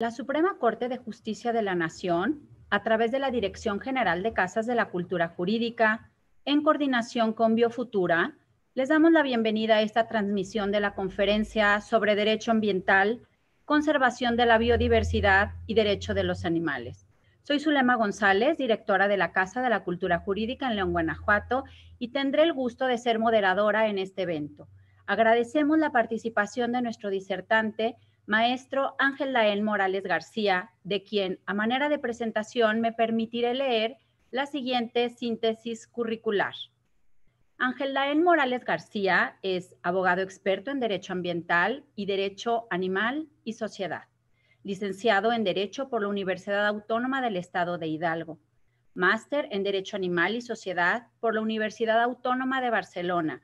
La Suprema Corte de Justicia de la Nación, a través de la Dirección General de Casas de la Cultura Jurídica, en coordinación con Biofutura, les damos la bienvenida a esta transmisión de la conferencia sobre Derecho Ambiental, Conservación de la Biodiversidad y Derecho de los Animales. Soy Zulema González, directora de la Casa de la Cultura Jurídica en León, Guanajuato, y tendré el gusto de ser moderadora en este evento. Agradecemos la participación de nuestro disertante, maestro Ángel Lael Morales García, de quien, a manera de presentación, me permitiré leer la siguiente síntesis curricular. Ángel Lael Morales García es abogado experto en Derecho Ambiental y Derecho Animal y Sociedad, licenciado en Derecho por la Universidad Autónoma del Estado de Hidalgo, máster en Derecho Animal y Sociedad por la Universidad Autónoma de Barcelona,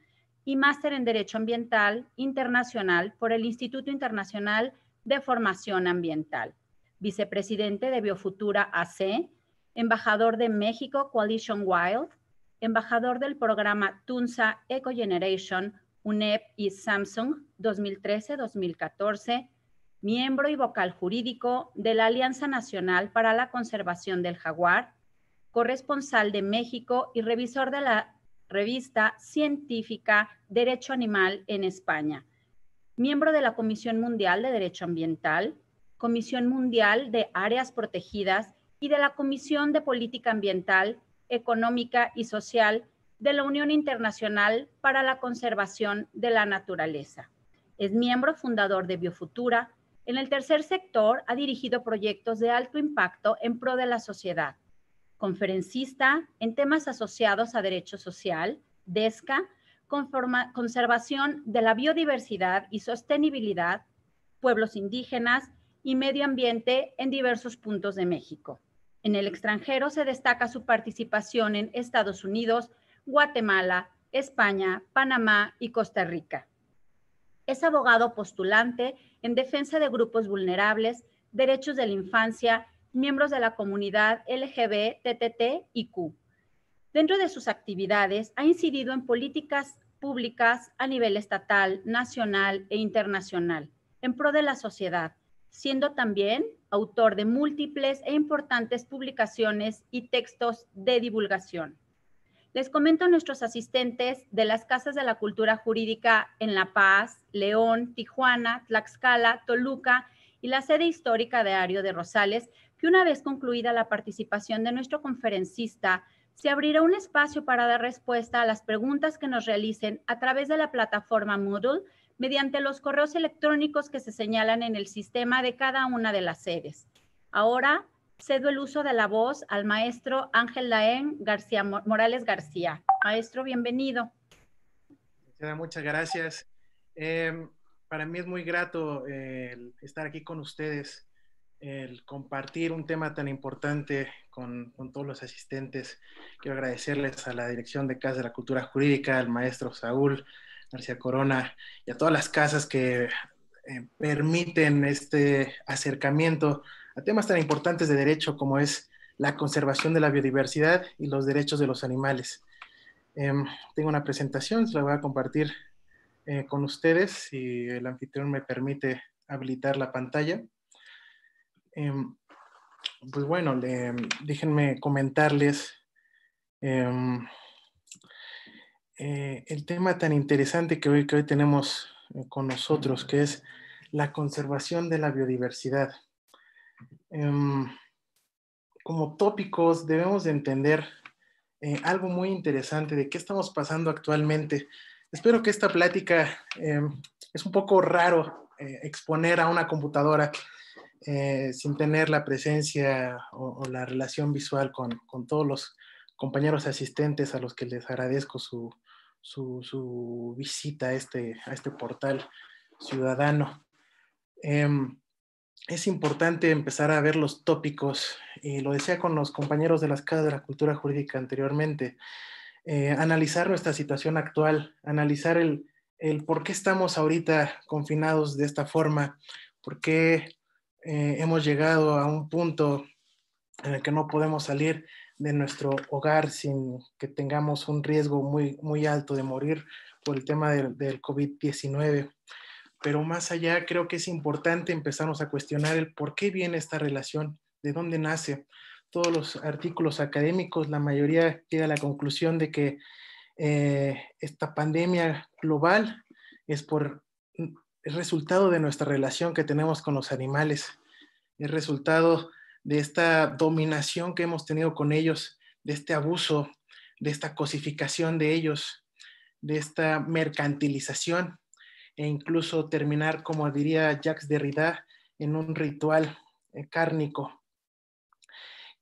y máster en Derecho Ambiental Internacional por el Instituto Internacional de Formación Ambiental, vicepresidente de Biofutura AC, embajador de México Coalition Wild, embajador del programa TUNSA Eco Generation, UNEP y Samsung 2013-2014, miembro y vocal jurídico de la Alianza Nacional para la Conservación del Jaguar, corresponsal de México y revisor de la revista científica Derecho Animal en España miembro de la Comisión Mundial de Derecho Ambiental, Comisión Mundial de Áreas Protegidas y de la Comisión de Política Ambiental, Económica y Social de la Unión Internacional para la Conservación de la Naturaleza. Es miembro fundador de Biofutura. En el tercer sector ha dirigido proyectos de alto impacto en pro de la sociedad. Conferencista en temas asociados a derecho social, DESCA, conservación de la biodiversidad y sostenibilidad, pueblos indígenas y medio ambiente en diversos puntos de México. En el extranjero se destaca su participación en Estados Unidos, Guatemala, España, Panamá y Costa Rica. Es abogado postulante en defensa de grupos vulnerables, derechos de la infancia, miembros de la comunidad Q dentro de sus actividades ha incidido en políticas públicas a nivel estatal, nacional e internacional, en pro de la sociedad, siendo también autor de múltiples e importantes publicaciones y textos de divulgación. Les comento a nuestros asistentes de las Casas de la Cultura Jurídica en La Paz, León, Tijuana, Tlaxcala, Toluca y la sede histórica de Ario de Rosales, que una vez concluida la participación de nuestro conferencista, se abrirá un espacio para dar respuesta a las preguntas que nos realicen a través de la plataforma Moodle mediante los correos electrónicos que se señalan en el sistema de cada una de las sedes. Ahora cedo el uso de la voz al maestro Ángel laen García, Morales García. Maestro, bienvenido. Muchas gracias. Em, para mí es muy grato eh, estar aquí con ustedes el compartir un tema tan importante con, todos los asistentes. Quiero agradecerles a la Dirección de Casa de la Cultura Jurídica, al maestro Saúl García Corona y a todas las casas que eh, permiten este acercamiento a temas tan importantes de derecho como es la conservación de la biodiversidad y los derechos de los animales. Em, tengo una presentación, se la voy a compartir eh, con ustedes si el anfitrión me permite habilitar la pantalla. Em, pues bueno, déjenme comentarles em, eh, el tema tan interesante que hoy, que hoy tenemos eh, con nosotros, que es la conservación de la biodiversidad. Em, como tópicos debemos de entender eh, algo muy interesante de qué estamos pasando actualmente. Espero que esta plática es un poco raro exponer a una computadora, eh, sin tener la presencia o, la relación visual con, con, todos los compañeros asistentes a los que les agradezco su, su, visita a este, a este portal ciudadano. Em, es importante empezar a ver los tópicos, y lo decía con los compañeros de las casas de la cultura jurídica anteriormente, eh, analizar nuestra situación actual, analizar el, el, por qué estamos ahorita confinados de esta forma, por qué eh, hemos llegado a un punto en el que no podemos salir de nuestro hogar sin que tengamos un riesgo muy, muy alto de morir por el tema del, COVID-19. Pero más allá, creo que es importante empezarnos a cuestionar el por qué viene esta relación, de dónde nace. Todos los artículos académicos, la mayoría queda a la conclusión de que eh, esta pandemia global es por el resultado de nuestra relación que tenemos con los animales, el resultado de esta dominación que hemos tenido con ellos, de este abuso, de esta cosificación de ellos, de esta mercantilización e incluso terminar, como diría Jacques Derrida, en un ritual eh, cárnico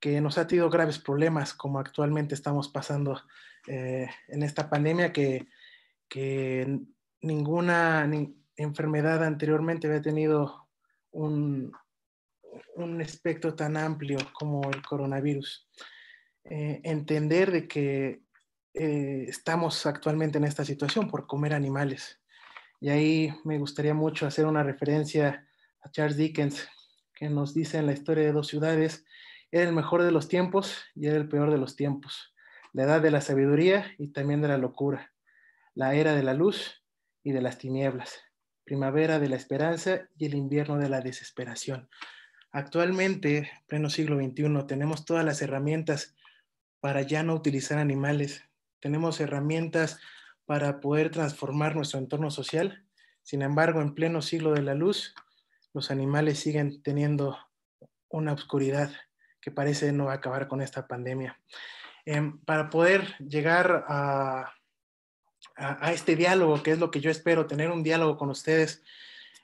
que nos ha tenido graves problemas como actualmente estamos pasando eh, en esta pandemia que, que ninguna, enfermedad anteriormente había tenido un, un espectro tan amplio como el coronavirus. Eh, entender de que eh, estamos actualmente en esta situación por comer animales. Y ahí me gustaría mucho hacer una referencia a Charles Dickens, que nos dice en la historia de dos ciudades, era el mejor de los tiempos y era el peor de los tiempos, la edad de la sabiduría y también de la locura, la era de la luz y de las tinieblas, primavera de la esperanza y el invierno de la desesperación. Actualmente, pleno siglo XXI, tenemos todas las herramientas para ya no utilizar animales, tenemos herramientas para poder transformar nuestro entorno social. Sin embargo, en pleno siglo de la luz, los animales siguen teniendo una oscuridad que parece no acabar con esta pandemia. Em, para poder llegar a a, este diálogo, que es lo que yo espero, tener un diálogo con ustedes.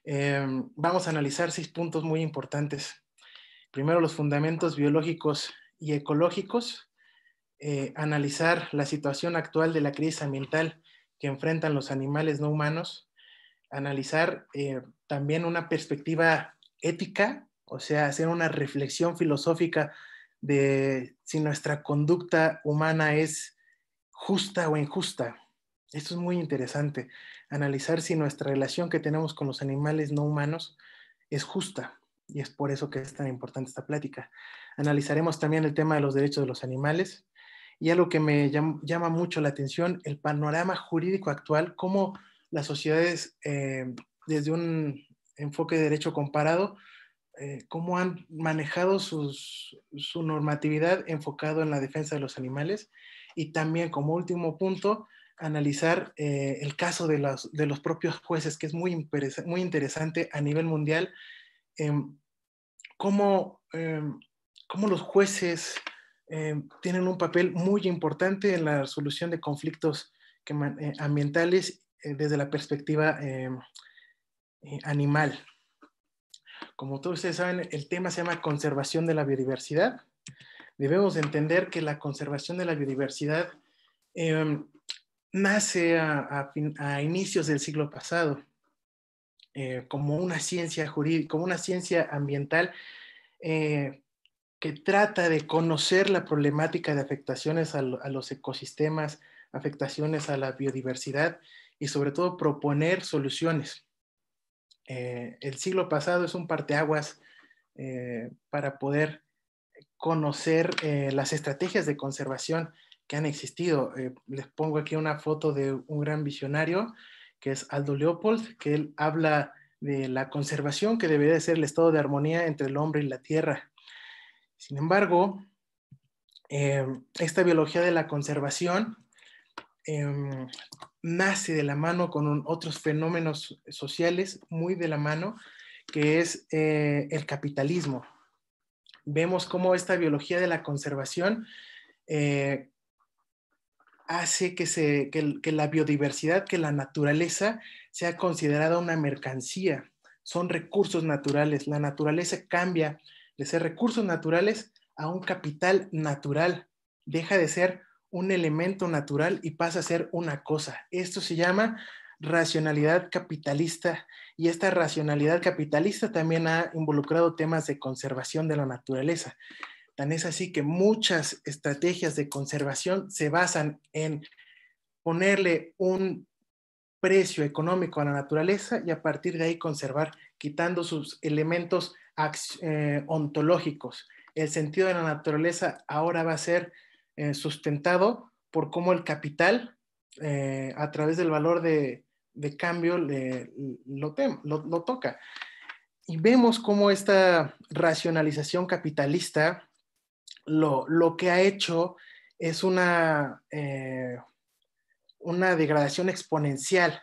Eh, vamos a analizar seis puntos muy importantes. Primero, los fundamentos biológicos y ecológicos. Eh, analizar la situación actual de la crisis ambiental que enfrentan los animales no humanos. Analizar eh, también una perspectiva ética, o sea, hacer una reflexión filosófica de si nuestra conducta humana es justa o injusta, esto es muy interesante, analizar si nuestra relación que tenemos con los animales no humanos es justa, y es por eso que es tan importante esta plática. Analizaremos también el tema de los derechos de los animales y algo que me llama mucho la atención, el panorama jurídico actual, cómo las sociedades eh, desde un enfoque de derecho comparado, eh, cómo han manejado su normatividad enfocado en la defensa de los animales. Y también como último punto, analizar eh, el caso de los, de los, propios jueces, que es muy, muy interesante a nivel mundial, em, cómo, em, cómo, los jueces em, tienen un papel muy importante en la resolución de conflictos que, eh, ambientales eh, desde la perspectiva animal. Como todos ustedes saben, el tema se llama conservación de la biodiversidad. Debemos entender que la conservación de la biodiversidad eh, nace a, inicios del siglo pasado eh, como una ciencia jurídica, como una ciencia ambiental eh, que trata de conocer la problemática de afectaciones a, los ecosistemas, afectaciones a la biodiversidad y sobre todo proponer soluciones. Eh, el siglo pasado es un parteaguas para poder conocer las estrategias de conservación que han existido. Eh, les pongo aquí una foto de un gran visionario que es Aldo Leopold, que él habla de la conservación que debería ser el estado de armonía entre el hombre y la tierra. Sin embargo, eh, esta biología de la conservación em, nace de la mano con otros fenómenos sociales muy de la mano, que es eh, el capitalismo. Vemos cómo esta biología de la conservación hace que, se, la biodiversidad, que la naturaleza sea considerada una mercancía. Son recursos naturales. La naturaleza cambia de ser recursos naturales a un capital natural. Deja de ser un elemento natural y pasa a ser una cosa. Esto se llama racionalidad capitalista y esta racionalidad capitalista también ha involucrado temas de conservación de la naturaleza. Tan es así que muchas estrategias de conservación se basan en ponerle un precio económico a la naturaleza y a partir de ahí conservar, quitando sus elementos eh, ontológicos. El sentido de la naturaleza ahora va a ser eh, sustentado por cómo el capital, eh, a través del valor de, cambio, lo toca. Y vemos cómo esta racionalización capitalista lo, que ha hecho es una, eh, degradación exponencial.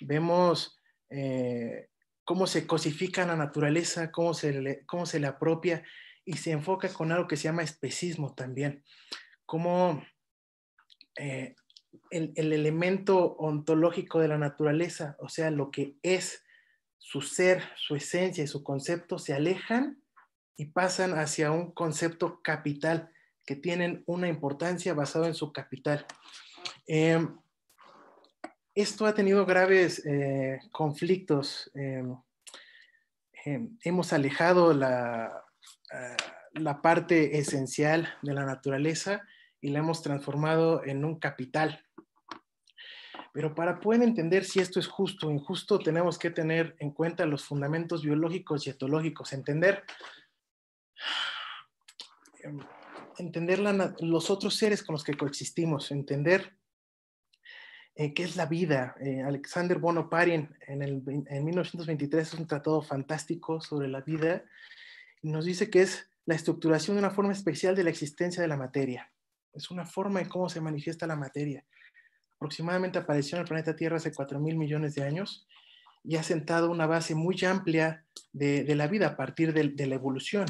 Vemos eh, cómo se cosifica la naturaleza, cómo se, le, apropia y se enfoca con algo que se llama especismo también, cómo eh, el, el, elemento ontológico de la naturaleza, o sea, lo que es su ser, su esencia y su concepto se alejan y pasan hacia un concepto capital, que tienen una importancia basada en su capital. Em, esto ha tenido graves eh, conflictos. Em, em, hemos alejado la, eh, la, parte esencial de la naturaleza y la hemos transformado en un capital. Pero para poder entender si esto es justo o injusto, tenemos que tener en cuenta los fundamentos biológicos y etológicos, entender entender los otros seres con los que coexistimos, entender eh, qué es la vida. Eh, Alexander Bono en, el, en 1923 es un tratado fantástico sobre la vida y nos dice que es la estructuración de una forma especial de la existencia de la materia. Es una forma de cómo se manifiesta la materia. Aproximadamente apareció en el planeta Tierra hace 4 mil millones de años y ha sentado una base muy amplia de, la vida a partir de la evolución.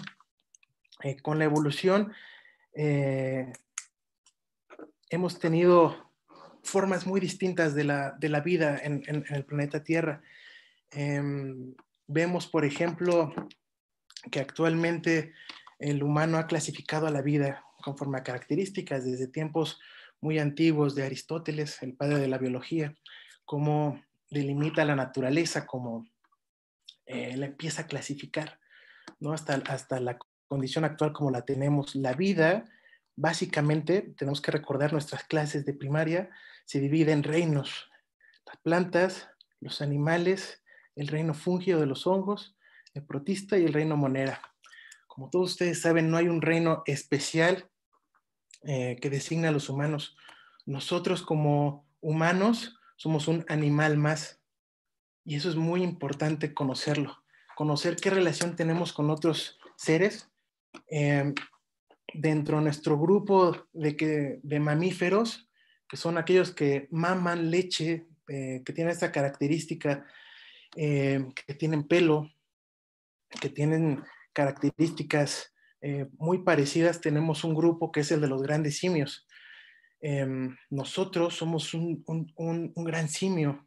Eh, con la evolución eh, hemos tenido formas muy distintas de la, vida en, el planeta Tierra. Em, vemos, por ejemplo, que actualmente el humano ha clasificado a la vida conforme a características desde tiempos muy antiguos de Aristóteles, el padre de la biología, cómo delimita la naturaleza, cómo eh, la empieza a clasificar, ¿no? hasta, hasta la condición actual como la tenemos, la vida, básicamente, tenemos que recordar nuestras clases de primaria, se divide en reinos, las plantas, los animales, el reino fungio de los hongos, el protista y el reino monera. Como todos ustedes saben, no hay un reino especial eh, que designa a los humanos. Nosotros como humanos somos un animal más y eso es muy importante conocerlo, conocer qué relación tenemos con otros seres Em, dentro de nuestro grupo de, mamíferos, que son aquellos que maman leche, eh, que tienen esta característica, em, que tienen pelo, que tienen características eh, muy parecidas, tenemos un grupo que es el de los grandes simios. Em, nosotros somos un, gran simio.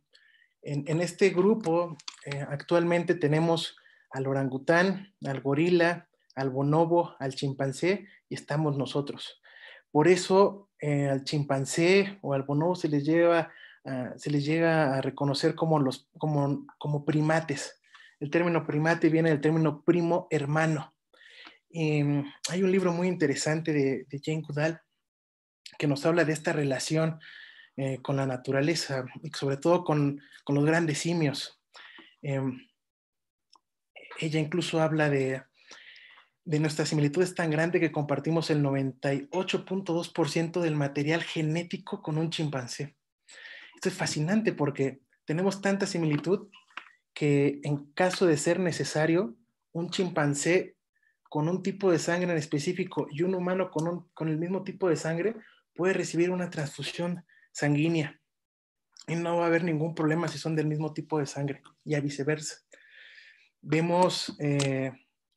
en este grupo eh, actualmente tenemos al orangután, al gorila, al bonobo, al chimpancé y estamos nosotros. Por eso eh, al chimpancé o al bonobo se les, lleva, ah, se les llega a reconocer como, los, como, primates. El término primate viene del término primo hermano. Mm, hay un libro muy interesante de, Jane Goodall que nos habla de esta relación eh, con la naturaleza y sobre todo con, los grandes simios. Em, ella incluso habla de, de nuestra similitud es tan grande que compartimos el 98.2% del material genético con un chimpancé. Esto es fascinante porque tenemos tanta similitud que en caso de ser necesario, un chimpancé con un tipo de sangre en específico y un humano con, el mismo tipo de sangre puede recibir una transfusión sanguínea y no va a haber ningún problema si son del mismo tipo de sangre y a viceversa. Vemos eh,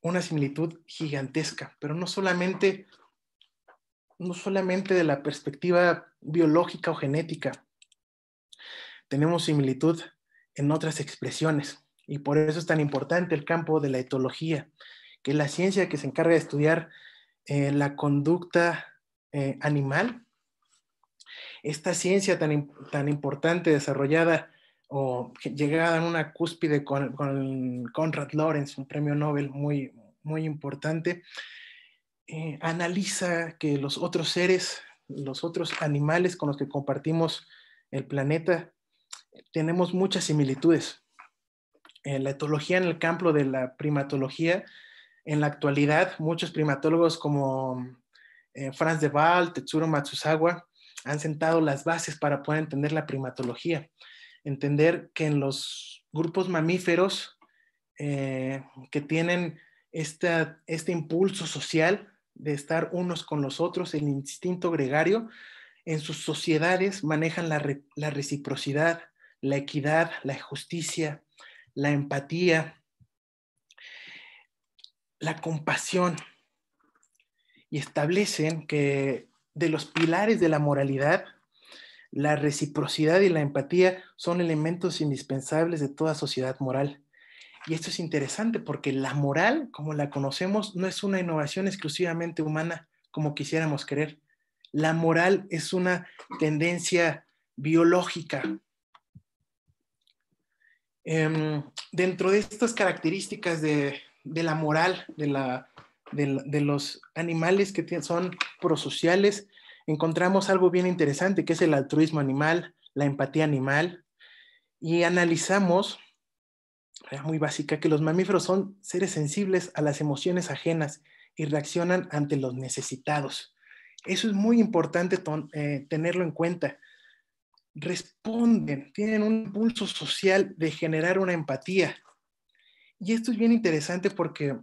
una similitud gigantesca, pero no solamente, no solamente de la perspectiva biológica o genética. Tenemos similitud en otras expresiones y por eso es tan importante el campo de la etología, que es la ciencia que se encarga de estudiar eh, la conducta eh, animal. Esta ciencia tan, tan importante desarrollada o llegada en una cúspide con, con, Conrad Lawrence un premio Nobel muy, muy importante, eh, analiza que los otros seres, los otros animales con los que compartimos el planeta, tenemos muchas similitudes. En la etología en el campo de la primatología, en la actualidad, muchos primatólogos como eh, Franz de Waal, Tetsuro Matsusawa, han sentado las bases para poder entender la primatología entender que en los grupos mamíferos eh, que tienen este impulso social de estar unos con los otros, el instinto gregario, en sus sociedades manejan la reciprocidad, la equidad, la justicia, la empatía, la compasión y establecen que de los pilares de la moralidad la reciprocidad y la empatía son elementos indispensables de toda sociedad moral. Y esto es interesante porque la moral, como la conocemos, no es una innovación exclusivamente humana, como quisiéramos creer. La moral es una tendencia biológica. Em, dentro de estas características de, la moral, de los animales que son prosociales, encontramos algo bien interesante, que es el altruismo animal, la empatía animal, y analizamos, eh, muy básica, que los mamíferos son seres sensibles a las emociones ajenas y reaccionan ante los necesitados. Eso es muy importante eh, tenerlo en cuenta. Responden, tienen un impulso social de generar una empatía. Y esto es bien interesante porque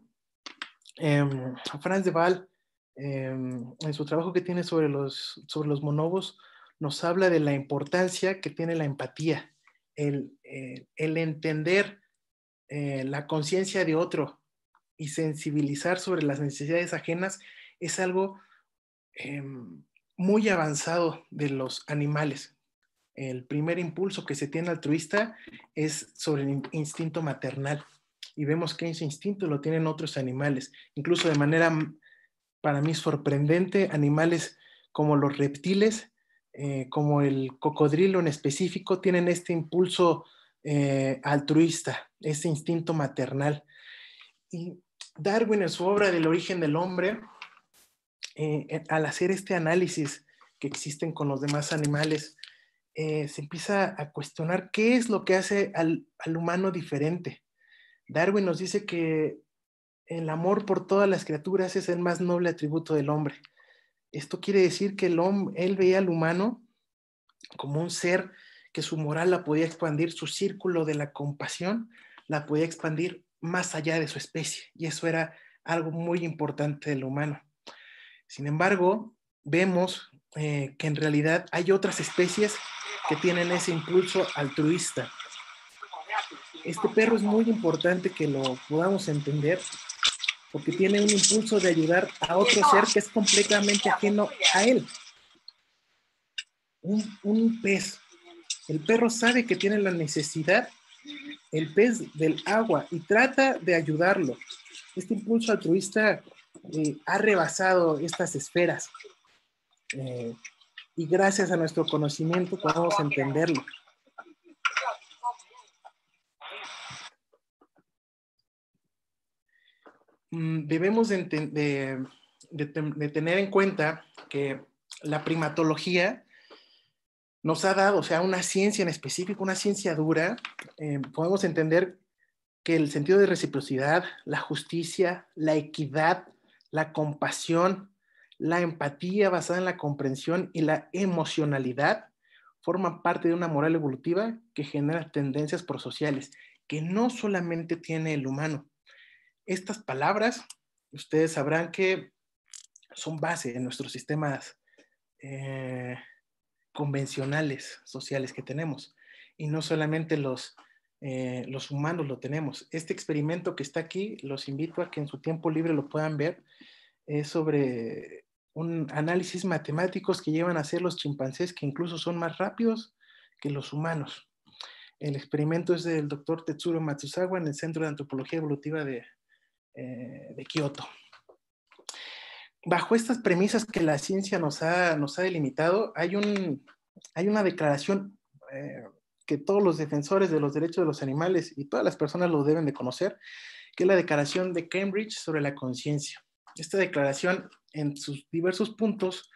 em, Franz de Waal Em, en su trabajo que tiene sobre los, sobre los monobos, nos habla de la importancia que tiene la empatía, el, eh, entender eh, la conciencia de otro y sensibilizar sobre las necesidades ajenas es algo em, muy avanzado de los animales. El primer impulso que se tiene altruista es sobre el instinto maternal y vemos que ese instinto lo tienen otros animales, incluso de manera para mí sorprendente, animales como los reptiles, eh, como el cocodrilo en específico, tienen este impulso eh, altruista, este instinto maternal. Y Darwin en su obra del origen del hombre, eh, al hacer este análisis que existen con los demás animales, se empieza a cuestionar qué es lo que hace al, humano diferente. Darwin nos dice que el amor por todas las criaturas es el más noble atributo del hombre. Esto quiere decir que el él veía al humano como un ser que su moral la podía expandir, su círculo de la compasión la podía expandir más allá de su especie. Y eso era algo muy importante del humano. Sin embargo, vemos eh, que en realidad hay otras especies que tienen ese impulso altruista. Este perro es muy importante que lo podamos entender porque tiene un impulso de ayudar a otro ser que es completamente ajeno a él. Un, pez. El perro sabe que tiene la necesidad, el pez del agua, y trata de ayudarlo. Este impulso altruista eh, ha rebasado estas esferas. Eh, y gracias a nuestro conocimiento podemos entenderlo. Mm, debemos de, tener en cuenta que la primatología nos ha dado, o sea, una ciencia en específico, una ciencia dura, eh, podemos entender que el sentido de reciprocidad, la justicia, la equidad, la compasión, la empatía basada en la comprensión y la emocionalidad forman parte de una moral evolutiva que genera tendencias prosociales que no solamente tiene el humano, estas palabras, ustedes sabrán que son base en nuestros sistemas eh, convencionales sociales que tenemos. Y no solamente los, eh, los humanos lo tenemos. Este experimento que está aquí, los invito a que en su tiempo libre lo puedan ver, es sobre un análisis matemáticos que llevan a hacer los chimpancés que incluso son más rápidos que los humanos. El experimento es del doctor Tetsuro Matsuzawa en el Centro de Antropología Evolutiva de eh, de Kioto. Bajo estas premisas que la ciencia nos ha, nos ha delimitado, hay, un, hay una declaración eh, que todos los defensores de los derechos de los animales y todas las personas lo deben de conocer, que es la Declaración de Cambridge sobre la conciencia. Esta declaración, en sus diversos puntos,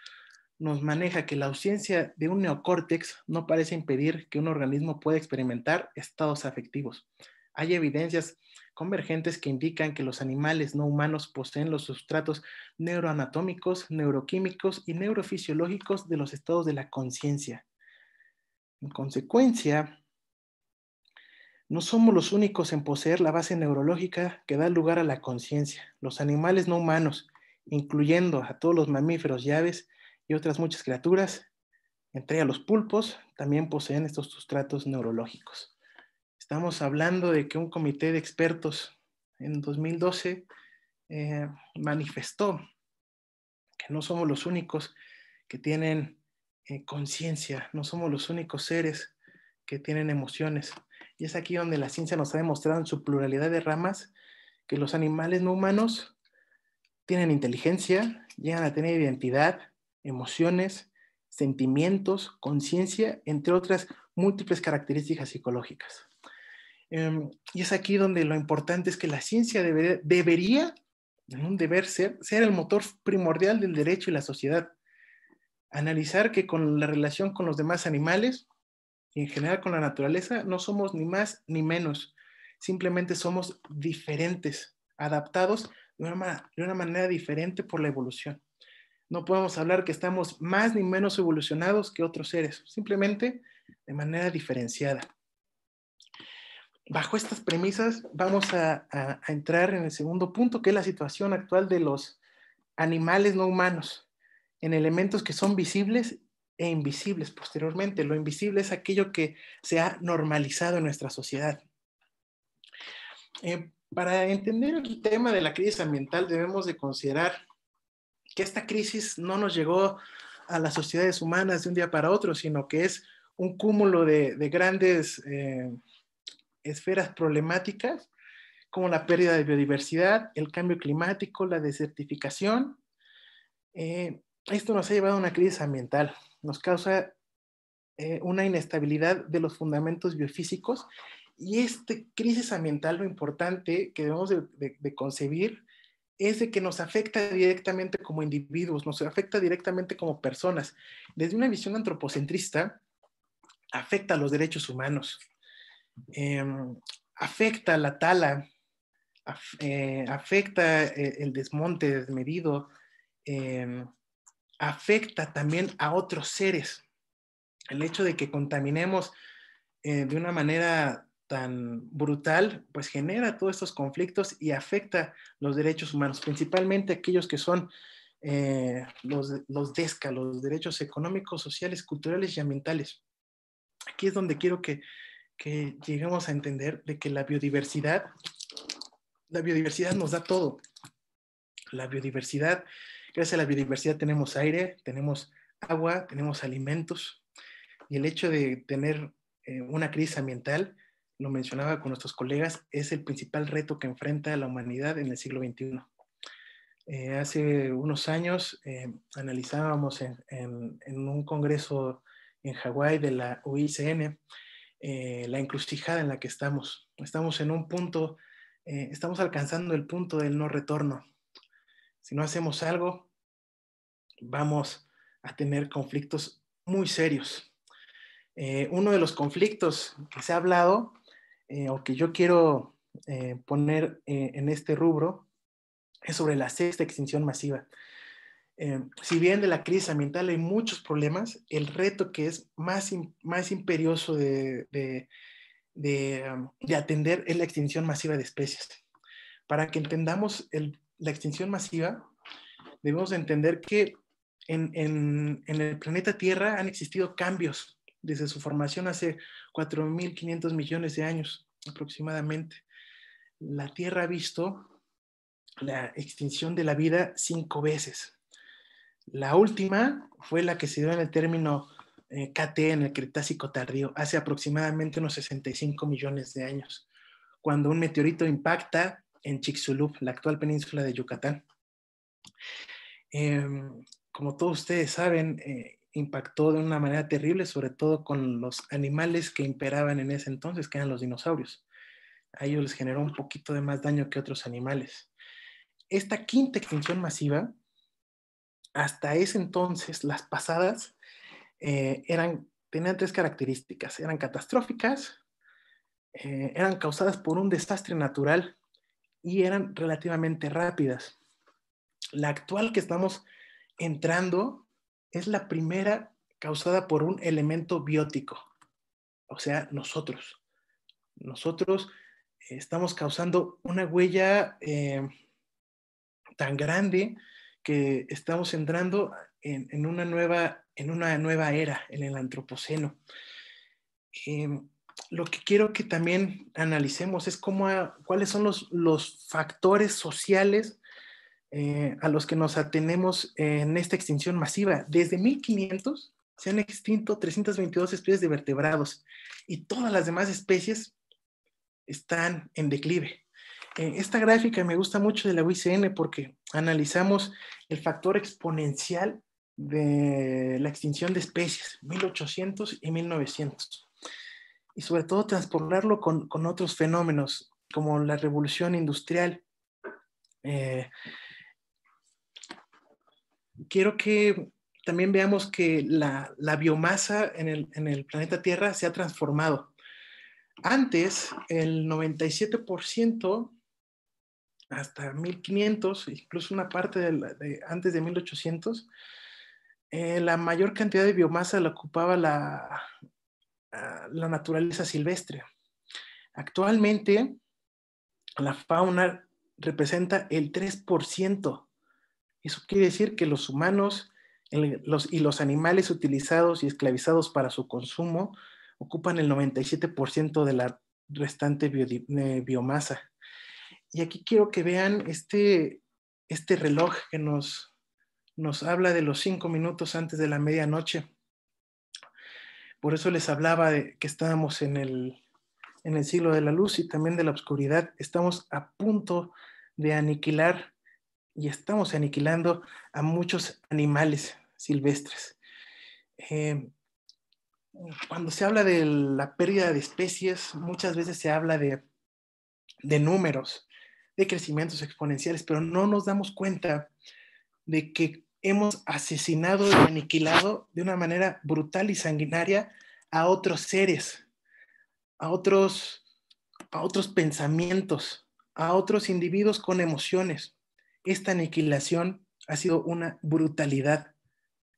nos maneja que la ausencia de un neocórtex no parece impedir que un organismo pueda experimentar estados afectivos. Hay evidencias convergentes que indican que los animales no humanos poseen los sustratos neuroanatómicos, neuroquímicos y neurofisiológicos de los estados de la conciencia. En consecuencia, no somos los únicos en poseer la base neurológica que da lugar a la conciencia. Los animales no humanos, incluyendo a todos los mamíferos llaves aves y otras muchas criaturas, entre ellos los pulpos, también poseen estos sustratos neurológicos. Estamos hablando de que un comité de expertos en 2012 eh, manifestó que no somos los únicos que tienen eh, conciencia, no somos los únicos seres que tienen emociones. Y es aquí donde la ciencia nos ha demostrado en su pluralidad de ramas que los animales no humanos tienen inteligencia, llegan a tener identidad, emociones, sentimientos, conciencia, entre otras múltiples características psicológicas. Em, y es aquí donde lo importante es que la ciencia debería, en un deber ser, ser el motor primordial del derecho y la sociedad. Analizar que con la relación con los demás animales y en general con la naturaleza no somos ni más ni menos, simplemente somos diferentes, adaptados de una manera diferente por la evolución. No podemos hablar que estamos más ni menos evolucionados que otros seres, simplemente de manera diferenciada bajo estas premisas vamos a, entrar en el segundo punto, que es la situación actual de los animales no humanos, en elementos que son visibles e invisibles posteriormente. Lo invisible es aquello que se ha normalizado en nuestra sociedad. Eh, para entender el tema de la crisis ambiental debemos de considerar que esta crisis no nos llegó a las sociedades humanas de un día para otro, sino que es un cúmulo de, grandes... Eh, esferas problemáticas como la pérdida de biodiversidad, el cambio climático, la desertificación. Eh, esto nos ha llevado a una crisis ambiental, nos causa eh, una inestabilidad de los fundamentos biofísicos y esta crisis ambiental lo importante que debemos de, de concebir es de que nos afecta directamente como individuos, nos afecta directamente como personas. Desde una visión antropocentrista, afecta a los derechos humanos, Em, afecta la tala, eh, afecta eh, el desmonte desmedido, em, afecta también a otros seres. El hecho de que contaminemos eh, de una manera tan brutal, pues genera todos estos conflictos y afecta los derechos humanos, principalmente aquellos que son los, los DESCA, los derechos económicos, sociales, culturales y ambientales. Aquí es donde quiero que que llegamos a entender de que la biodiversidad, la biodiversidad nos da todo. La biodiversidad, gracias a la biodiversidad tenemos aire, tenemos agua, tenemos alimentos. Y el hecho de tener eh, una crisis ambiental, lo mencionaba con nuestros colegas, es el principal reto que enfrenta la humanidad en el siglo XXI. Eh, hace unos años eh, analizábamos en, en, un congreso en Hawái de la UICN eh, la encrucijada en la que estamos. Estamos en un punto, eh, estamos alcanzando el punto del no retorno. Si no hacemos algo, vamos a tener conflictos muy serios. Eh, uno de los conflictos que se ha hablado, o que yo quiero poner en este rubro, es sobre la sexta extinción masiva. Eh, si bien de la crisis ambiental hay muchos problemas, el reto que es más, imperioso de, atender es la extinción masiva de especies. Para que entendamos la extinción masiva, debemos entender que en, en, el planeta Tierra han existido cambios desde su formación hace 4.500 millones de años aproximadamente. La Tierra ha visto la extinción de la vida cinco veces la última fue la que se dio en el término eh, KT en el Cretácico tardío, hace aproximadamente unos 65 millones de años, cuando un meteorito impacta en Chicxulub, la actual península de Yucatán. Em, como todos ustedes saben, eh, impactó de una manera terrible, sobre todo con los animales que imperaban en ese entonces, que eran los dinosaurios. A ellos les generó un poquito de más daño que otros animales. Esta quinta extinción masiva hasta ese entonces las pasadas eh, eran, tenían tres características. Eran catastróficas, eh, eran causadas por un desastre natural y eran relativamente rápidas. La actual que estamos entrando es la primera causada por un elemento biótico, o sea, nosotros. Nosotros estamos causando una huella eh, tan grande que estamos entrando en, una, nueva, en una nueva era, en el antropoceno. Em, lo que quiero que también analicemos es cuáles son los, factores sociales eh, a los que nos atenemos en esta extinción masiva. Desde 1500 se han extinto 322 especies de vertebrados y todas las demás especies están en declive. Eh, esta gráfica me gusta mucho de la UICN porque analizamos el factor exponencial de la extinción de especies, 1800 y 1900. Y sobre todo transformarlo con, otros fenómenos como la revolución industrial. Eh, quiero que también veamos que la, biomasa en el, en el, planeta Tierra se ha transformado. Antes, el 97% hasta 1500, incluso una parte de, antes de 1800, eh, la mayor cantidad de biomasa la ocupaba la, ah, naturaleza silvestre. Actualmente, la fauna representa el 3%. Eso quiere decir que los humanos los, y los animales utilizados y esclavizados para su consumo ocupan el 97% de la restante eh, biomasa. Y aquí quiero que vean este, este reloj que nos, nos habla de los cinco minutos antes de la medianoche. Por eso les hablaba de que estábamos en el, siglo de la luz y también de la oscuridad. Estamos a punto de aniquilar y estamos aniquilando a muchos animales silvestres. Eh, cuando se habla de la pérdida de especies, muchas veces se habla de números de crecimientos exponenciales, pero no nos damos cuenta de que hemos asesinado y aniquilado de una manera brutal y sanguinaria a otros seres, a otros, a otros pensamientos, a otros individuos con emociones. Esta aniquilación ha sido una brutalidad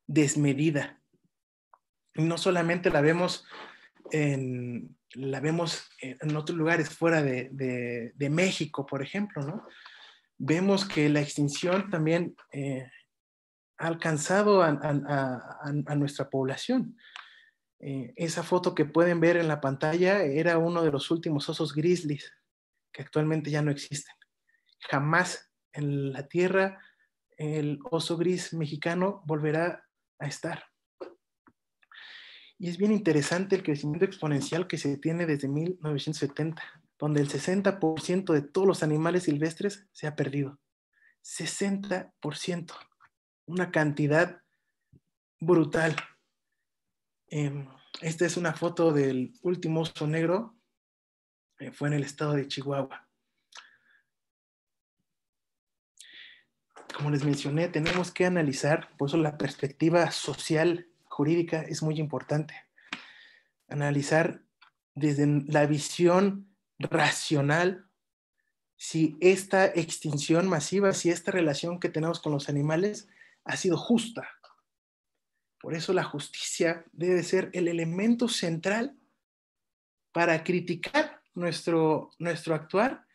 desmedida. No solamente la vemos en, la vemos eh, en otros lugares fuera de, México, por ejemplo, ¿no? Vemos que la extinción también eh, ha alcanzado a, nuestra población. Eh, esa foto que pueden ver en la pantalla era uno de los últimos osos grizzlies que actualmente ya no existen. Jamás en la Tierra el oso gris mexicano volverá a estar. Y es bien interesante el crecimiento exponencial que se tiene desde 1970, donde el 60% de todos los animales silvestres se ha perdido. 60%. Una cantidad brutal. Em, esta es una foto del último oso negro. Eh, fue en el estado de Chihuahua. Como les mencioné, tenemos que analizar, por eso la perspectiva social jurídica es muy importante. Analizar desde la visión racional si esta extinción masiva, si esta relación que tenemos con los animales ha sido justa. Por eso la justicia debe ser el elemento central para criticar nuestro, nuestro actuar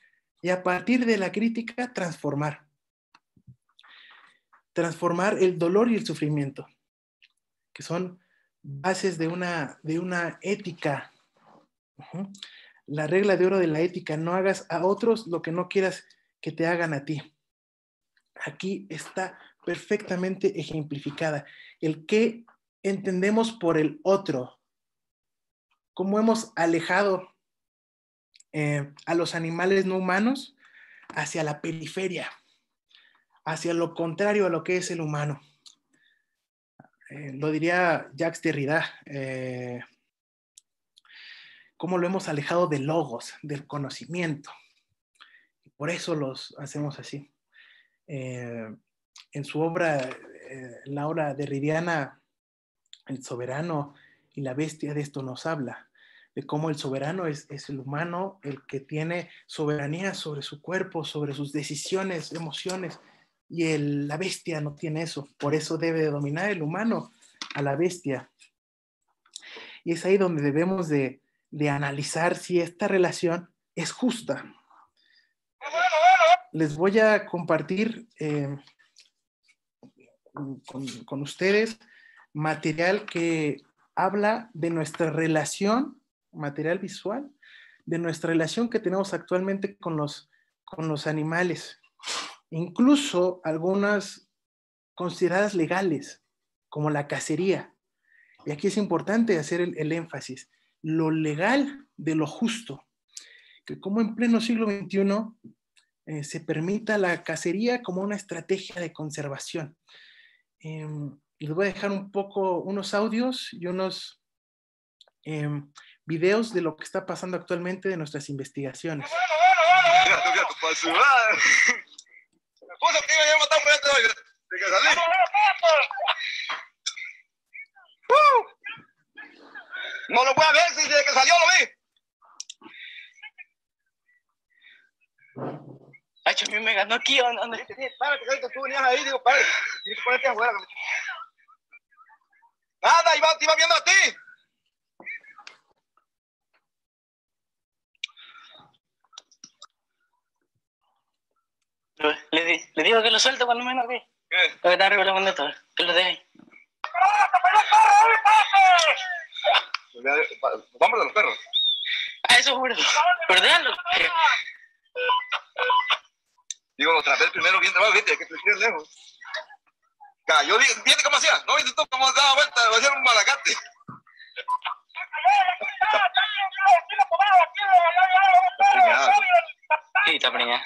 y a partir de la crítica transformar. Transformar el dolor y el sufrimiento que son bases de una, ética. La regla de oro de la ética, no hagas a otros lo que no quieras que te hagan a ti. Aquí está perfectamente ejemplificada el que entendemos por el otro, cómo hemos alejado eh, a los animales no humanos hacia la periferia, hacia lo contrario a lo que es el humano. Eh, lo diría Jacques Derrida, eh, cómo lo hemos alejado de logos, del conocimiento. Por eso los hacemos así. Eh, en su obra, la obra derridiana, El soberano y la bestia, de esto nos habla, de cómo el soberano es el humano, el que tiene soberanía sobre su cuerpo, sobre sus decisiones, emociones, y la bestia no tiene eso. Por eso debe dominar el humano a la bestia. Y es ahí donde debemos de, analizar si esta relación es justa. Les voy a compartir eh, con, ustedes material que habla de nuestra relación, material visual, de nuestra relación que tenemos actualmente con los animales incluso algunas consideradas legales, como la cacería. Y aquí es importante hacer el, énfasis, lo legal de lo justo, que como en pleno siglo XXI eh, se permita la cacería como una estrategia de conservación. Eh, les voy a dejar un poco unos audios y unos em, videos de lo que está pasando actualmente de nuestras investigaciones puso que iba a matar por muerte De que salí. No lo voy a ver si desde que salió lo vi. Ay, a mí me ganó aquí. ¿dónde? párate, que tú venías ahí, digo, párate. Tienes que ponerte afuera. Nada, iba, iba viendo a ti. Le, le, digo que lo suelto cuando menos, ve. Lo que está de todo. Que lo deje. Vamos a los perros. Ah, eso juro. Pero déjalo. Digo, traté primero bien trabajo, viste, que te lejos. Cayó, ¿viste cómo hacía? ¿No viste tú cómo daba vuelta? Lo a un malacate. Sí, está preñada.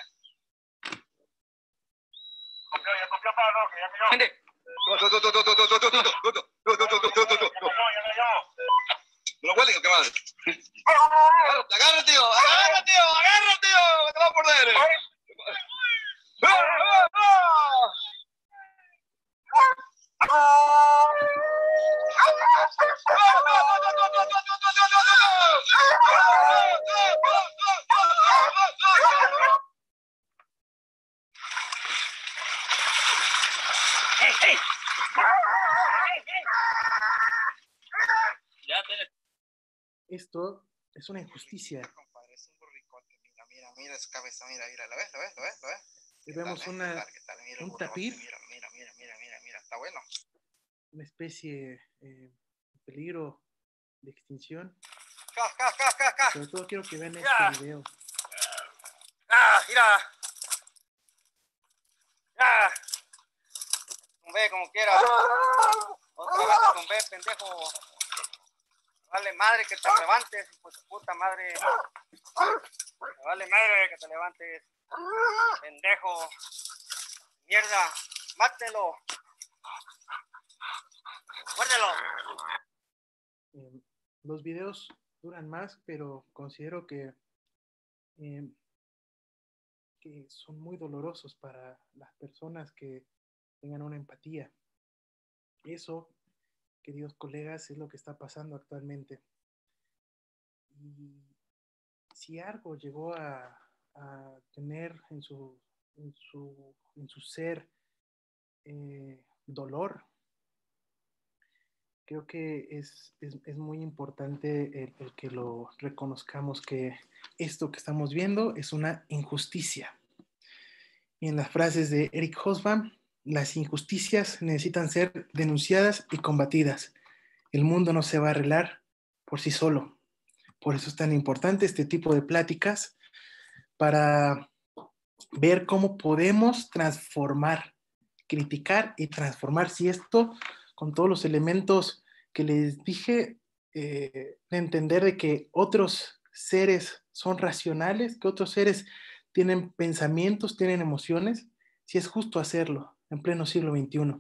Agarra lo agarra, qué Agárrate, tío, agarra, tío, agárrate, tío, te va a perder. es una injusticia. Mira, compadre, es un burricote. Mira, mira, mira su cabeza, mira, mira, ¿lo ves? ¿Lo ves? ¿Lo ves? ¿Lo ves? Y vemos tal, eh? una, tal, tal, mira, un tapir. Mira, mira, mira, mira, mira, mira, está bueno. Una especie en eh, peligro de extinción. Ja, ja, ja, Sobre todo quiero que vean este video. Ah, mira. que te levantes, pues puta madre. vale madre que te levantes. Pendejo. Mierda. Mátelo. Muérdelo. Em, los videos duran más, pero considero que, em, que son muy dolorosos para las personas que tengan una empatía. Eso, queridos colegas, es lo que está pasando actualmente y si algo llegó a, tener en su, en su, en su ser eh, dolor, creo que es, muy importante el, que lo reconozcamos que esto que estamos viendo es una injusticia. Y en las frases de Eric Hosbaum, las injusticias necesitan ser denunciadas y combatidas. El mundo no se va a arreglar por sí solo. Por eso es tan importante este tipo de pláticas para ver cómo podemos transformar, criticar y transformar. Si esto, con todos los elementos que les dije, eh, entender de que otros seres son racionales, que otros seres tienen pensamientos, tienen emociones, si es justo hacerlo en pleno siglo XXI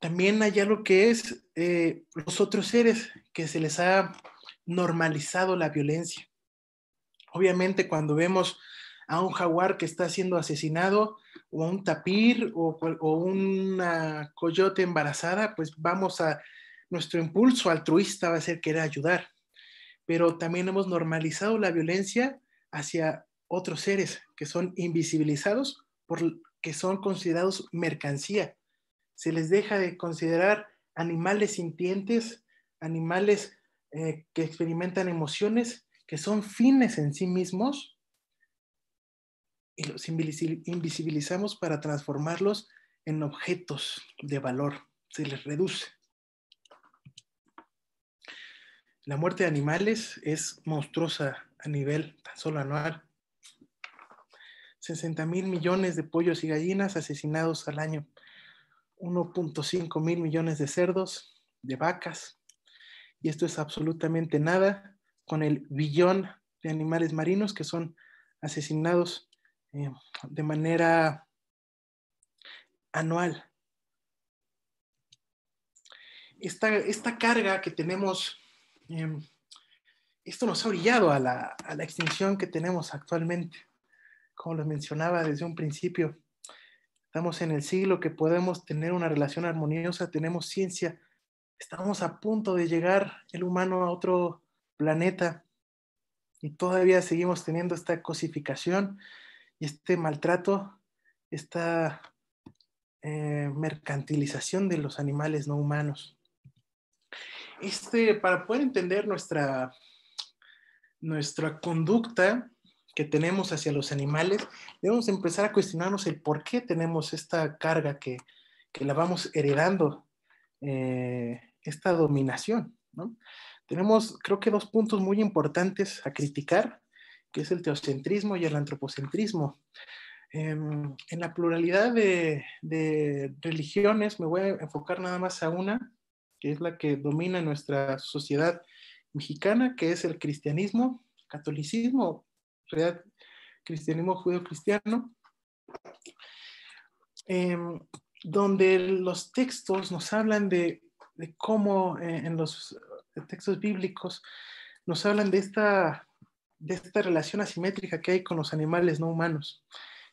también allá lo que es eh, los otros seres que se les ha normalizado la violencia. Obviamente cuando vemos a un jaguar que está siendo asesinado o a un tapir o, o una coyote embarazada, pues vamos a, nuestro impulso altruista va a ser querer ayudar. Pero también hemos normalizado la violencia hacia otros seres que son invisibilizados, por, que son considerados mercancía se les deja de considerar animales sintientes, animales eh, que experimentan emociones, que son fines en sí mismos, y los invisibilizamos para transformarlos en objetos de valor, se les reduce. La muerte de animales es monstruosa a nivel tan solo anual. 60 mil millones de pollos y gallinas asesinados al año 1.5 mil millones de cerdos, de vacas, y esto es absolutamente nada con el billón de animales marinos que son asesinados eh, de manera anual. Esta, carga que tenemos, em, esto nos ha orillado a la, a la extinción que tenemos actualmente, como lo mencionaba desde un principio Estamos en el siglo que podemos tener una relación armoniosa, tenemos ciencia, estamos a punto de llegar el humano a otro planeta y todavía seguimos teniendo esta cosificación y este maltrato, esta eh, mercantilización de los animales no humanos. Este, para poder entender nuestra, nuestra conducta, que tenemos hacia los animales, debemos empezar a cuestionarnos el por qué tenemos esta carga que, la vamos heredando, eh, esta dominación. Tenemos, creo que, dos puntos muy importantes a criticar, que es el teocentrismo y el antropocentrismo. Em, en la pluralidad de, de religiones me voy a enfocar nada más a una, que es la que domina nuestra sociedad mexicana, que es el cristianismo, catolicismo cristianismo judío cristiano em, donde los textos nos hablan de, cómo eh, en los eh, textos bíblicos nos hablan de esta, de esta relación asimétrica que hay con los animales no humanos.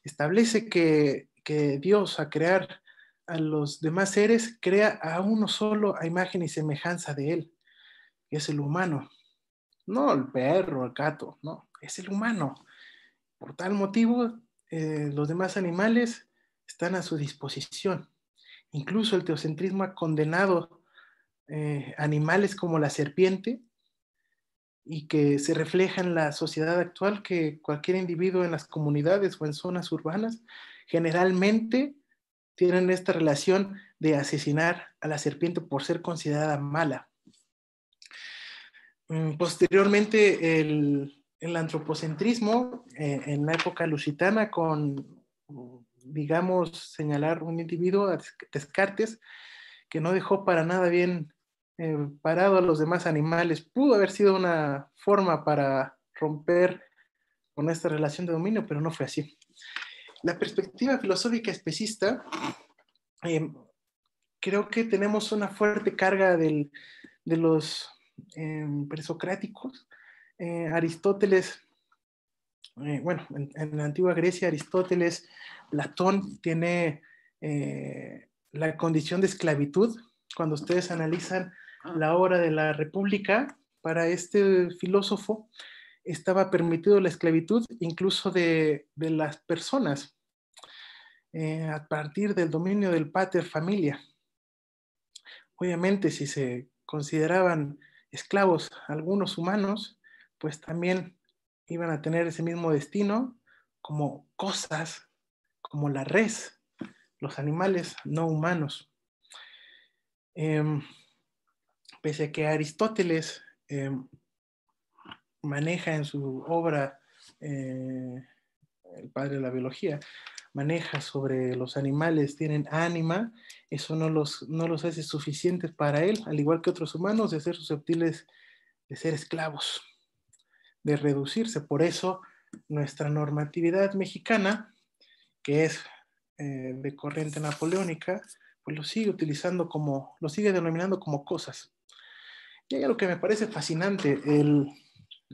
Establece que, que Dios a crear a los demás seres crea a uno solo a imagen y semejanza de él, que es el humano, no el perro, el gato, no, es el humano. Por tal motivo, eh, los demás animales están a su disposición. Incluso el teocentrismo ha condenado eh, animales como la serpiente y que se refleja en la sociedad actual que cualquier individuo en las comunidades o en zonas urbanas generalmente tienen esta relación de asesinar a la serpiente por ser considerada mala. Mm, posteriormente, el, el antropocentrismo eh, en la época lusitana con, digamos, señalar un individuo, a Descartes, que no dejó para nada bien eh, parado a los demás animales, pudo haber sido una forma para romper con esta relación de dominio, pero no fue así. La perspectiva filosófica especista, eh, creo que tenemos una fuerte carga de los presocráticos, eh, Aristóteles, eh, bueno, en, la antigua Grecia, Aristóteles, Platón tiene eh, la condición de esclavitud. Cuando ustedes analizan ah. la obra de la República, para este filósofo estaba permitido la esclavitud incluso de, de las personas a partir del dominio del pater familia. Obviamente, si se consideraban esclavos algunos humanos, pues también iban a tener ese mismo destino como cosas, como la res, los animales no humanos. Em, pese a que Aristóteles em, maneja en su obra, eh, el padre de la biología, maneja sobre los animales, tienen ánima, eso no los, no los hace suficientes para él, al igual que otros humanos, de ser susceptibles de ser esclavos de reducirse. Por eso nuestra normatividad mexicana, que es eh, de corriente napoleónica, pues lo sigue utilizando como, lo sigue denominando como cosas. Y hay algo que me parece fascinante,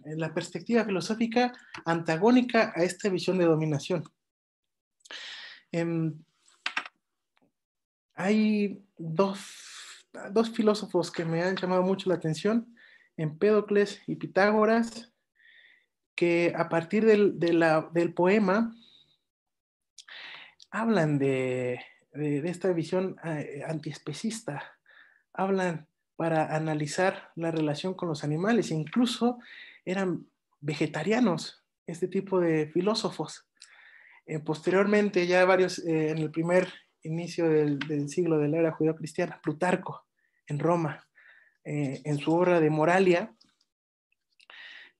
la perspectiva filosófica antagónica a esta visión de dominación. Em, hay dos, dos filósofos que me han llamado mucho la atención, Empédocles y Pitágoras, que a partir del, poema hablan de, esta visión eh, antiespecista, hablan para analizar la relación con los animales, e incluso eran vegetarianos este tipo de filósofos. Eh, posteriormente, ya varios, eh, en el primer inicio del, siglo de la era cristiana, Plutarco, en Roma, en su obra de Moralia,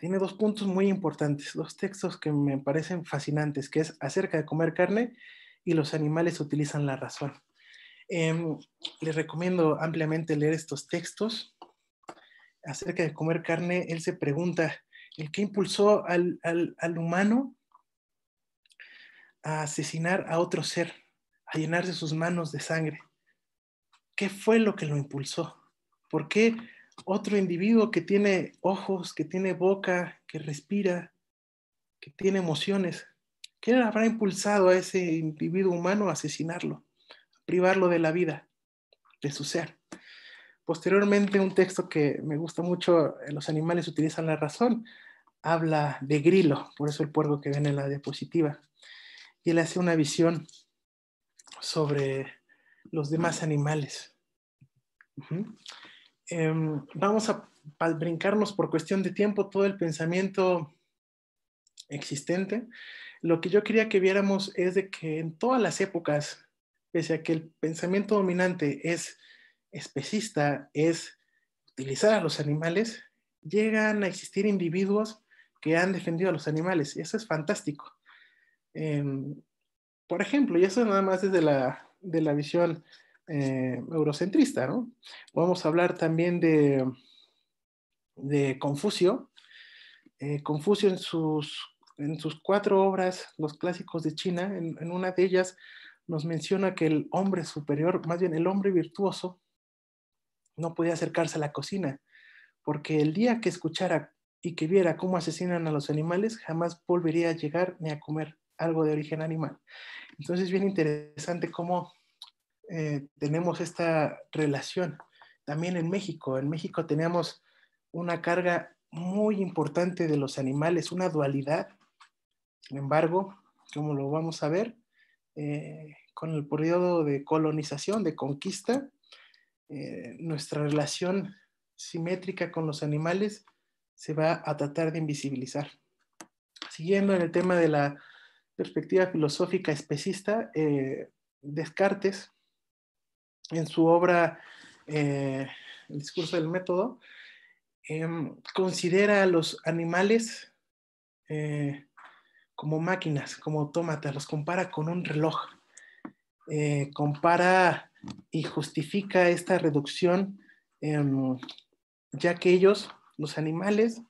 tiene dos puntos muy importantes, dos textos que me parecen fascinantes, que es acerca de comer carne y los animales utilizan la razón. Em, les recomiendo ampliamente leer estos textos. Acerca de comer carne, él se pregunta, ¿el qué impulsó al, al humano a asesinar a otro ser, a llenarse sus manos de sangre? ¿Qué fue lo que lo impulsó? ¿Por qué otro individuo que tiene ojos, que tiene boca, que respira, que tiene emociones. ¿Qué habrá impulsado a ese individuo humano a asesinarlo, a privarlo de la vida, de su ser? Posteriormente, un texto que me gusta mucho, eh, Los animales utilizan la razón, habla de grilo, por eso el puerco que ven en la diapositiva. Y él hace una visión sobre los demás animales. Em, vamos a brincarnos por cuestión de tiempo todo el pensamiento existente. Lo que yo quería que viéramos es de que en todas las épocas, pese a que el pensamiento dominante es especista, es utilizar a los animales, llegan a existir individuos que han defendido a los animales. Y eso es fantástico. Em, por ejemplo, y eso nada más desde de la visión eh, eurocentrista, ¿no? Vamos a hablar también de, Confucio. Eh, Confucio en sus, en sus cuatro obras, los clásicos de China, en, una de ellas nos menciona que el hombre superior, más bien el hombre virtuoso, no podía acercarse a la cocina, porque el día que escuchara y que viera cómo asesinan a los animales, jamás volvería a llegar ni a comer algo de origen animal. Entonces, bien interesante cómo eh, tenemos esta relación. También en México, en México teníamos una carga muy importante de los animales, una dualidad. Sin embargo, como lo vamos a ver, eh, con el periodo de colonización, de conquista, eh, nuestra relación simétrica con los animales se va a tratar de invisibilizar. Siguiendo en el tema de la perspectiva filosófica especista, Descartes en su obra eh, El discurso del método, em, considera a los animales eh, como máquinas, como autómatas, los compara con un reloj, eh, compara y justifica esta reducción, em, ya que ellos, los animales,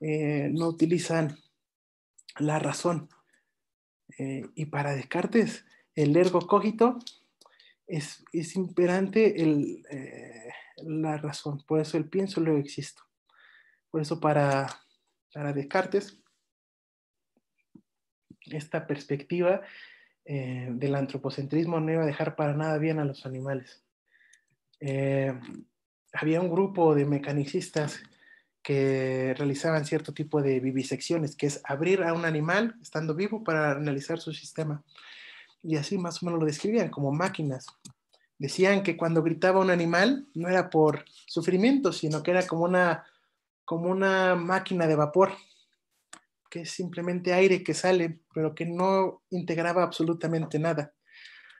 no utilizan la razón. y para Descartes, el ergo cogito es, imperante eh, la razón. Por eso el pienso, luego existo. Por eso para, Descartes, esta perspectiva eh, del antropocentrismo no iba a dejar para nada bien a los animales. Eh, había un grupo de mecanicistas que realizaban cierto tipo de vivisecciones, que es abrir a un animal estando vivo para analizar su sistema y así más o menos lo describían, como máquinas. Decían que cuando gritaba un animal no era por sufrimiento, sino que era como una, como una máquina de vapor, que es simplemente aire que sale, pero que no integraba absolutamente nada.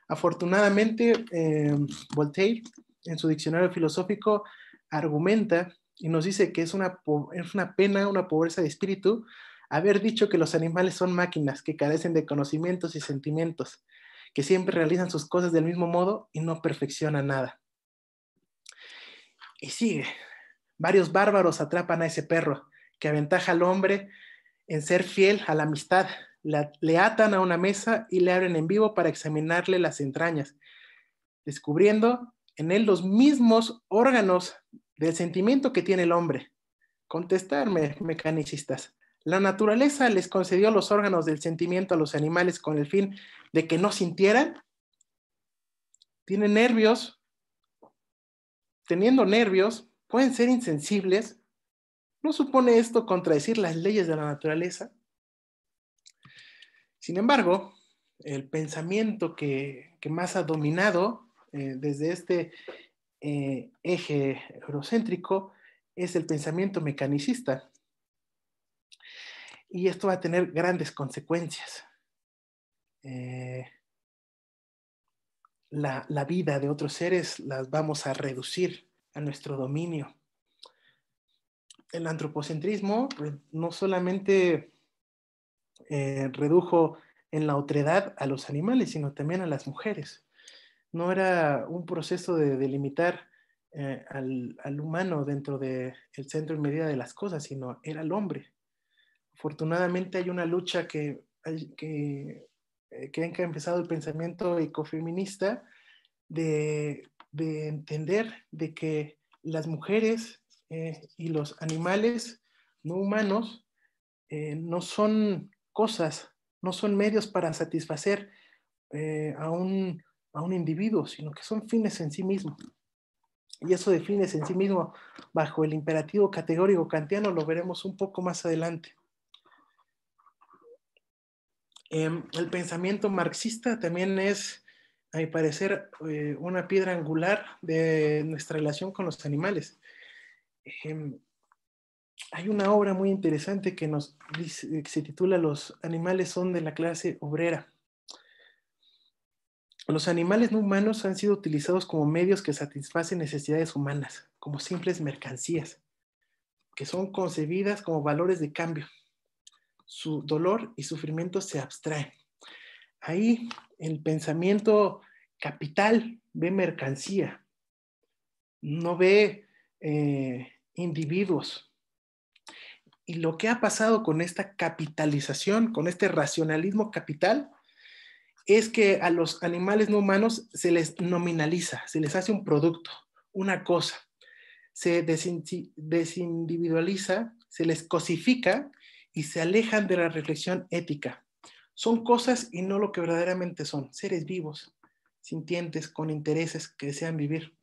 Afortunadamente, eh, Voltaire, en su diccionario filosófico, argumenta y nos dice que es una, es una pena, una pobreza de espíritu, haber dicho que los animales son máquinas que carecen de conocimientos y sentimientos, que siempre realizan sus cosas del mismo modo y no perfeccionan nada. Y sigue, varios bárbaros atrapan a ese perro, que aventaja al hombre en ser fiel a la amistad. le atan a una mesa y le abren en vivo para examinarle las entrañas, descubriendo en él los mismos órganos del sentimiento que tiene el hombre. Contestarme, mecanicistas. La naturaleza les concedió los órganos del sentimiento a los animales con el fin de que no sintieran. Tienen nervios. Teniendo nervios, pueden ser insensibles. ¿No supone esto contradecir las leyes de la naturaleza? Sin embargo, el pensamiento que, más ha dominado eh, desde este eh, eje eurocéntrico es el pensamiento mecanicista y esto va a tener grandes consecuencias. Eh, la, vida de otros seres las vamos a reducir a nuestro dominio. El antropocentrismo no solamente eh, redujo en la otredad a los animales, sino también a las mujeres. No era un proceso de delimitar eh, al, humano dentro del centro y medida de las cosas, sino era el hombre afortunadamente hay una lucha que, que, eh, que ha empezado el pensamiento ecofeminista de, entender de que las mujeres eh, y los animales no humanos eh, no son cosas, no son medios para satisfacer a, un, a un individuo, sino que son fines en sí mismos. Y eso de fines en sí mismo, bajo el imperativo categórico kantiano, lo veremos un poco más adelante. Em, el pensamiento marxista también es, a mi parecer, eh, una piedra angular de nuestra relación con los animales. Em, hay una obra muy interesante que, nos que se titula Los animales son de la clase obrera. Los animales no humanos han sido utilizados como medios que satisfacen necesidades humanas, como simples mercancías, que son concebidas como valores de cambio su dolor y sufrimiento se abstraen. Ahí el pensamiento capital ve mercancía, no ve eh, individuos. Y lo que ha pasado con esta capitalización, con este racionalismo capital, es que a los animales no humanos se les nominaliza, se les hace un producto, una cosa, se desindividualiza, se les cosifica y se alejan de la reflexión ética. Son cosas y no lo que verdaderamente son, seres vivos, sintientes, con intereses que desean vivir.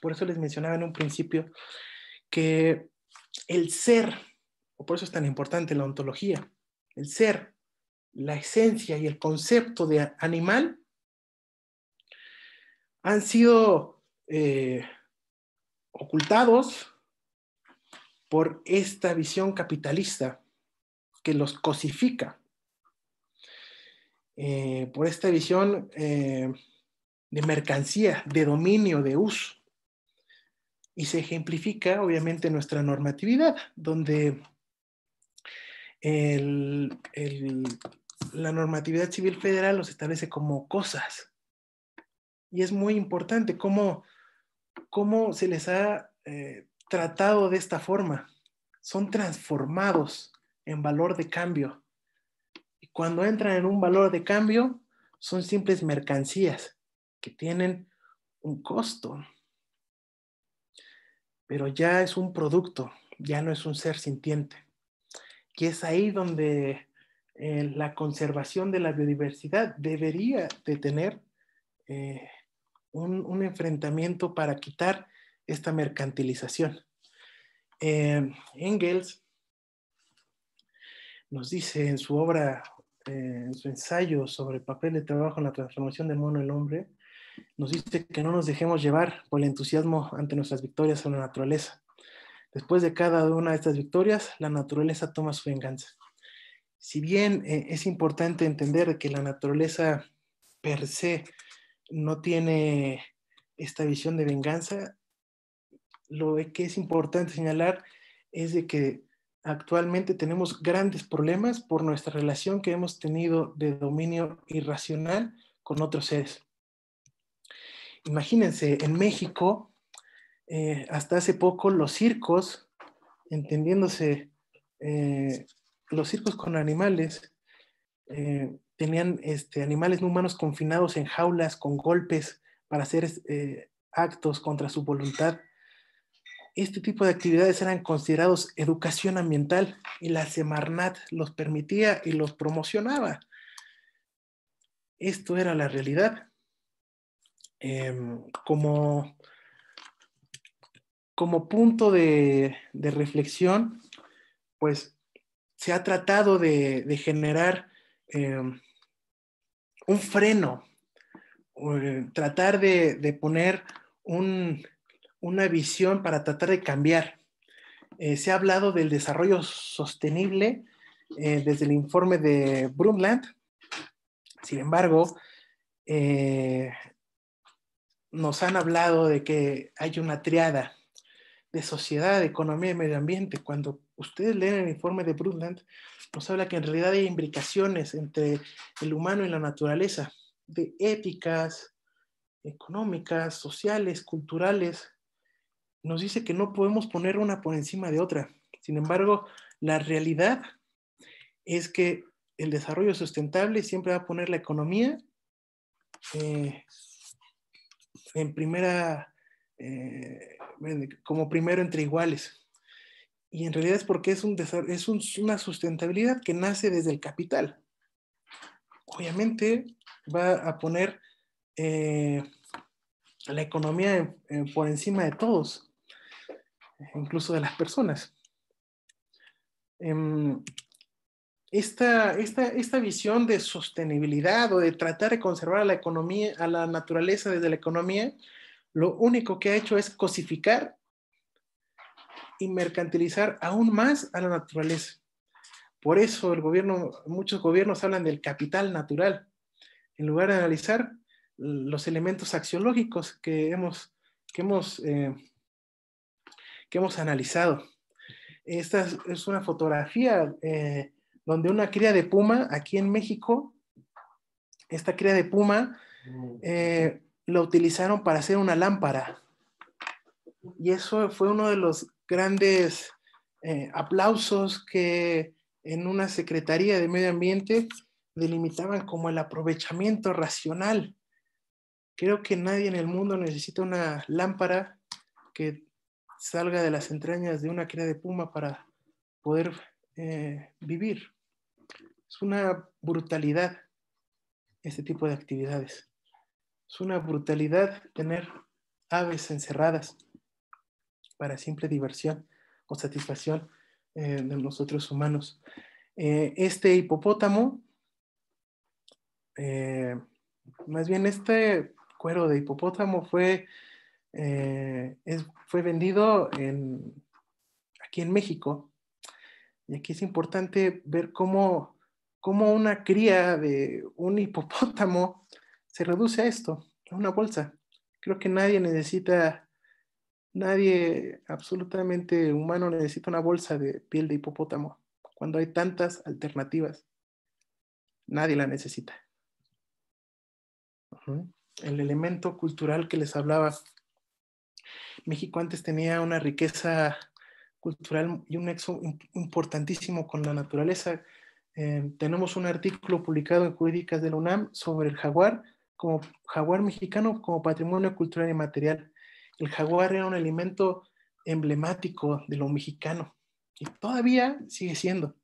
Por eso les mencionaba en un principio que el ser, o por eso es tan importante la ontología, el ser, la esencia y el concepto de animal han sido eh, ocultados por esta visión capitalista que los cosifica. Eh, por esta visión eh, de mercancía, de dominio, de uso. Y se ejemplifica, obviamente, nuestra normatividad, donde la normatividad civil federal los establece como cosas. Y es muy importante cómo, se les ha eh, tratado de esta forma. Son transformados en valor de cambio. Y cuando entran en un valor de cambio, son simples mercancías que tienen un costo. Pero ya es un producto, ya no es un ser sintiente. Y es ahí donde eh, la conservación de la biodiversidad debería de tener eh, un, enfrentamiento para quitar esta mercantilización. Eh, Engels nos dice en su obra, eh, en su ensayo sobre el papel de trabajo en la transformación del mono el hombre, nos dice que no nos dejemos llevar por el entusiasmo ante nuestras victorias a la naturaleza. Después de cada una de estas victorias, la naturaleza toma su venganza. Si bien eh, es importante entender que la naturaleza per se no tiene esta visión de venganza, lo que es importante señalar es de que actualmente tenemos grandes problemas por nuestra relación que hemos tenido de dominio irracional con otros seres. Imagínense, en México, eh, hasta hace poco los circos, entendiéndose eh, los circos con animales, eh, tenían este, animales no humanos confinados en jaulas con golpes para hacer actos contra su voluntad este tipo de actividades eran considerados educación ambiental y la Semarnat los permitía y los promocionaba. Esto era la realidad. Em, como, como punto de, reflexión, pues se ha tratado de, generar em, un freno, eh, tratar de poner un, una visión para tratar de cambiar. Eh, se ha hablado del desarrollo sostenible eh, desde el informe de Brundtland. Sin embargo, eh, nos han hablado de que hay una triada de sociedad, economía y medio ambiente. Cuando ustedes leen el informe de Brundtland, nos habla que en realidad hay imbricaciones entre el humano y la naturaleza, de éticas, económicas, sociales, culturales, nos dice que no podemos poner una por encima de otra. Sin embargo, la realidad es que el desarrollo sustentable siempre va a poner la economía eh, en primera, eh, como primero entre iguales. Y en realidad es porque es, es una sustentabilidad que nace desde el capital. Obviamente va a poner eh, la economía por encima de todos. E incluso de las personas. Em, esta, esta, visión de sostenibilidad o de tratar de conservar a la economía, a la naturaleza desde la economía, lo único que ha hecho es cosificar y mercantilizar aún más a la naturaleza. Por eso el gobierno, muchos gobiernos hablan del capital natural, en lugar de analizar los elementos axiológicos que hemos, que hemos eh, que hemos analizado. Esta es, una fotografía eh, donde una cría de puma aquí en México, esta cría de puma lo eh, la utilizaron para hacer una lámpara. Y eso fue uno de los grandes eh, aplausos que en una Secretaría de Medio Ambiente delimitaban como el aprovechamiento racional. Creo que nadie en el mundo necesita una lámpara que salga de las entrañas de una cría de puma para poder eh, vivir. Es una brutalidad este tipo de actividades. Es una brutalidad tener aves encerradas para simple diversión o satisfacción eh, de nosotros humanos. Eh, este hipopótamo, más bien este cuero de hipopótamo fue eh, fue vendido aquí en México. Y aquí es importante ver cómo, una cría de un hipopótamo se reduce a esto, a una bolsa. Creo que nadie necesita, nadie absolutamente humano necesita una bolsa de piel de hipopótamo cuando hay tantas alternativas. Nadie la necesita. El elemento cultural que les hablaba México antes tenía una riqueza cultural y un nexo importantísimo con la naturaleza. Eh, tenemos un artículo publicado en Jurídicas de la UNAM sobre el jaguar como jaguar mexicano como patrimonio cultural y material. El jaguar era un alimento emblemático de lo mexicano y todavía sigue siendo.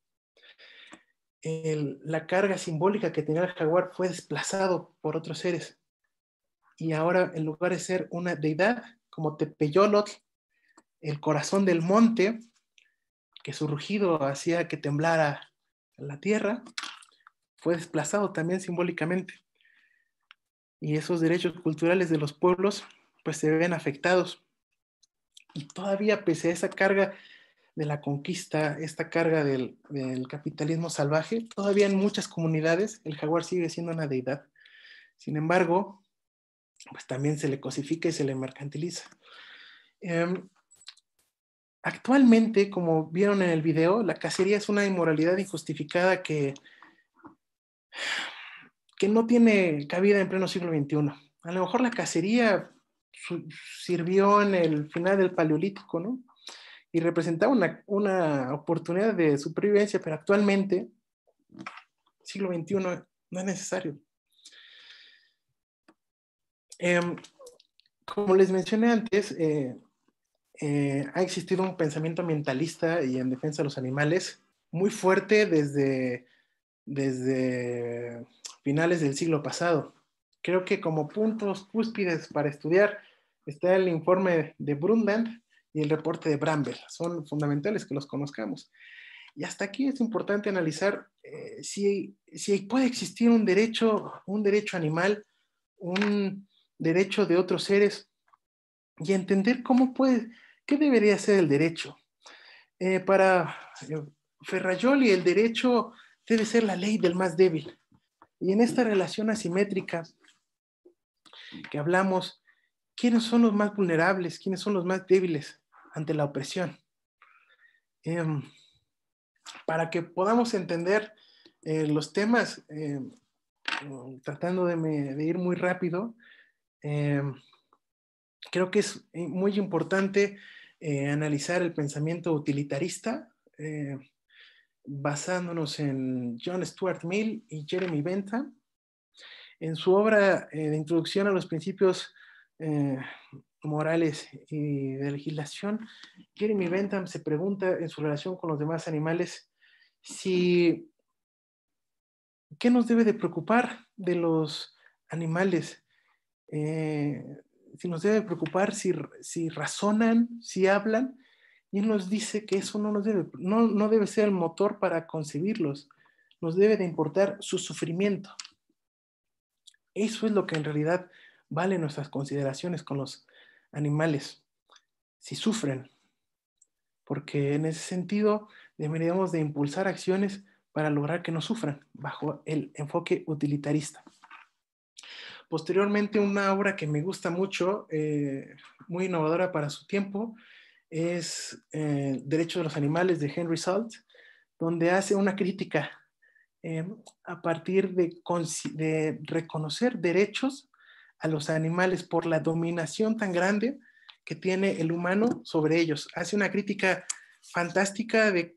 la carga simbólica que tenía el jaguar fue desplazado por otros seres y ahora en lugar de ser una deidad como Tepeyolot, el corazón del monte, que su rugido hacía que temblara la tierra, fue desplazado también simbólicamente. Y esos derechos culturales de los pueblos pues se ven afectados. Y todavía pese a esa carga de la conquista, esta carga del, capitalismo salvaje, todavía en muchas comunidades el jaguar sigue siendo una deidad. Sin embargo, pues también se le cosifica y se le mercantiliza. Em, actualmente, como vieron en el video, la cacería es una inmoralidad injustificada que, que no tiene cabida en pleno siglo XXI. A lo mejor la cacería sirvió en el final del Paleolítico, ¿no? Y representaba una, una oportunidad de supervivencia, pero actualmente, siglo XXI, no es necesario. Em, como les mencioné antes, eh, eh, ha existido un pensamiento ambientalista y en defensa de los animales muy fuerte desde, desde finales del siglo pasado. Creo que como puntos cúspides para estudiar está el informe de Brundtland y el reporte de Bramble. Son fundamentales que los conozcamos. Y hasta aquí es importante analizar eh, si, si, puede existir un derecho, un derecho animal, un, derecho de otros seres y entender cómo puede, qué debería ser el derecho. Eh, para eh, Ferrajoli, el derecho debe ser la ley del más débil. Y en esta relación asimétrica que hablamos, ¿quiénes son los más vulnerables? ¿Quiénes son los más débiles ante la opresión? Em, para que podamos entender eh, los temas, em, tratando de, de ir muy rápido, Em, creo que es muy importante eh, analizar el pensamiento utilitarista eh, basándonos en John Stuart Mill y Jeremy Bentham. En su obra eh, de introducción a los principios morales y de legislación, Jeremy Bentham se pregunta en su relación con los demás animales si qué nos debe de preocupar de los animales eh, si nos debe preocupar si, si, razonan, si hablan, y Él nos dice que eso no, nos debe, no, no debe ser el motor para concebirlos, nos debe de importar su sufrimiento. Eso es lo que en realidad vale nuestras consideraciones con los animales, si sufren, porque en ese sentido deberíamos de impulsar acciones para lograr que no sufran bajo el enfoque utilitarista. Posteriormente, una obra que me gusta mucho, eh, muy innovadora para su tiempo, es eh, Derechos de los Animales de Henry Salt, donde hace una crítica eh, a partir de, reconocer derechos a los animales por la dominación tan grande que tiene el humano sobre ellos. Hace una crítica fantástica de,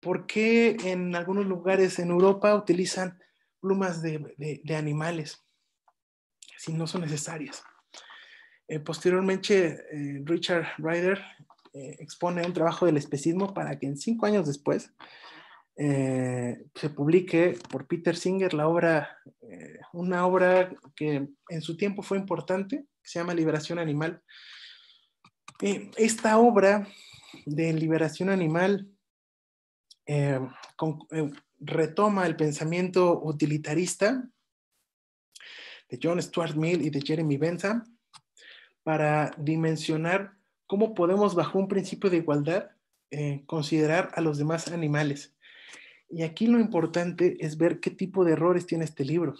por qué en algunos lugares en Europa utilizan plumas de animales si no son necesarias. Eh, posteriormente, eh, Richard Ryder eh, expone un trabajo del especismo para que en cinco años después se publique por Peter Singer la obra, una obra que en su tiempo fue importante, que se llama Liberación Animal. esta obra de Liberación Animal retoma el pensamiento utilitarista de John Stuart Mill y de Jeremy Bentham para dimensionar cómo podemos, bajo un principio de igualdad, eh, considerar a los demás animales. Y aquí lo importante es ver qué tipo de errores tiene este libro.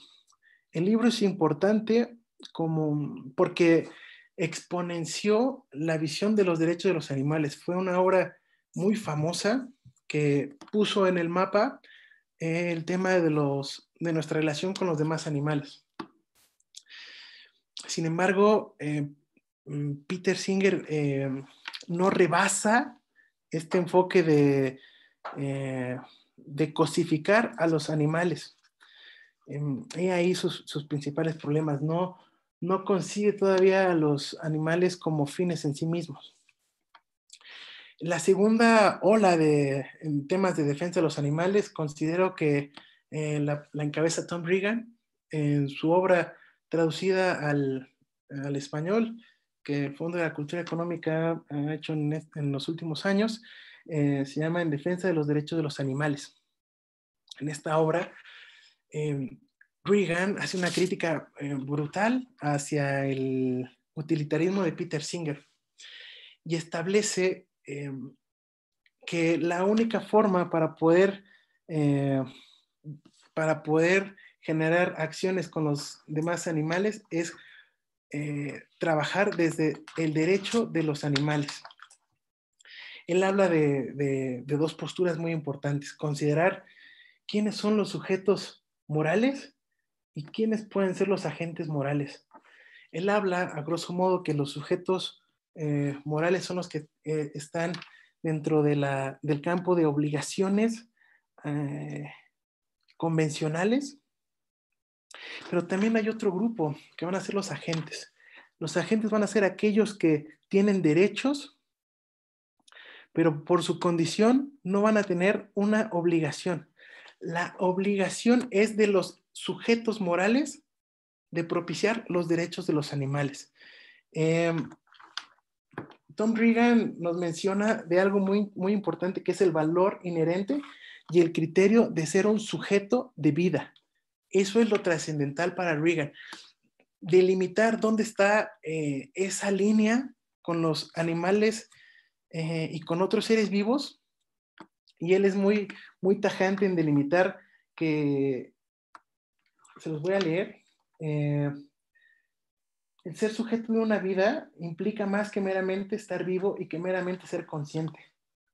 El libro es importante como porque exponenció la visión de los derechos de los animales. Fue una obra muy famosa que puso en el mapa eh, el tema de, los, de nuestra relación con los demás animales. Sin embargo, eh, mm, Peter Singer eh, no rebasa este enfoque de, eh, cosificar a los animales. y em, ahí sus, sus, principales problemas. No, consigue todavía a los animales como fines en sí mismos. La segunda ola de temas de defensa de los animales considero que la, la encabeza Tom Reagan en su obra traducida al, español, que el Fondo de la Cultura Económica ha hecho en, los últimos años, eh, se llama En defensa de los derechos de los animales. En esta obra, eh, Reagan hace una crítica eh, brutal hacia el utilitarismo de Peter Singer y establece que la única forma para poder, para poder generar acciones con los demás animales es eh, trabajar desde el derecho de los animales. Él habla de, dos posturas muy importantes, considerar quiénes son los sujetos morales y quiénes pueden ser los agentes morales. Él habla, a grosso modo, que los sujetos eh, morales son los que eh, están dentro del campo de obligaciones convencionales pero también hay otro grupo que van a ser los agentes. Los agentes van a ser aquellos que tienen derechos, pero por su condición no van a tener una obligación. La obligación es de los sujetos morales de propiciar los derechos de los animales. Em, Tom Reagan nos menciona de algo muy, muy importante que es el valor inherente y el criterio de ser un sujeto de vida. Eso es lo trascendental para Reagan. Delimitar dónde está eh, esa línea con los animales eh, y con otros seres vivos. Y él es muy, muy tajante en delimitar que, se los voy a leer, eh, el ser sujeto de una vida implica más que meramente estar vivo y que meramente ser consciente.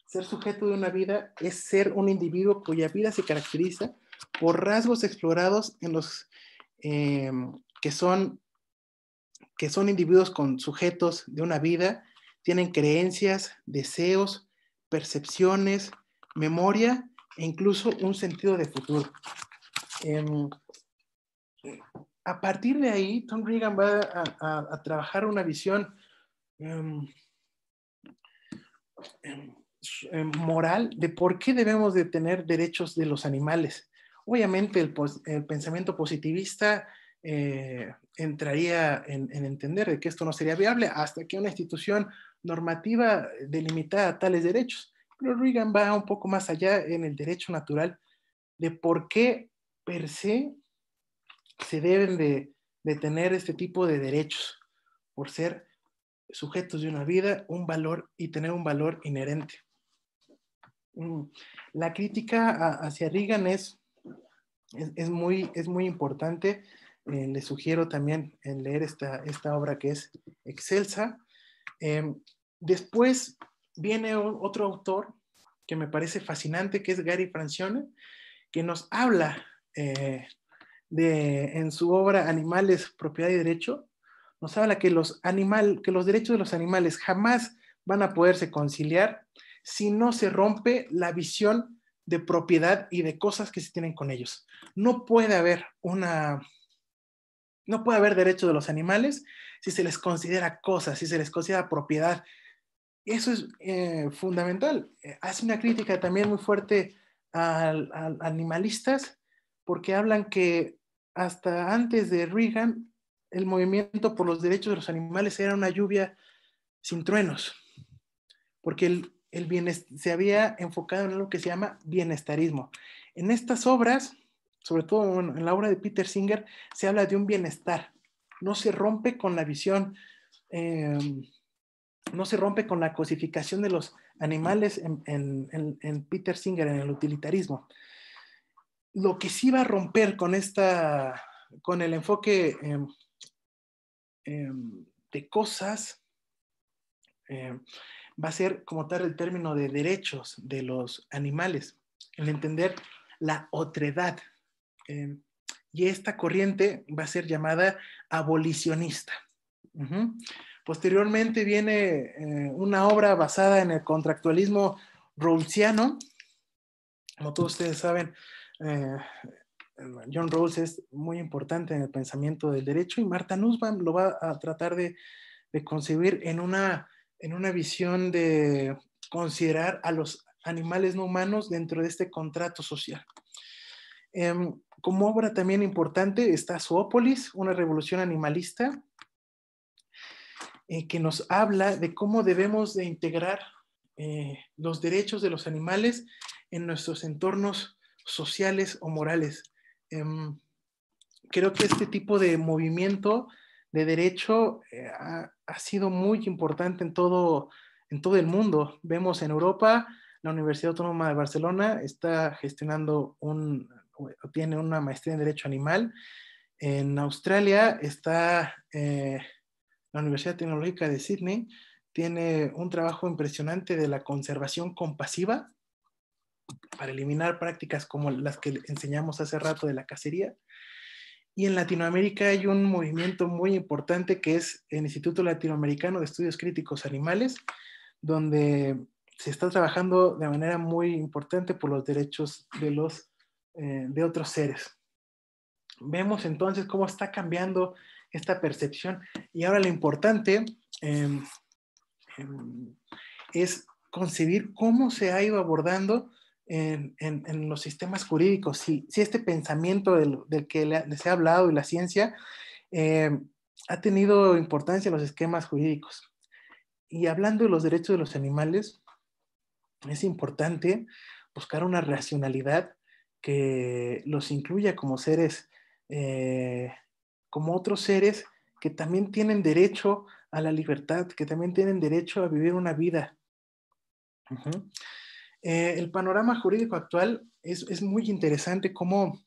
Ser sujeto de una vida es ser un individuo cuya vida se caracteriza por rasgos explorados en los em, que, son, que son individuos con sujetos de una vida, tienen creencias, deseos, percepciones, memoria e incluso un sentido de futuro. Em, a partir de ahí, Tom Reagan va a, trabajar una visión em, moral de por qué debemos de tener derechos de los animales. Obviamente el, pensamiento positivista eh, entraría en, entender de que esto no sería viable hasta que una institución normativa delimitara tales derechos. Pero Reagan va un poco más allá en el derecho natural de por qué per se se deben de, tener este tipo de derechos por ser sujetos de una vida, un valor y tener un valor inherente. Mm, la crítica hacia Reagan es es, muy, es muy importante. Eh, le les sugiero también leer esta, obra que es excelsa. Em, después viene otro autor que me parece fascinante, que es Gary Francione, que nos habla eh, de, en su obra Animales, Propiedad y Derecho, nos habla que los, animal, que los derechos de los animales jamás van a poderse conciliar si no se rompe la visión de propiedad y de cosas que se tienen con ellos. No puede haber una, no puede haber derecho de los animales si se les considera cosas, si se les considera propiedad. Eso es eh, fundamental. Eh, hace una crítica también muy fuerte a, animalistas porque hablan que hasta antes de Reagan el movimiento por los derechos de los animales era una lluvia sin truenos, porque el, el se había enfocado en lo que se llama bienestarismo. En estas obras, sobre todo en la obra de Peter Singer, se habla de un bienestar. No se rompe con la visión, eh, no se rompe con la cosificación de los animales en, Peter Singer, en el utilitarismo. Lo que sí va a romper con esta, con el enfoque eh, eh, de cosas, va a ser como tal el término de derechos de los animales, el entender la otredad. Eh, y esta corriente va a ser llamada abolicionista. Posteriormente viene eh, una obra basada en el contractualismo Rawlsiano. Como todos ustedes saben, eh, John Rawls es muy importante en el pensamiento del derecho y Marta Nussbaum lo va a tratar de concebir en una en una visión de considerar a los animales no humanos dentro de este contrato social. Em, como obra también importante está Zoópolis, una revolución animalista, eh, que nos habla de cómo debemos de integrar eh, los derechos de los animales en nuestros entornos sociales o morales. Em, creo que este tipo de movimiento de derecho eh, ha, sido muy importante en todo, el mundo. Vemos en Europa, la Universidad Autónoma de Barcelona está gestionando un, tiene una maestría en Derecho Animal. En Australia está eh, la Universidad Tecnológica de Sydney, tiene un trabajo impresionante de la conservación compasiva para eliminar prácticas como las que enseñamos hace rato de la cacería. Y en Latinoamérica hay un movimiento muy importante que es el Instituto Latinoamericano de Estudios Críticos Animales, donde se está trabajando de manera muy importante por los derechos de, los, eh, de otros seres. Vemos entonces cómo está cambiando esta percepción. Y ahora lo importante em, em, es concebir cómo se ha ido abordando en, en, los sistemas jurídicos, si, este pensamiento del, del que les he hablado y la ciencia eh, ha tenido importancia en los esquemas jurídicos. Y hablando de los derechos de los animales, es importante buscar una racionalidad que los incluya como seres, eh, como otros seres que también tienen derecho a la libertad, que también tienen derecho a vivir una vida. Eh, el panorama jurídico actual es, muy interesante cómo,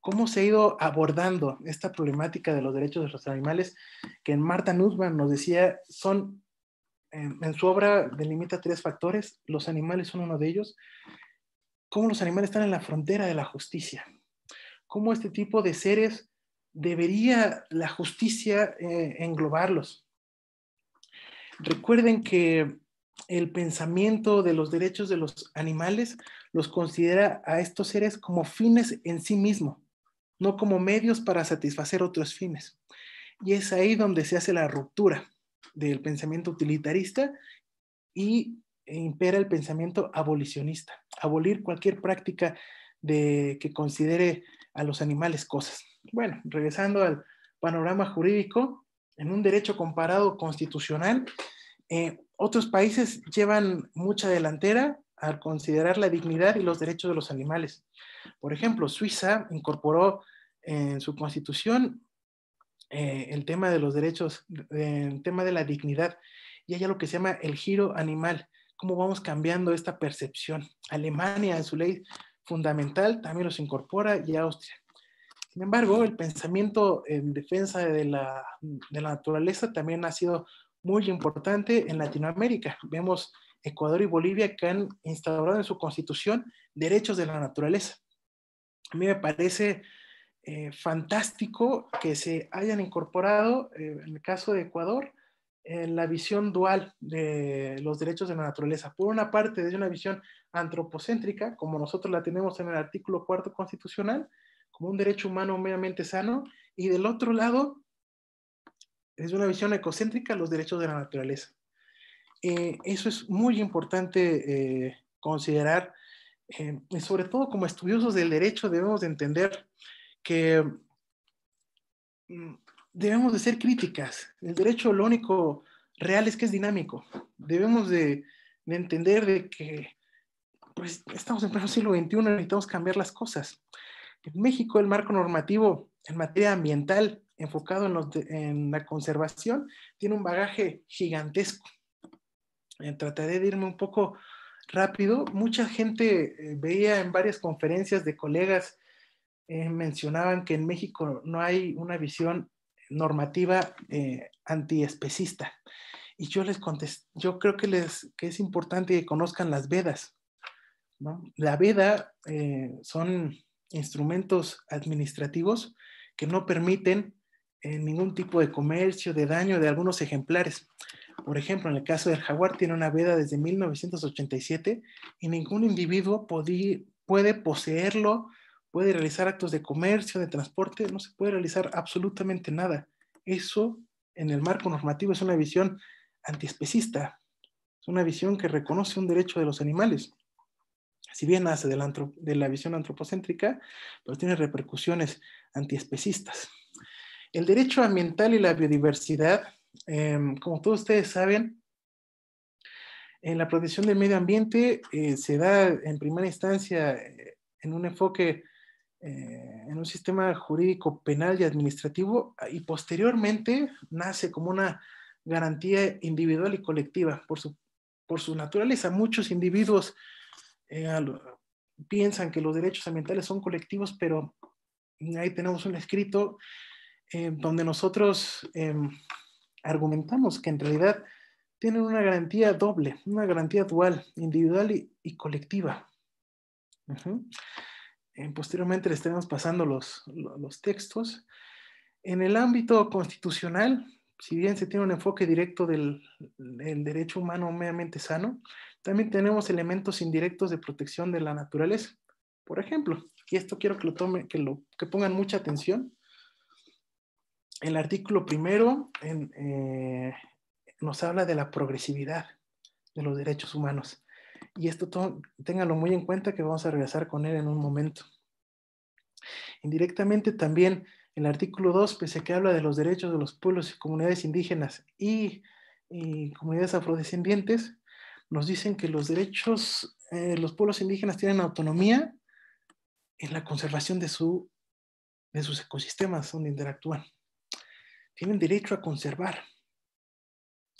cómo se ha ido abordando esta problemática de los derechos de los animales, que en Marta Nussbaum nos decía son, eh, en, su obra delimita tres factores, los animales son uno de ellos, cómo los animales están en la frontera de la justicia, cómo este tipo de seres debería la justicia eh, englobarlos. Recuerden que el pensamiento de los derechos de los animales los considera a estos seres como fines en sí mismo, no como medios para satisfacer otros fines. Y es ahí donde se hace la ruptura del pensamiento utilitarista y e impera el pensamiento abolicionista, abolir cualquier práctica de que considere a los animales cosas. Bueno, regresando al panorama jurídico, en un derecho comparado constitucional, eh, otros países llevan mucha delantera al considerar la dignidad y los derechos de los animales. Por ejemplo, Suiza incorporó en su constitución eh, el tema de los derechos, eh, el tema de la dignidad, y hay lo que se llama el giro animal, cómo vamos cambiando esta percepción. Alemania en su ley fundamental también los incorpora y Austria. Sin embargo, el pensamiento en defensa de la, de la naturaleza también ha sido muy importante en Latinoamérica. Vemos Ecuador y Bolivia que han instaurado en su constitución derechos de la naturaleza. A mí me parece eh, fantástico que se hayan incorporado, eh, en el caso de Ecuador, eh, la visión dual de los derechos de la naturaleza. Por una parte, desde una visión antropocéntrica, como nosotros la tenemos en el artículo cuarto constitucional, como un derecho humano meramente sano, y del otro lado, desde una visión ecocéntrica los derechos de la naturaleza. Eh, eso es muy importante eh, considerar, eh, sobre todo como estudiosos del derecho debemos de entender que mm, debemos de ser críticas. El derecho lo único real es que es dinámico. Debemos de, entender de que pues, estamos en pleno siglo XXI, necesitamos cambiar las cosas. En México el marco normativo en materia ambiental enfocado en, la conservación, tiene un bagaje gigantesco. Eh, trataré de irme un poco rápido. Mucha gente eh, veía en varias conferencias de colegas, eh, mencionaban que en México no hay una visión normativa antiespecista. Y yo les contesto yo creo que, les, que es importante que conozcan las vedas. ¿no? La veda son instrumentos administrativos que no permiten en ningún tipo de comercio, de daño de algunos ejemplares. Por ejemplo, en el caso del jaguar tiene una veda desde 1987 y ningún individuo puede poseerlo, puede realizar actos de comercio, de transporte, no se puede realizar absolutamente nada. Eso en el marco normativo es una visión antiespecista, es una visión que reconoce un derecho de los animales. Si bien nace de la, de la visión antropocéntrica, pero pues tiene repercusiones antiespecistas. El derecho ambiental y la biodiversidad, em, como todos ustedes saben, en la protección del medio ambiente eh, se da en primera instancia eh, en un enfoque, eh, en un sistema jurídico penal y administrativo y posteriormente nace como una garantía individual y colectiva. Por su, por su naturaleza, muchos individuos piensan que los derechos ambientales son colectivos, pero ahí tenemos un escrito eh, donde nosotros em, argumentamos que en realidad tienen una garantía doble, una garantía dual, individual y, colectiva. Eh, posteriormente les estaremos pasando los, textos. En el ámbito constitucional, si bien se tiene un enfoque directo del, derecho humano meramente sano, también tenemos elementos indirectos de protección de la naturaleza. Por ejemplo, y esto quiero que lo tome, que pongan mucha atención, el artículo primero eh, nos habla de la progresividad de los derechos humanos. Y esto ténganlo muy en cuenta que vamos a regresar con él en un momento. Indirectamente también el artículo 2, pese a que habla de los derechos de los pueblos y comunidades indígenas y, comunidades afrodescendientes, nos dicen que los derechos, eh, los pueblos indígenas tienen autonomía en la conservación de, su, de sus ecosistemas donde interactúan tienen derecho a conservar.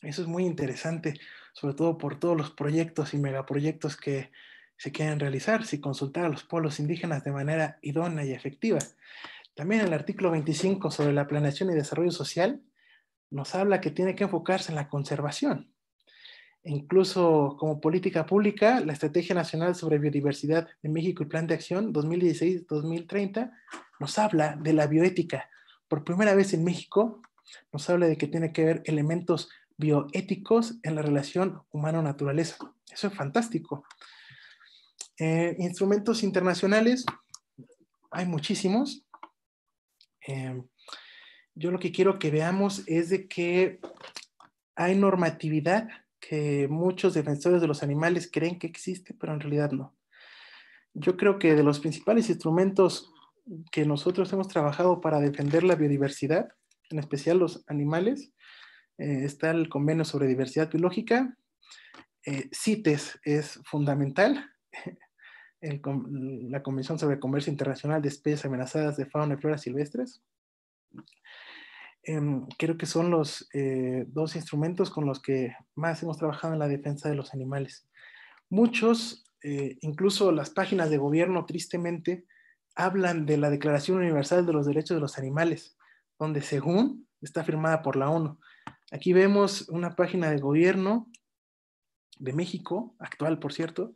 Eso es muy interesante, sobre todo por todos los proyectos y megaproyectos que se quieren realizar, si consultar a los pueblos indígenas de manera idónea y efectiva. También el artículo 25 sobre la planeación y desarrollo social nos habla que tiene que enfocarse en la conservación. E incluso como política pública, la Estrategia Nacional sobre Biodiversidad de México y Plan de Acción 2016-2030 nos habla de la bioética, por primera vez en México, nos habla de que tiene que ver elementos bioéticos en la relación humano-naturaleza. Eso es fantástico. Eh, instrumentos internacionales, hay muchísimos. Em, yo lo que quiero que veamos es de que hay normatividad que muchos defensores de los animales creen que existe, pero en realidad no. Yo creo que de los principales instrumentos que nosotros hemos trabajado para defender la biodiversidad, en especial los animales. Eh, está el convenio sobre diversidad biológica. Eh, CITES es fundamental. la Convención sobre Comercio Internacional de Especies Amenazadas de Fauna y Flora Silvestres. Em, creo que son los eh, dos instrumentos con los que más hemos trabajado en la defensa de los animales. Muchos, incluso las páginas de gobierno, tristemente, hablan de la Declaración Universal de los Derechos de los Animales, donde según está firmada por la ONU. Aquí vemos una página del gobierno de México, actual por cierto,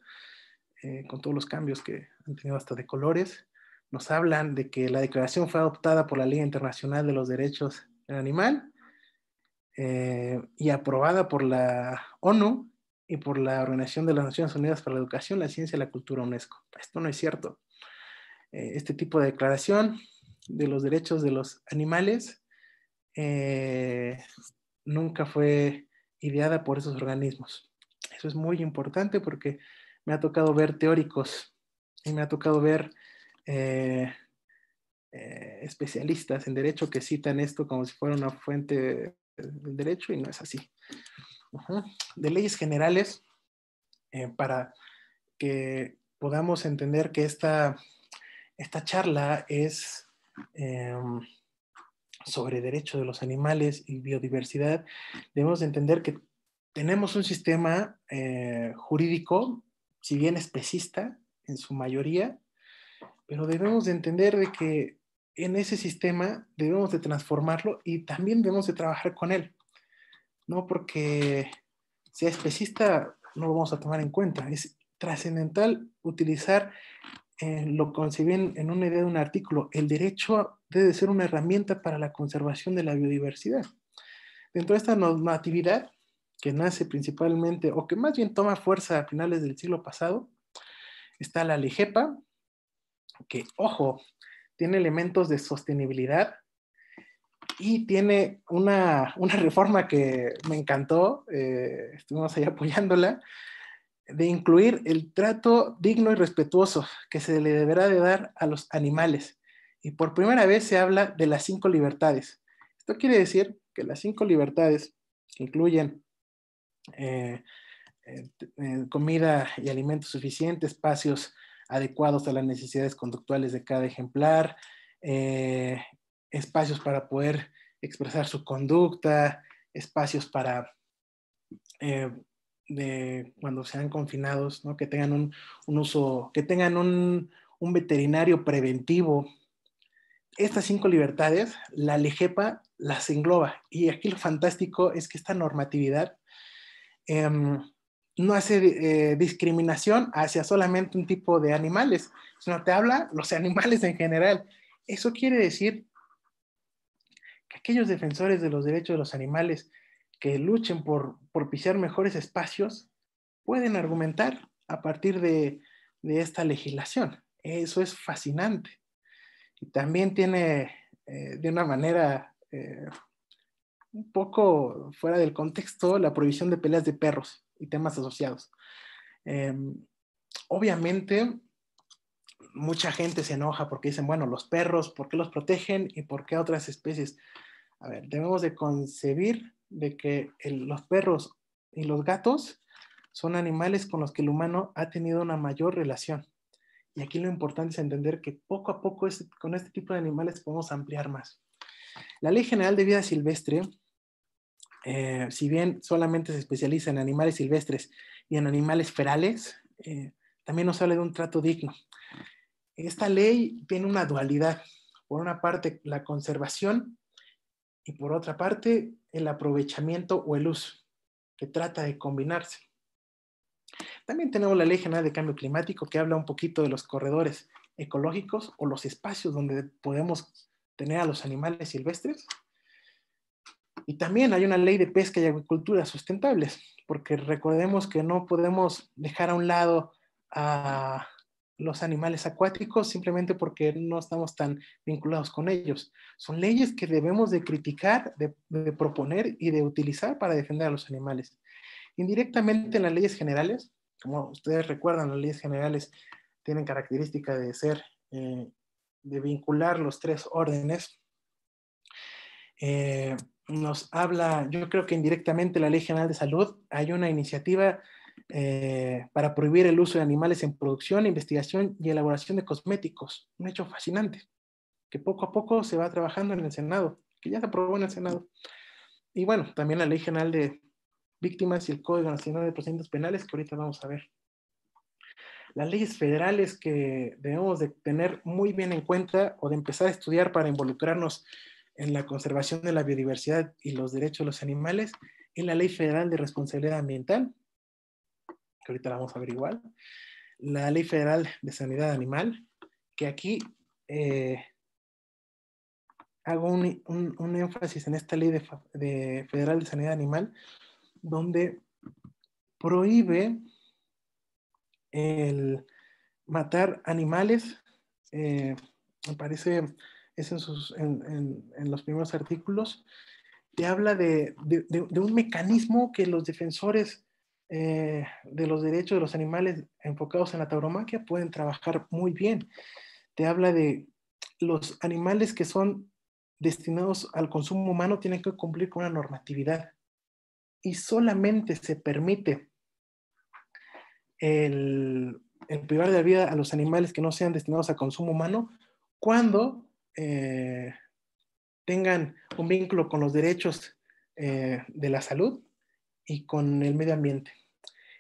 eh, con todos los cambios que han tenido hasta de colores, nos hablan de que la declaración fue adoptada por la Ley Internacional de los Derechos del Animal eh, y aprobada por la ONU y por la Organización de las Naciones Unidas para la Educación, la Ciencia y la Cultura UNESCO. Esto no es cierto. Eh, este tipo de declaración de los derechos de los animales eh, nunca fue ideada por esos organismos. Eso es muy importante porque me ha tocado ver teóricos y me ha tocado ver eh, especialistas en derecho que citan esto como si fuera una fuente del derecho y no es así. De leyes generales, para que podamos entender que esta esta charla es em, sobre derechos de los animales y biodiversidad. Debemos entender que tenemos un sistema eh, jurídico, si bien especista en su mayoría, pero debemos de entender de que en ese sistema debemos de transformarlo y también debemos de trabajar con él. No porque sea especista, no lo vamos a tomar en cuenta. Es trascendental utilizar eh, lo concebí en, una idea de un artículo, el derecho debe ser una herramienta para la conservación de la biodiversidad. Dentro de esta normatividad, que nace principalmente, o que más bien toma fuerza a finales del siglo pasado, está la LEGEPA, que, ojo, tiene elementos de sostenibilidad y tiene una, reforma que me encantó, eh, estuvimos ahí apoyándola, de incluir el trato digno y respetuoso que se le deberá de dar a los animales. Y por primera vez se habla de las cinco libertades. Esto quiere decir que las cinco libertades incluyen eh, eh, eh, comida y alimentos suficientes, espacios adecuados a las necesidades conductuales de cada ejemplar, espacios para poder expresar su conducta, espacios para de cuando sean confinados, ¿no? que tengan un, un uso, que tengan un, un, veterinario preventivo. Estas cinco libertades, la LEGEPA las engloba. Y aquí lo fantástico es que esta normatividad em, no hace eh, discriminación hacia solamente un tipo de animales, sino te habla los animales en general. Eso quiere decir que aquellos defensores de los derechos de los animales que luchen por, propiciar mejores espacios pueden argumentar a partir de, esta legislación. Eso es fascinante. Y también tiene eh, de una manera eh, un poco fuera del contexto la prohibición de peleas de perros y temas asociados. Eh, obviamente, mucha gente se enoja porque dicen, bueno, los perros, ¿por qué los protegen y por qué otras especies? A ver, debemos de concebir de que los perros y los gatos son animales con los que el humano ha tenido una mayor relación. Y aquí lo importante es entender que poco a poco este, con este tipo de animales podemos ampliar más. La Ley General de Vida Silvestre, eh, si bien solamente se especializa en animales silvestres y en animales ferales, eh, también nos habla de un trato digno. Esta ley tiene una dualidad. Por una parte, la conservación y por otra parte el aprovechamiento o el uso, que trata de combinarse. También tenemos la Ley General de Cambio Climático que habla un poquito de los corredores ecológicos o los espacios donde podemos tener a los animales silvestres. Y también hay una ley de pesca y agricultura sustentables, porque recordemos que no podemos dejar a un lado a, los animales acuáticos simplemente porque no estamos tan vinculados con ellos. Son leyes que debemos de criticar, de, proponer y de utilizar para defender a los animales. Indirectamente en las leyes generales, como ustedes recuerdan, las leyes generales tienen característica de ser, eh, de vincular los tres órdenes. Eh, nos habla, yo creo que indirectamente la Ley General de Salud, hay una iniciativa eh, para prohibir el uso de animales en producción, investigación y elaboración de cosméticos. Un hecho fascinante, que poco a poco se va trabajando en el Senado, que ya se aprobó en el Senado. Y bueno, también la Ley General de Víctimas y el Código Nacional de Procedimientos Penales, que ahorita vamos a ver. Las leyes federales que debemos de tener muy bien en cuenta o de empezar a estudiar para involucrarnos en la conservación de la biodiversidad y los derechos de los animales es la Ley Federal de Responsabilidad Ambiental, ahorita la vamos a averiguar, la Ley Federal de Sanidad Animal, que aquí eh, hago un, énfasis en esta Ley de, Federal de Sanidad Animal, donde prohíbe el matar animales, eh, me parece, es en, los primeros artículos, te habla de, un mecanismo que los defensores eh, de los derechos de los animales enfocados en la tauromaquia pueden trabajar muy bien. Te habla de los animales que son destinados al consumo humano tienen que cumplir con una normatividad y solamente se permite el, privar de la vida a los animales que no sean destinados a consumo humano cuando eh, tengan un vínculo con los derechos eh, de la salud y con el medio ambiente.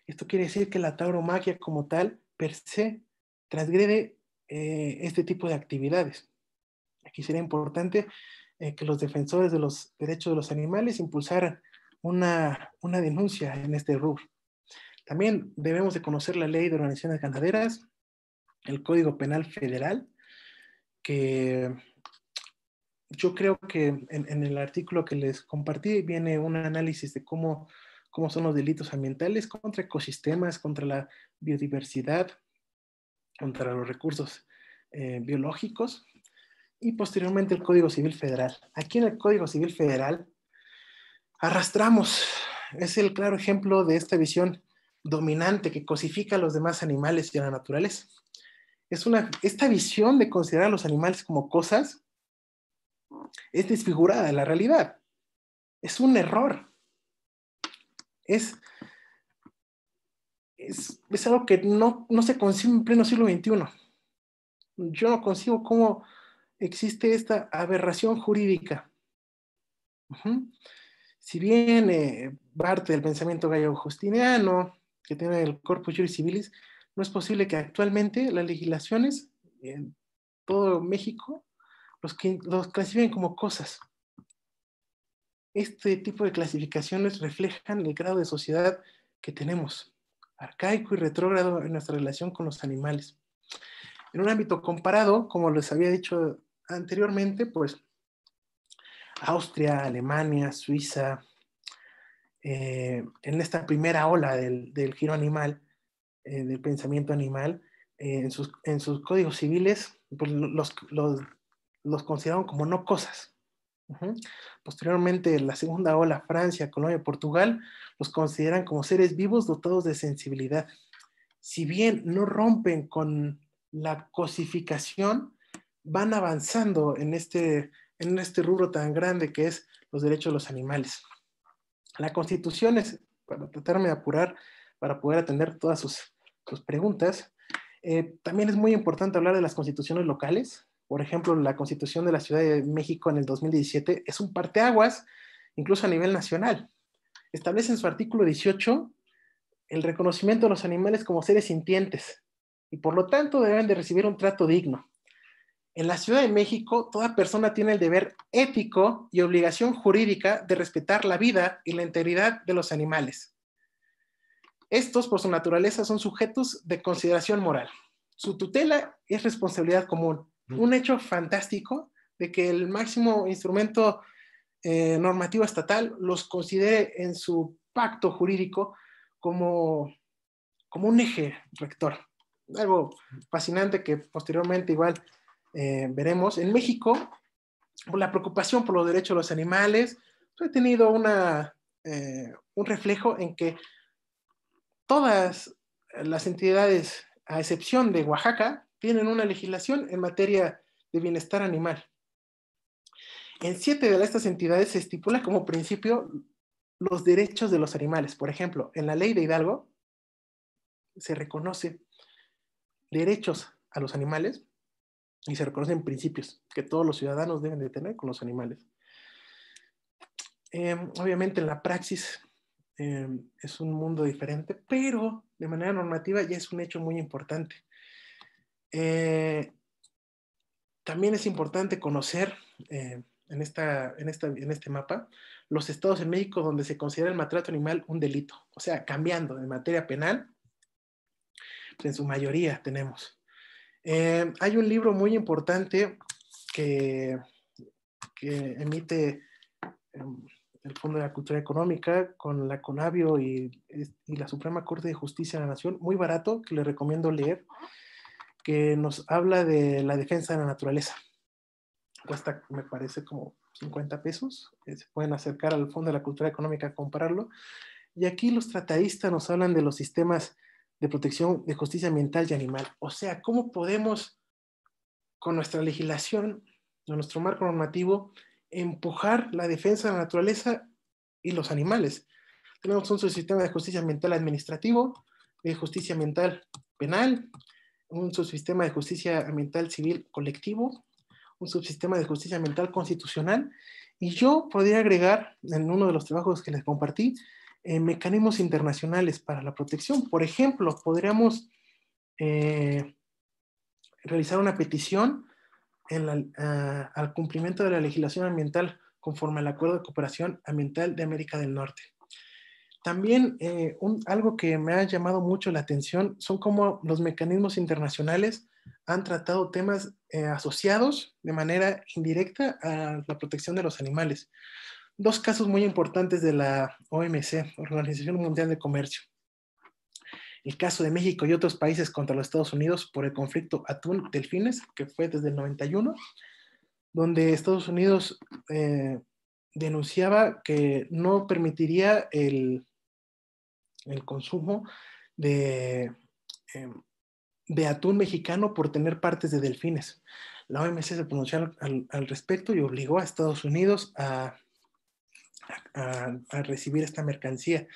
Esto quiere decir que la tauromaquia como tal, per se, transgrede eh, este tipo de actividades. Aquí sería importante eh, que los defensores de los derechos de los animales impulsaran una, una denuncia en este rubro. También debemos de conocer la ley de organizaciones ganaderas, el Código Penal Federal, que yo creo que en, el artículo que les compartí viene un análisis de cómo cómo son los delitos ambientales contra ecosistemas, contra la biodiversidad, contra los recursos eh, biológicos y posteriormente el Código Civil Federal. Aquí en el Código Civil Federal arrastramos, es el claro ejemplo de esta visión dominante que cosifica a los demás animales y a la naturaleza. Es esta visión de considerar a los animales como cosas es desfigurada de la realidad. Es un error. Es, algo que no, se concibe en pleno siglo XXI. Yo no consigo cómo existe esta aberración jurídica. Si bien eh, parte del pensamiento gallo-justiniano, que tiene el corpus juris civilis, no es posible que actualmente las legislaciones en todo México los, los clasifiquen como cosas este tipo de clasificaciones reflejan el grado de sociedad que tenemos, arcaico y retrógrado en nuestra relación con los animales. En un ámbito comparado, como les había dicho anteriormente, pues Austria, Alemania, Suiza, eh, en esta primera ola del, giro animal, eh, del pensamiento animal, eh, en, sus, códigos civiles, pues, los, los, los consideraron como no cosas, Posteriormente, la segunda ola, Francia, Colombia, Portugal, los consideran como seres vivos dotados de sensibilidad. Si bien no rompen con la cosificación, van avanzando este, en este, rubro tan grande que es los derechos de los animales. La constitución es, para tratarme de apurar, para poder atender todas sus, preguntas, eh, también es muy importante hablar de las constituciones locales, por ejemplo, la constitución de la Ciudad de México en el 2017 es un parteaguas, incluso a nivel nacional. Establece en su artículo 18 el reconocimiento de los animales como seres sintientes y por lo tanto deben de recibir un trato digno. En la Ciudad de México, toda persona tiene el deber ético y obligación jurídica de respetar la vida y la integridad de los animales. Estos, por su naturaleza, son sujetos de consideración moral. Su tutela es responsabilidad común un hecho fantástico de que el máximo instrumento eh, normativo estatal los considere en su pacto jurídico como, un eje rector. Algo fascinante que posteriormente igual eh, veremos. En México, la preocupación por los derechos de los animales, pues, ha tenido eh, un reflejo en que todas las entidades, a excepción de Oaxaca, tienen una legislación en materia de bienestar animal. En siete de estas entidades se estipula como principio los derechos de los animales. Por ejemplo, en la ley de Hidalgo se reconocen derechos a los animales y se reconocen principios que todos los ciudadanos deben de tener con los animales. Em, obviamente en la praxis em, es un mundo diferente, pero de manera normativa ya es un hecho muy importante. Eh, también es importante conocer eh, en, esta, en, esta, en este mapa los estados en México donde se considera el maltrato animal un delito. O sea, cambiando en materia penal, pues, en su mayoría tenemos. Eh, hay un libro muy importante que, que emite em, el Fondo de la Cultura Económica con la Conavio y, y la Suprema Corte de Justicia de la Nación, muy barato, que le recomiendo leer que nos habla de la defensa de la naturaleza. Cuesta, me parece, como 50 pesos. Eh, se pueden acercar al Fondo de la Cultura Económica a comprarlo. Y aquí los tratadistas nos hablan de los sistemas de protección de justicia ambiental y animal. O sea, ¿cómo podemos con nuestra legislación, con nuestro marco normativo, empujar la defensa de la naturaleza y los animales? Tenemos un sistema de justicia ambiental administrativo, de justicia ambiental penal, un subsistema de justicia ambiental civil colectivo, un subsistema de justicia ambiental constitucional, y yo podría agregar en uno de los trabajos que les compartí eh, mecanismos internacionales para la protección. Por ejemplo, podríamos eh, realizar una petición ah, al cumplimiento de la legislación ambiental conforme al Acuerdo de Cooperación Ambiental de América del Norte. También eh, un, algo que me ha llamado mucho la atención son cómo los mecanismos internacionales han tratado temas eh, asociados de manera indirecta a la protección de los animales. Dos casos muy importantes de la OMC, Organización Mundial de Comercio. El caso de México y otros países contra los Estados Unidos por el conflicto atún-delfines, que fue desde el 91, donde Estados Unidos eh, denunciaba que no permitiría el, consumo em, de, atún mexicano por tener partes de delfines. La OMC se pronunció al, respecto y obligó a Estados Unidos a, recibir esta mercancía.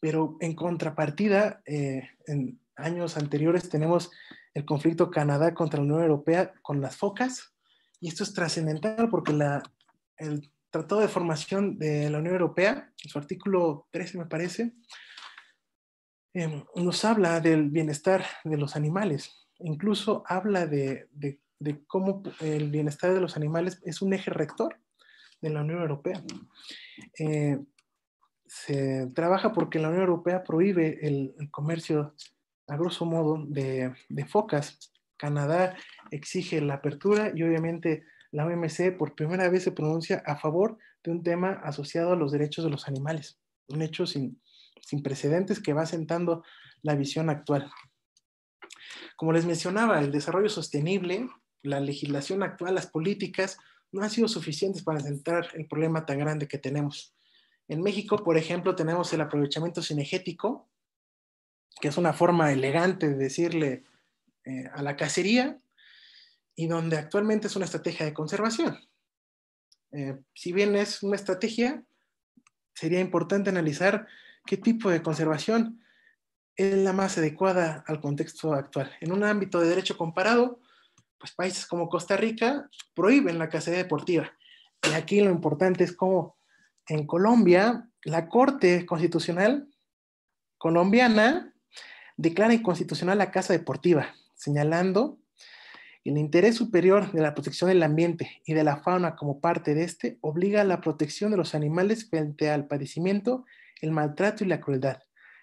Pero en contrapartida, eh, en años anteriores tenemos el conflicto Canadá contra la Unión Europea con las focas. Y esto es trascendental porque la, el Tratado de Formación de la Unión Europea, en su artículo 13 me parece, eh, nos habla del bienestar de los animales. Incluso habla de, cómo el bienestar de los animales es un eje rector de la Unión Europea. Eh, se trabaja porque la Unión Europea prohíbe el, comercio, a grosso modo, de, de focas Canadá exige la apertura y obviamente la OMC por primera vez se pronuncia a favor de un tema asociado a los derechos de los animales, un hecho sin, precedentes que va sentando la visión actual. Como les mencionaba, el desarrollo sostenible, la legislación actual, las políticas, no han sido suficientes para sentar el problema tan grande que tenemos. En México, por ejemplo, tenemos el aprovechamiento cinegético, que es una forma elegante de decirle eh, a la cacería, y donde actualmente es una estrategia de conservación. Eh, si bien es una estrategia, sería importante analizar qué tipo de conservación es la más adecuada al contexto actual. En un ámbito de derecho comparado, pues países como Costa Rica prohíben la cacería deportiva. Y aquí lo importante es cómo en Colombia la Corte Constitucional colombiana declara inconstitucional la caza deportiva, señalando el interés superior de la protección del ambiente y de la fauna como parte de este obliga a la protección de los animales frente al padecimiento, el maltrato y la crueldad.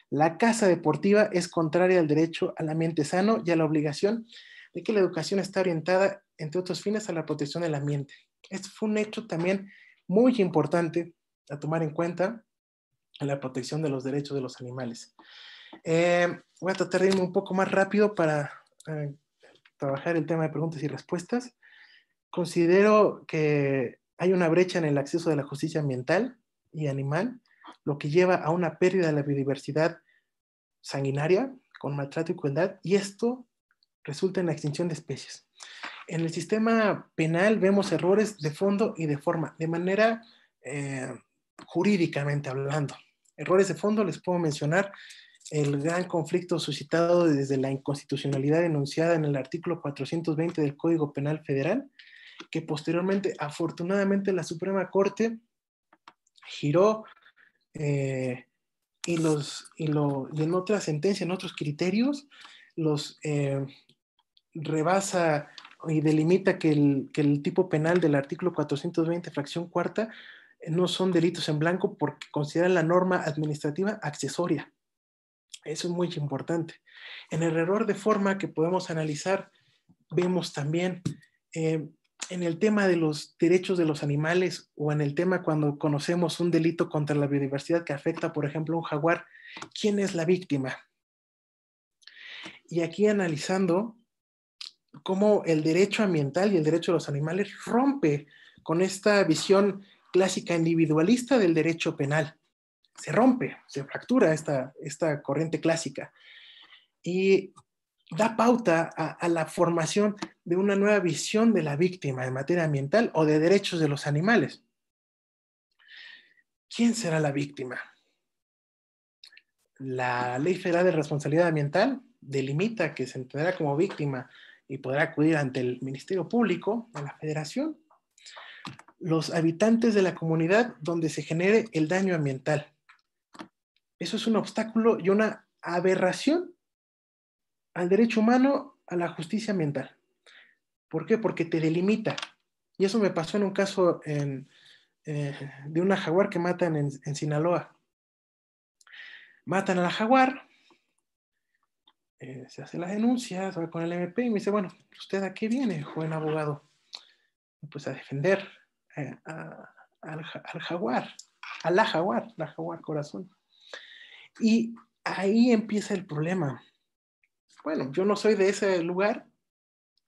La caza deportiva es contraria al derecho al ambiente sano y a la obligación de que la educación está orientada, entre otros fines, a la protección del ambiente. Este fue un hecho también muy importante a tomar en cuenta en la protección de los derechos de los animales. Eh, voy a tratar de irme un poco más rápido para eh, trabajar el tema de preguntas y respuestas, considero que hay una brecha en el acceso de la justicia ambiental y animal, lo que lleva a una pérdida de la biodiversidad sanguinaria con maltrato y crueldad, y esto resulta en la extinción de especies. En el sistema penal vemos errores de fondo y de forma, de manera eh, jurídicamente hablando. Errores de fondo les puedo mencionar el gran conflicto suscitado desde la inconstitucionalidad enunciada en el artículo 420 del Código Penal Federal, que posteriormente, afortunadamente, la Suprema Corte giró eh, y, los, y, lo, y en otra sentencia, en otros criterios, los eh, rebasa y delimita que el, que el tipo penal del artículo 420, fracción cuarta, no son delitos en blanco porque consideran la norma administrativa accesoria. Eso es muy importante. En el error de forma que podemos analizar, vemos también eh, en el tema de los derechos de los animales o en el tema cuando conocemos un delito contra la biodiversidad que afecta, por ejemplo, un jaguar, ¿quién es la víctima? Y aquí analizando cómo el derecho ambiental y el derecho de los animales rompe con esta visión clásica individualista del derecho penal se rompe, se fractura esta, corriente clásica y da pauta a, a, la formación de una nueva visión de la víctima en materia ambiental o de derechos de los animales. ¿Quién será la víctima? La Ley Federal de Responsabilidad Ambiental delimita que se entenderá como víctima y podrá acudir ante el Ministerio Público, a la Federación, los habitantes de la comunidad donde se genere el daño ambiental eso es un obstáculo y una aberración al derecho humano, a la justicia ambiental. ¿Por qué? Porque te delimita. Y eso me pasó en un caso eh, de una jaguar que matan en, Sinaloa. Matan a la jaguar, eh, se hace la denuncia, va con el MP y me dice, bueno, ¿usted a qué viene, joven abogado? Pues a defender eh, al, al, jaguar, a la jaguar, la jaguar corazón. Y ahí empieza el problema. Bueno, yo no soy de ese lugar.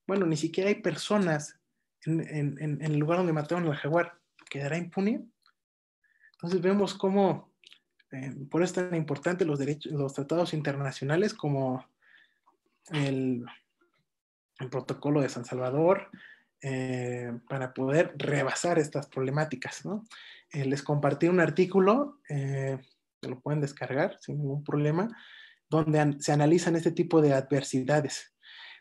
Bueno, ni siquiera hay personas en, el lugar donde mataron al jaguar. ¿Quedará impune? Entonces vemos cómo eh, por eso tan importante los, derechos, los tratados internacionales como el, protocolo de San Salvador, eh, para poder rebasar estas problemáticas. Eh, les compartí un artículo se lo pueden descargar sin ningún problema, donde se analizan este tipo de adversidades.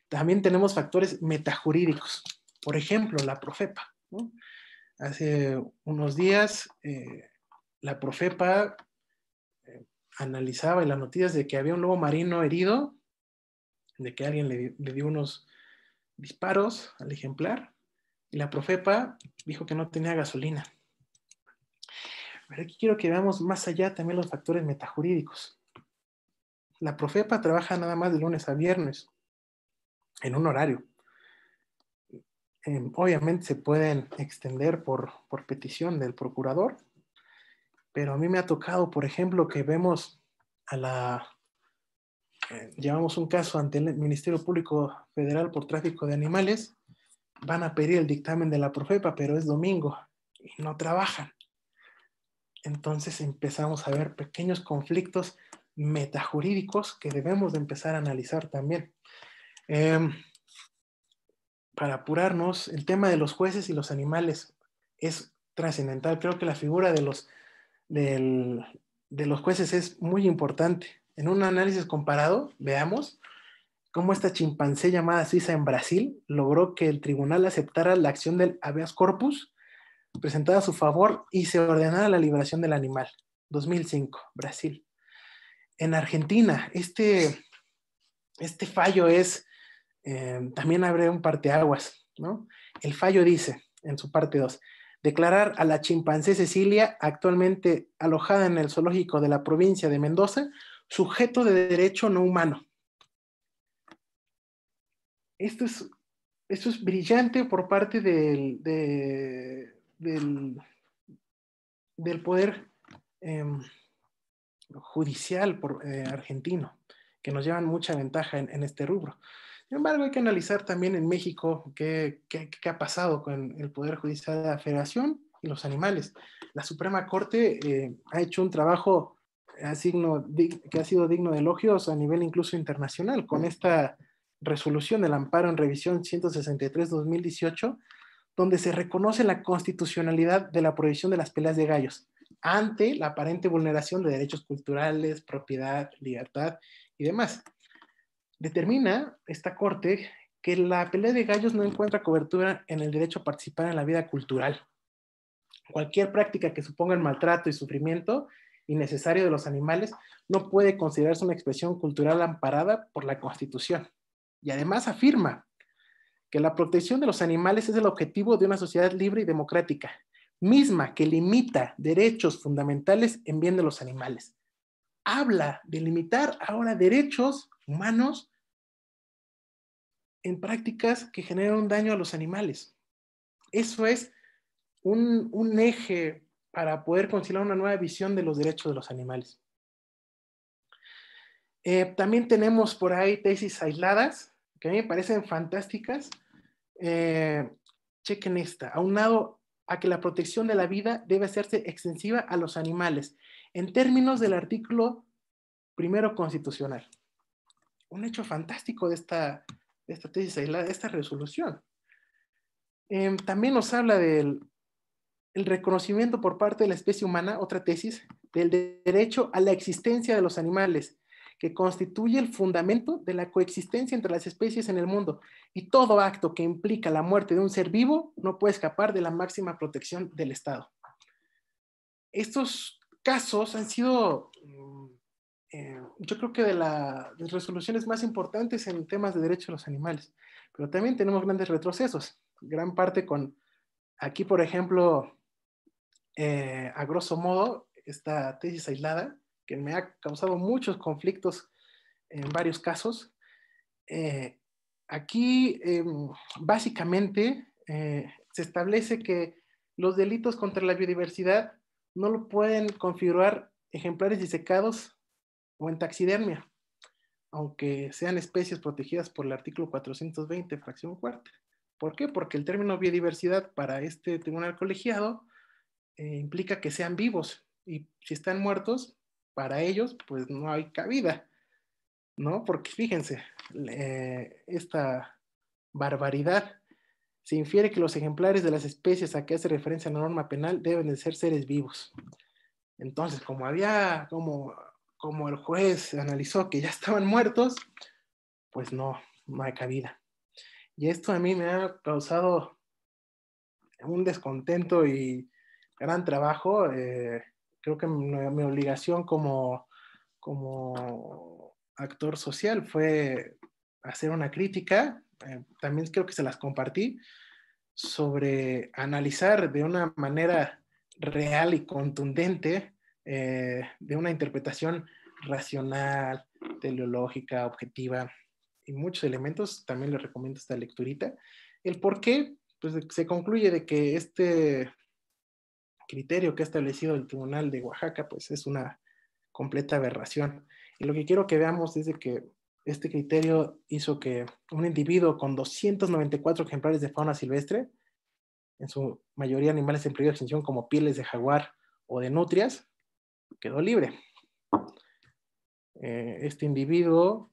También tenemos factores metajurídicos, por ejemplo, la Profepa. Hace unos días, eh, la Profepa eh, analizaba en las noticias de que había un lobo marino herido, de que alguien le dio unos disparos al ejemplar, y la Profepa dijo que no tenía gasolina pero aquí quiero que veamos más allá también los factores metajurídicos. La Profepa trabaja nada más de lunes a viernes, en un horario. Em, obviamente se pueden extender por, petición del procurador, pero a mí me ha tocado, por ejemplo, que vemos a la... Eh, llevamos un caso ante el Ministerio Público Federal por tráfico de animales, van a pedir el dictamen de la Profepa, pero es domingo y no trabajan entonces empezamos a ver pequeños conflictos metajurídicos que debemos de empezar a analizar también. Em, para apurarnos, el tema de los jueces y los animales es trascendental. Creo que la figura de los, de los jueces es muy importante. En un análisis comparado, veamos cómo esta chimpancé llamada Suiza en Brasil logró que el tribunal aceptara la acción del habeas corpus presentada a su favor y se ordenara la liberación del animal. 2005, Brasil. En Argentina, este, este fallo es, eh, también abre un parteaguas, ¿no? El fallo dice, en su parte 2, declarar a la chimpancé Cecilia, actualmente alojada en el zoológico de la provincia de Mendoza, sujeto de derecho no humano. Esto es, es brillante por parte del, de, del, poder em, judicial por, eh, argentino, que nos llevan mucha ventaja en, este rubro. Sin embargo, hay que analizar también en México qué, ha pasado con el Poder Judicial de la Federación y los animales. La Suprema Corte eh, ha hecho un trabajo eh, que ha sido digno de elogios a nivel incluso internacional con esta resolución del amparo en revisión 163-2018 donde se reconoce la constitucionalidad de la prohibición de las peleas de gallos ante la aparente vulneración de derechos culturales, propiedad, libertad y demás. Determina esta Corte que la pelea de gallos no encuentra cobertura en el derecho a participar en la vida cultural. Cualquier práctica que suponga el maltrato y sufrimiento innecesario de los animales no puede considerarse una expresión cultural amparada por la Constitución. Y además afirma que la protección de los animales es el objetivo de una sociedad libre y democrática, misma que limita derechos fundamentales en bien de los animales. Habla de limitar ahora derechos humanos en prácticas que generan daño a los animales. Eso es un, eje para poder conciliar una nueva visión de los derechos de los animales. Eh, también tenemos por ahí tesis aisladas, que a mí me parecen fantásticas. Eh, chequen esta, aunado a que la protección de la vida debe hacerse extensiva a los animales, en términos del artículo primero constitucional. Un hecho fantástico de esta, esta tesis, de esta resolución. Em, también nos habla del reconocimiento por parte de la especie humana, otra tesis, del derecho a la existencia de los animales que constituye el fundamento de la coexistencia entre las especies en el mundo y todo acto que implica la muerte de un ser vivo no puede escapar de la máxima protección del Estado. Estos casos han sido, mm, eh, yo creo que de, las resoluciones más importantes en temas de derechos de los animales, pero también tenemos grandes retrocesos, gran parte con, aquí por ejemplo, eh, a grosso modo, esta tesis aislada, que me ha causado muchos conflictos en varios casos. Eh, aquí, em, básicamente, eh, se establece que los delitos contra la biodiversidad no lo pueden configurar ejemplares disecados o en taxidermia, aunque sean especies protegidas por el artículo 420, fracción cuarta. ¿Por qué? Porque el término biodiversidad para este tribunal colegiado eh, implica que sean vivos y si están muertos, para ellos pues no hay cabida, ¿no? Porque fíjense, eh, esta barbaridad se infiere que los ejemplares de las especies a que hace referencia la norma penal deben de ser seres vivos. Entonces, como había, como, como el juez analizó que ya estaban muertos, pues no, no hay cabida. Y esto a mí me ha causado un descontento y gran trabajo. Eh, creo que mi, obligación como, como actor social fue hacer una crítica, eh, también creo que se las compartí, sobre analizar de una manera real y contundente, eh, de una interpretación racional, teleológica, objetiva y muchos elementos. También les recomiendo esta lecturita. El por qué, pues se concluye de que este criterio que ha establecido el Tribunal de Oaxaca, pues es una completa aberración. Y lo que quiero que veamos es que este criterio hizo que un individuo con 294 ejemplares de fauna silvestre, en su mayoría animales en peligro de extinción como pieles de jaguar o de nutrias, quedó libre. Eh, este individuo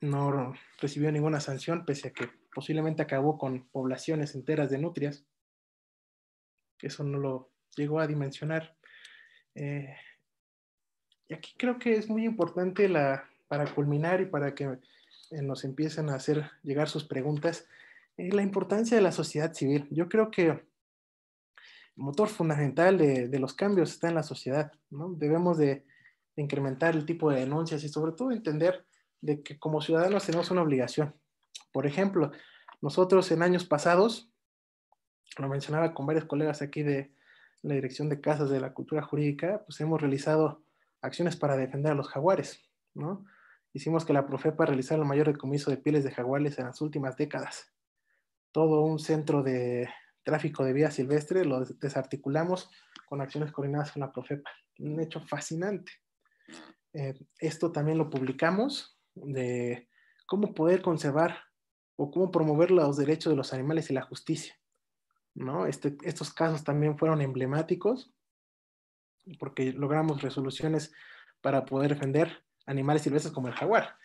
no recibió ninguna sanción, pese a que posiblemente acabó con poblaciones enteras de nutrias. Eso no lo llegó a dimensionar. Eh, y aquí creo que es muy importante para culminar y para que eh, nos empiecen a hacer llegar sus preguntas, eh, la importancia de la sociedad civil. Yo creo que el motor fundamental de, los cambios está en la sociedad. Debemos de, incrementar el tipo de denuncias y sobre todo entender de que como ciudadanos tenemos una obligación. Por ejemplo, nosotros en años pasados, lo mencionaba con varios colegas aquí de, la Dirección de Casas de la Cultura Jurídica, pues hemos realizado acciones para defender a los jaguares, ¿no? Hicimos que la Profepa realizara el mayor decomiso de pieles de jaguares en las últimas décadas. Todo un centro de tráfico de vida silvestre lo desarticulamos con acciones coordinadas con la Profepa. Un hecho fascinante. Eh, esto también lo publicamos de cómo poder conservar o cómo promover los derechos de los animales y la justicia. Este, estos casos también fueron emblemáticos porque logramos resoluciones para poder defender animales silvestres como el jaguar.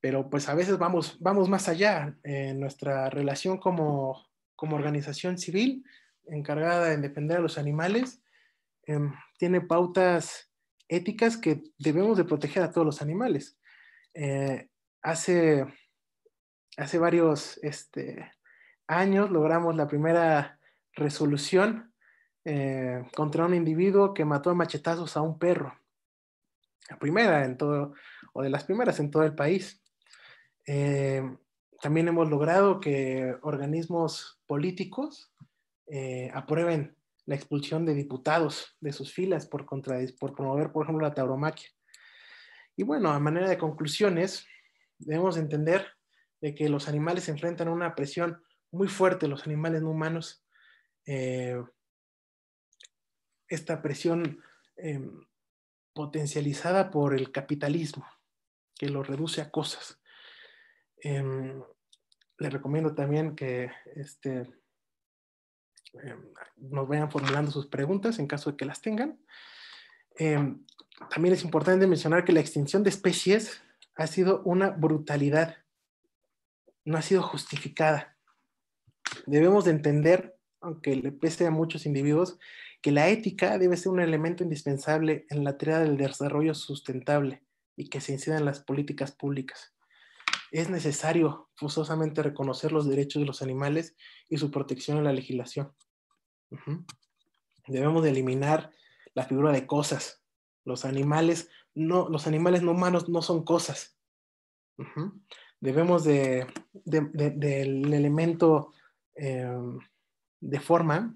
Pero pues a veces vamos, más allá. en nuestra relación como, organización civil encargada de defender a los animales em, tiene pautas éticas que debemos de proteger a todos los animales. Eh, hace, hace varios este, años logramos la primera resolución eh, contra un individuo que mató a machetazos a un perro. La primera en todo, o de las primeras en todo el país. Eh, también hemos logrado que organismos políticos eh, aprueben la expulsión de diputados de sus filas por, promover, por ejemplo, la tauromaquia. Y bueno, a manera de conclusiones, debemos entender de que los animales enfrentan una presión muy fuerte, los animales no humanos, eh, esta presión em, potencializada por el capitalismo, que lo reduce a cosas. Em, les recomiendo también que este, em, nos vayan formulando sus preguntas en caso de que las tengan. también es importante mencionar que la extinción de especies ha sido una brutalidad, no ha sido justificada. Debemos de entender aunque le pese a muchos individuos, que la ética debe ser un elemento indispensable en la tarea del desarrollo sustentable y que se incida en las políticas públicas. Es necesario forzosamente reconocer los derechos de los animales y su protección en la legislación. Debemos de eliminar la figura de cosas. Los animales no, los animales no humanos no son cosas. Debemos del elemento em, de forma,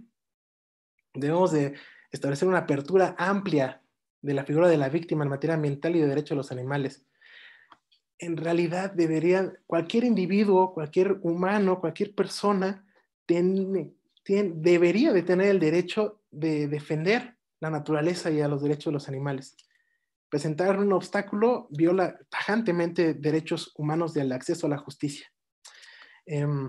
debemos de establecer una apertura amplia de la figura de la víctima en materia ambiental y de derechos de los animales. En realidad debería, cualquier individuo, cualquier humano, cualquier persona, tiene, tiene, debería de tener el derecho de defender la naturaleza y a los derechos de los animales. Presentar un obstáculo viola tajantemente derechos humanos del acceso a la justicia. Em,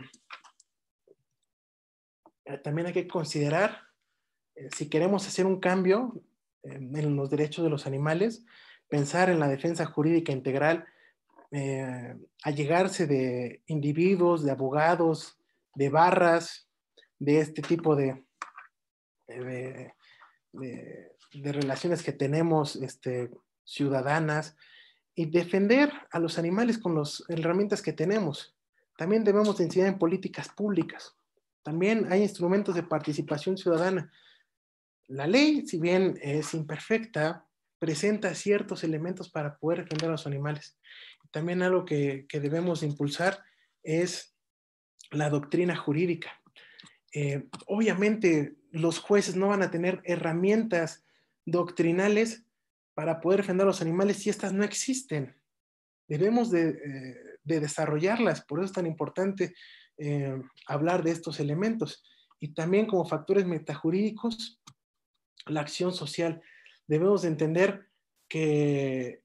eh, también hay que considerar, eh, si queremos hacer un cambio eh, en los derechos de los animales, pensar en la defensa jurídica integral, allegarse de individuos, de abogados, de barras, de este tipo de, de, relaciones que tenemos este, ciudadanas y defender a los animales con las herramientas que tenemos. También debemos incidir en políticas públicas también hay instrumentos de participación ciudadana. La ley, si bien es imperfecta, presenta ciertos elementos para poder defender a los animales. También algo que, que debemos impulsar es la doctrina jurídica. Eh, obviamente los jueces no van a tener herramientas doctrinales para poder defender a los animales si estas no existen. Debemos de eh, desarrollarlas, por eso es tan importante eh, hablar de estos elementos. Y también como factores metajurídicos, la acción social. Debemos entender que,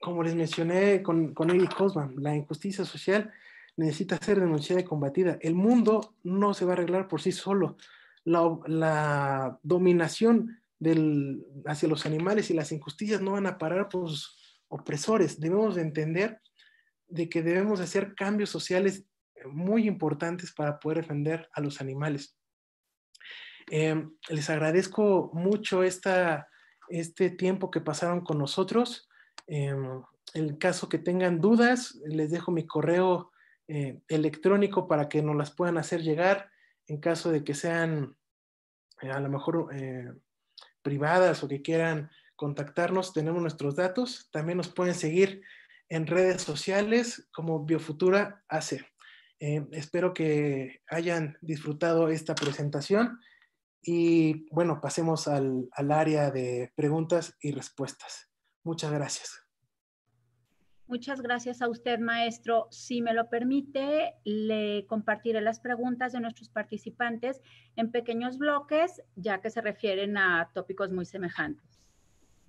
como les mencioné con, con Cosman, la injusticia social necesita ser denunciada y combatida. El mundo no se va a arreglar por sí solo. La, dominación del, hacia los animales y las injusticias no van a parar por sus opresores. Debemos de entender de que debemos hacer cambios sociales muy importantes para poder defender a los animales. Eh, les agradezco mucho este tiempo que pasaron con nosotros. Eh, en caso que tengan dudas, les dejo mi correo eh, electrónico para que nos las puedan hacer llegar en caso de que sean a lo mejor privadas o que quieran contactarnos, tenemos nuestros datos. También nos pueden seguir en redes sociales como Biofutura AC. Eh, espero que hayan disfrutado esta presentación y bueno, pasemos al área de preguntas y respuestas. Muchas gracias. Muchas gracias a usted, maestro. Si me lo permite, le compartiré las preguntas de nuestros participantes en pequeños bloques, ya que se refieren a tópicos muy semejantes.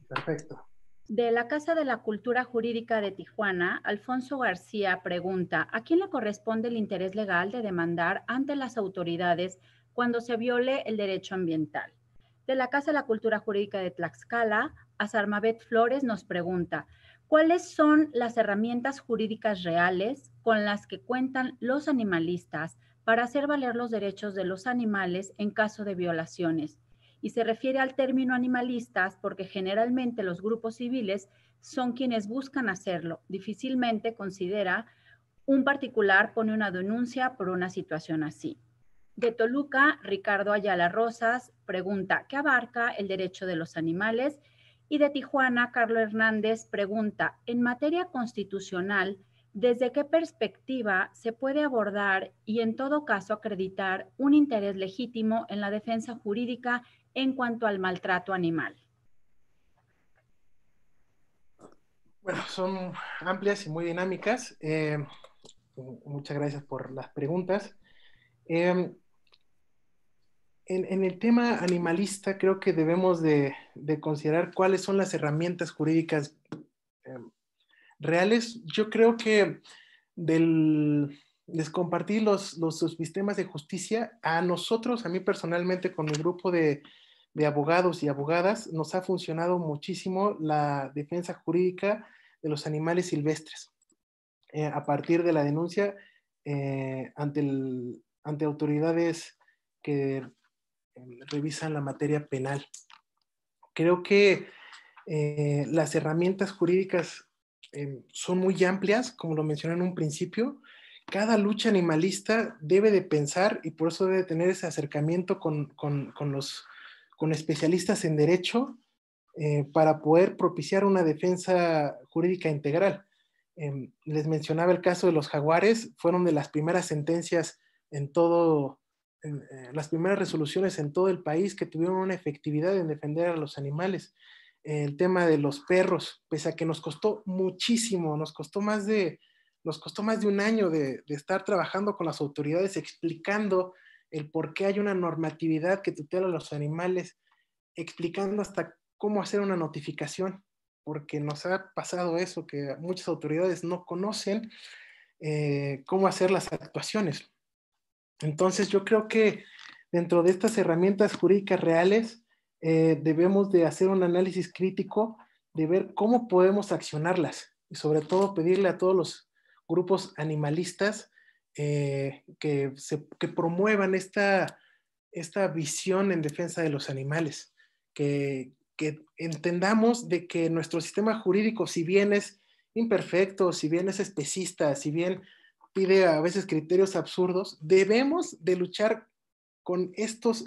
Perfecto. De la Casa de la Cultura Jurídica de Tijuana, Alfonso García pregunta, ¿a quién le corresponde el interés legal de demandar ante las autoridades cuando se viole el derecho ambiental? De la Casa de la Cultura Jurídica de Tlaxcala, Azarmabet Flores nos pregunta, ¿cuáles son las herramientas jurídicas reales con las que cuentan los animalistas para hacer valer los derechos de los animales en caso de violaciones? y se refiere al término animalistas porque generalmente los grupos civiles son quienes buscan hacerlo. Difícilmente considera un particular pone una denuncia por una situación así. De Toluca, Ricardo Ayala Rosas pregunta, ¿qué abarca el derecho de los animales? Y de Tijuana, Carlos Hernández pregunta, en materia constitucional, ¿desde qué perspectiva se puede abordar y en todo caso acreditar un interés legítimo en la defensa jurídica en cuanto al maltrato animal? Bueno, son amplias y muy dinámicas. Eh, muchas gracias por las preguntas. Eh, en, el tema animalista creo que debemos de, considerar cuáles son las herramientas jurídicas eh, reales. Yo creo que del, les compartí los, los, sistemas de justicia. A nosotros, a mí personalmente, con mi grupo de de abogados y abogadas, nos ha funcionado muchísimo la defensa jurídica de los animales silvestres eh, a partir de la denuncia eh, ante, el, ante autoridades que em, revisan la materia penal. Creo que eh, las herramientas jurídicas em, son muy amplias, como lo mencioné en un principio, cada lucha animalista debe de pensar y por eso debe tener ese acercamiento con los con especialistas en derecho eh, para poder propiciar una defensa jurídica integral. Em, les mencionaba el caso de los jaguares, fueron de las primeras sentencias en todo, eh, las primeras resoluciones en todo el país que tuvieron una efectividad en defender a los animales. el tema de los perros, pese a que nos costó muchísimo, nos costó más de, nos costó más de un año de, de estar trabajando con las autoridades explicando el por qué hay una normatividad que tutela a los animales, explicando hasta cómo hacer una notificación, porque nos ha pasado eso, que muchas autoridades no conocen eh, cómo hacer las actuaciones. Entonces yo creo que dentro de estas herramientas jurídicas reales eh, debemos de hacer un análisis crítico de ver cómo podemos accionarlas y sobre todo pedirle a todos los grupos animalistas eh, que, promuevan esta, visión en defensa de los animales, que, entendamos de que nuestro sistema jurídico, si bien es imperfecto, si bien es especista, si bien pide a veces criterios absurdos, debemos de luchar con, estas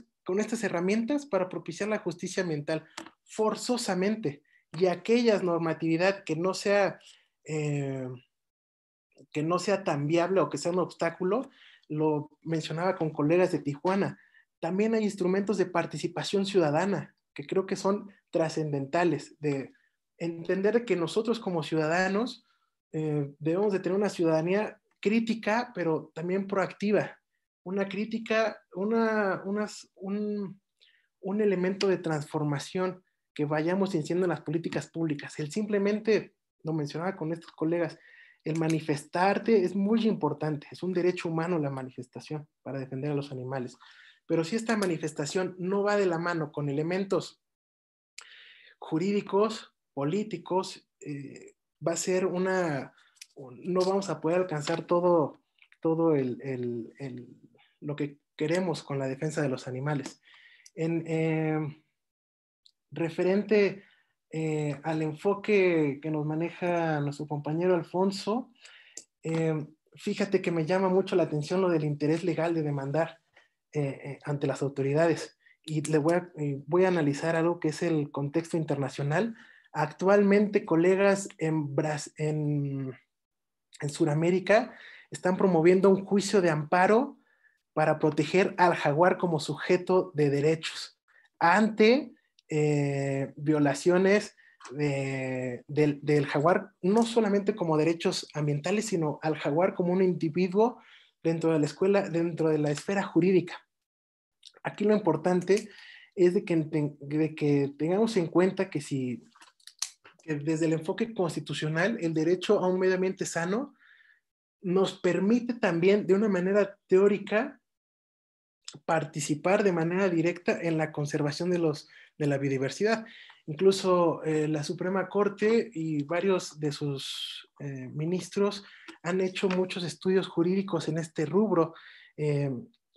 herramientas para propiciar la justicia ambiental forzosamente y aquella normatividad que no sea eh, que no sea tan viable o que sea un obstáculo, lo mencionaba con colegas de Tijuana, también hay instrumentos de participación ciudadana que creo que son trascendentales, de entender que nosotros como ciudadanos eh, debemos de tener una ciudadanía crítica, pero también proactiva, una crítica, una, un, elemento de transformación que vayamos haciendo en las políticas públicas. él simplemente, lo mencionaba con estos colegas, el manifestarte es muy importante, es un derecho humano la manifestación para defender a los animales. Pero si esta manifestación no va de la mano con elementos jurídicos, políticos, eh, va a ser una, no vamos a poder alcanzar todo, todo el, lo que queremos con la defensa de los animales. En, eh, referente eh, al enfoque que nos maneja nuestro compañero Alfonso, eh, fíjate que me llama mucho la atención lo del interés legal de demandar eh, ante las autoridades. Y le voy a, analizar algo que es el contexto internacional. Actualmente, colegas en, en, Sudamérica están promoviendo un juicio de amparo para proteger al jaguar como sujeto de derechos ante eh, violaciones del, jaguar, no solamente como derechos ambientales, sino al jaguar como un individuo dentro de la escuela, dentro de la esfera jurídica. Aquí lo importante es de que, tengamos en cuenta que si desde el enfoque constitucional el derecho a un medio ambiente sano nos permite también de una manera teórica participar de manera directa en la conservación de los de la biodiversidad. Incluso eh, la Suprema Corte y varios de sus eh, ministros han hecho muchos estudios jurídicos en este rubro, eh,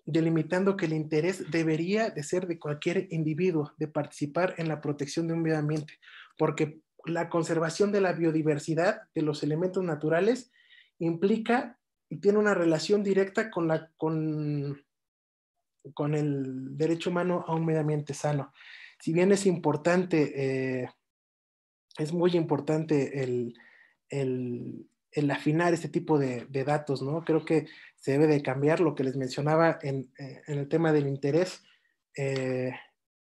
delimitando que el interés debería de ser de cualquier individuo, de participar en la protección de un medio ambiente, porque la conservación de la biodiversidad, de los elementos naturales, implica y tiene una relación directa con, la, con el derecho humano a un medio ambiente sano si bien es importante, eh, es muy importante el, afinar este tipo de, datos, ¿no? Creo que se debe de cambiar lo que les mencionaba en, eh, el tema del interés. Eh,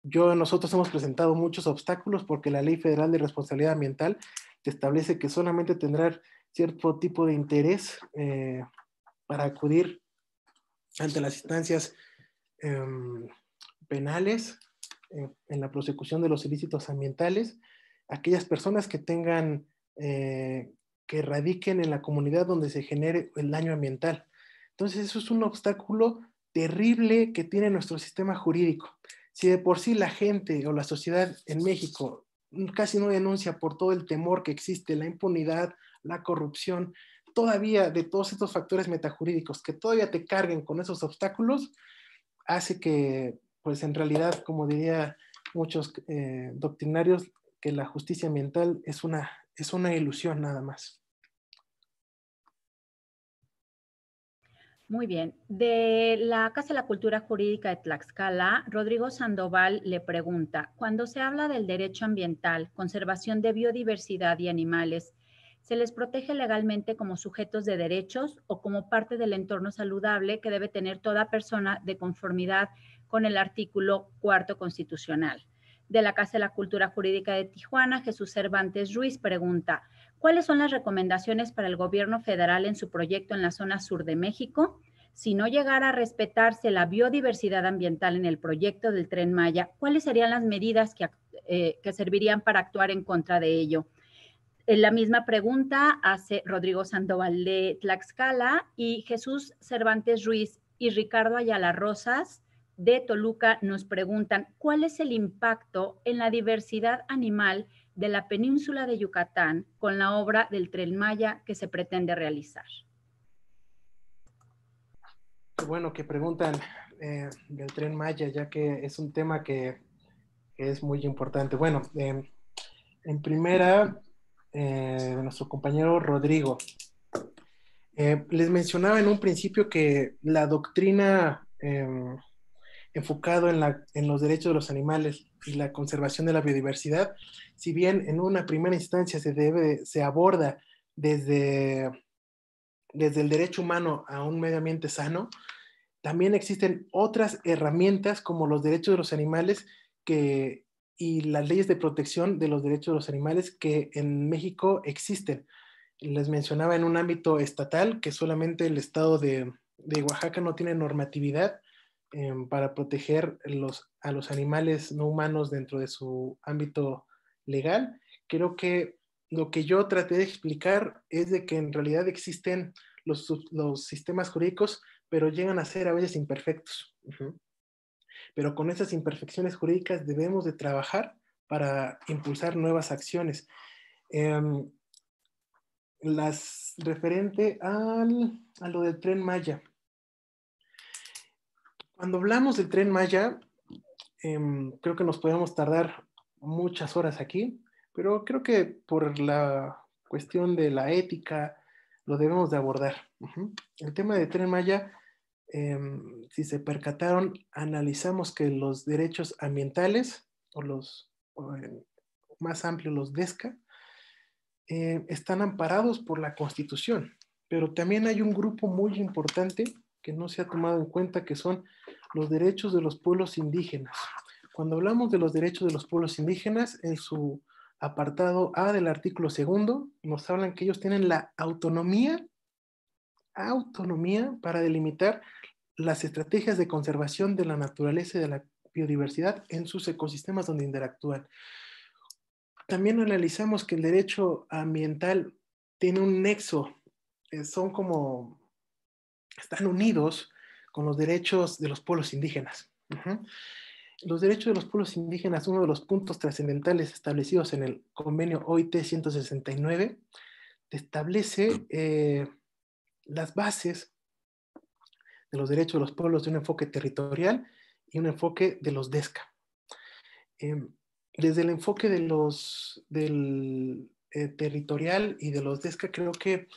yo, nosotros hemos presentado muchos obstáculos porque la Ley Federal de Responsabilidad Ambiental establece que solamente tendrá cierto tipo de interés para acudir ante las instancias em, penales en, la prosecución de los ilícitos ambientales, aquellas personas que tengan, eh, que radiquen en la comunidad donde se genere el daño ambiental. Entonces, eso es un obstáculo terrible que tiene nuestro sistema jurídico. Si de por sí la gente o la sociedad en México casi no denuncia por todo el temor que existe, la impunidad, la corrupción, todavía de todos estos factores metajurídicos que todavía te carguen con esos obstáculos, hace que pues en realidad, como diría muchos eh, doctrinarios, que la justicia ambiental es una, es una ilusión nada más. Muy bien. De la Casa de la Cultura Jurídica de Tlaxcala, Rodrigo Sandoval le pregunta, cuando se habla del derecho ambiental, conservación de biodiversidad y animales, ¿se les protege legalmente como sujetos de derechos o como parte del entorno saludable que debe tener toda persona de conformidad con el artículo cuarto constitucional. De la Casa de la Cultura Jurídica de Tijuana, Jesús Cervantes Ruiz pregunta, ¿cuáles son las recomendaciones para el gobierno federal en su proyecto en la zona sur de México? Si no llegara a respetarse la biodiversidad ambiental en el proyecto del tren Maya, ¿cuáles serían las medidas que, eh, servirían para actuar en contra de ello? En eh, La misma pregunta hace Rodrigo Sandoval de Tlaxcala y Jesús Cervantes Ruiz y Ricardo Ayala Rosas de Toluca nos preguntan, ¿cuál es el impacto en la diversidad animal de la península de Yucatán con la obra del Tren Maya que se pretende realizar? bueno que preguntan eh, del Tren Maya, ya que es un tema que, es muy importante. Bueno, em, en primera, eh, nuestro compañero Rodrigo. Eh, les mencionaba en un principio que la doctrina em, enfocado en, los derechos de los animales y la conservación de la biodiversidad, si bien en una primera instancia se, debe, se aborda desde, desde el derecho humano a un medio ambiente sano, también existen otras herramientas como los derechos de los animales y las leyes de protección de los derechos de los animales que en México existen. Les mencionaba en un ámbito estatal que solamente el estado de, de Oaxaca no tiene normatividad Em, para proteger a los animales no humanos dentro de su ámbito legal. Creo que lo que yo traté de explicar es de que en realidad existen los, sistemas jurídicos, pero llegan a ser a veces imperfectos. Pero con esas imperfecciones jurídicas debemos de trabajar para impulsar nuevas acciones. Em, las referente al, a lo del tren Maya. Cuando hablamos del tren Maya, em, creo que nos podemos tardar muchas horas aquí, pero creo que por la cuestión de la ética lo debemos de abordar. El tema de tren Maya, em, si se percataron, analizamos que los derechos ambientales o los eh, más amplios, los DESCA, eh, están amparados por la Constitución, pero también hay un grupo muy importante que no se ha tomado en cuenta, que son los derechos de los pueblos indígenas. Cuando hablamos de los derechos de los pueblos indígenas, en su apartado A del artículo segundo, nos hablan que ellos tienen la autonomía, autonomía para delimitar las estrategias de conservación de la naturaleza y de la biodiversidad en sus ecosistemas donde interactúan. También analizamos que el derecho ambiental tiene un nexo, eh, son como están unidos con los derechos de los pueblos indígenas. Los derechos de los pueblos indígenas, uno de los puntos trascendentales establecidos en el convenio OIT 169, establece eh, las bases de los derechos de los pueblos de un enfoque territorial y un enfoque de los DESCA. Em, desde el enfoque de los, del eh, territorial y de los DESCA, creo que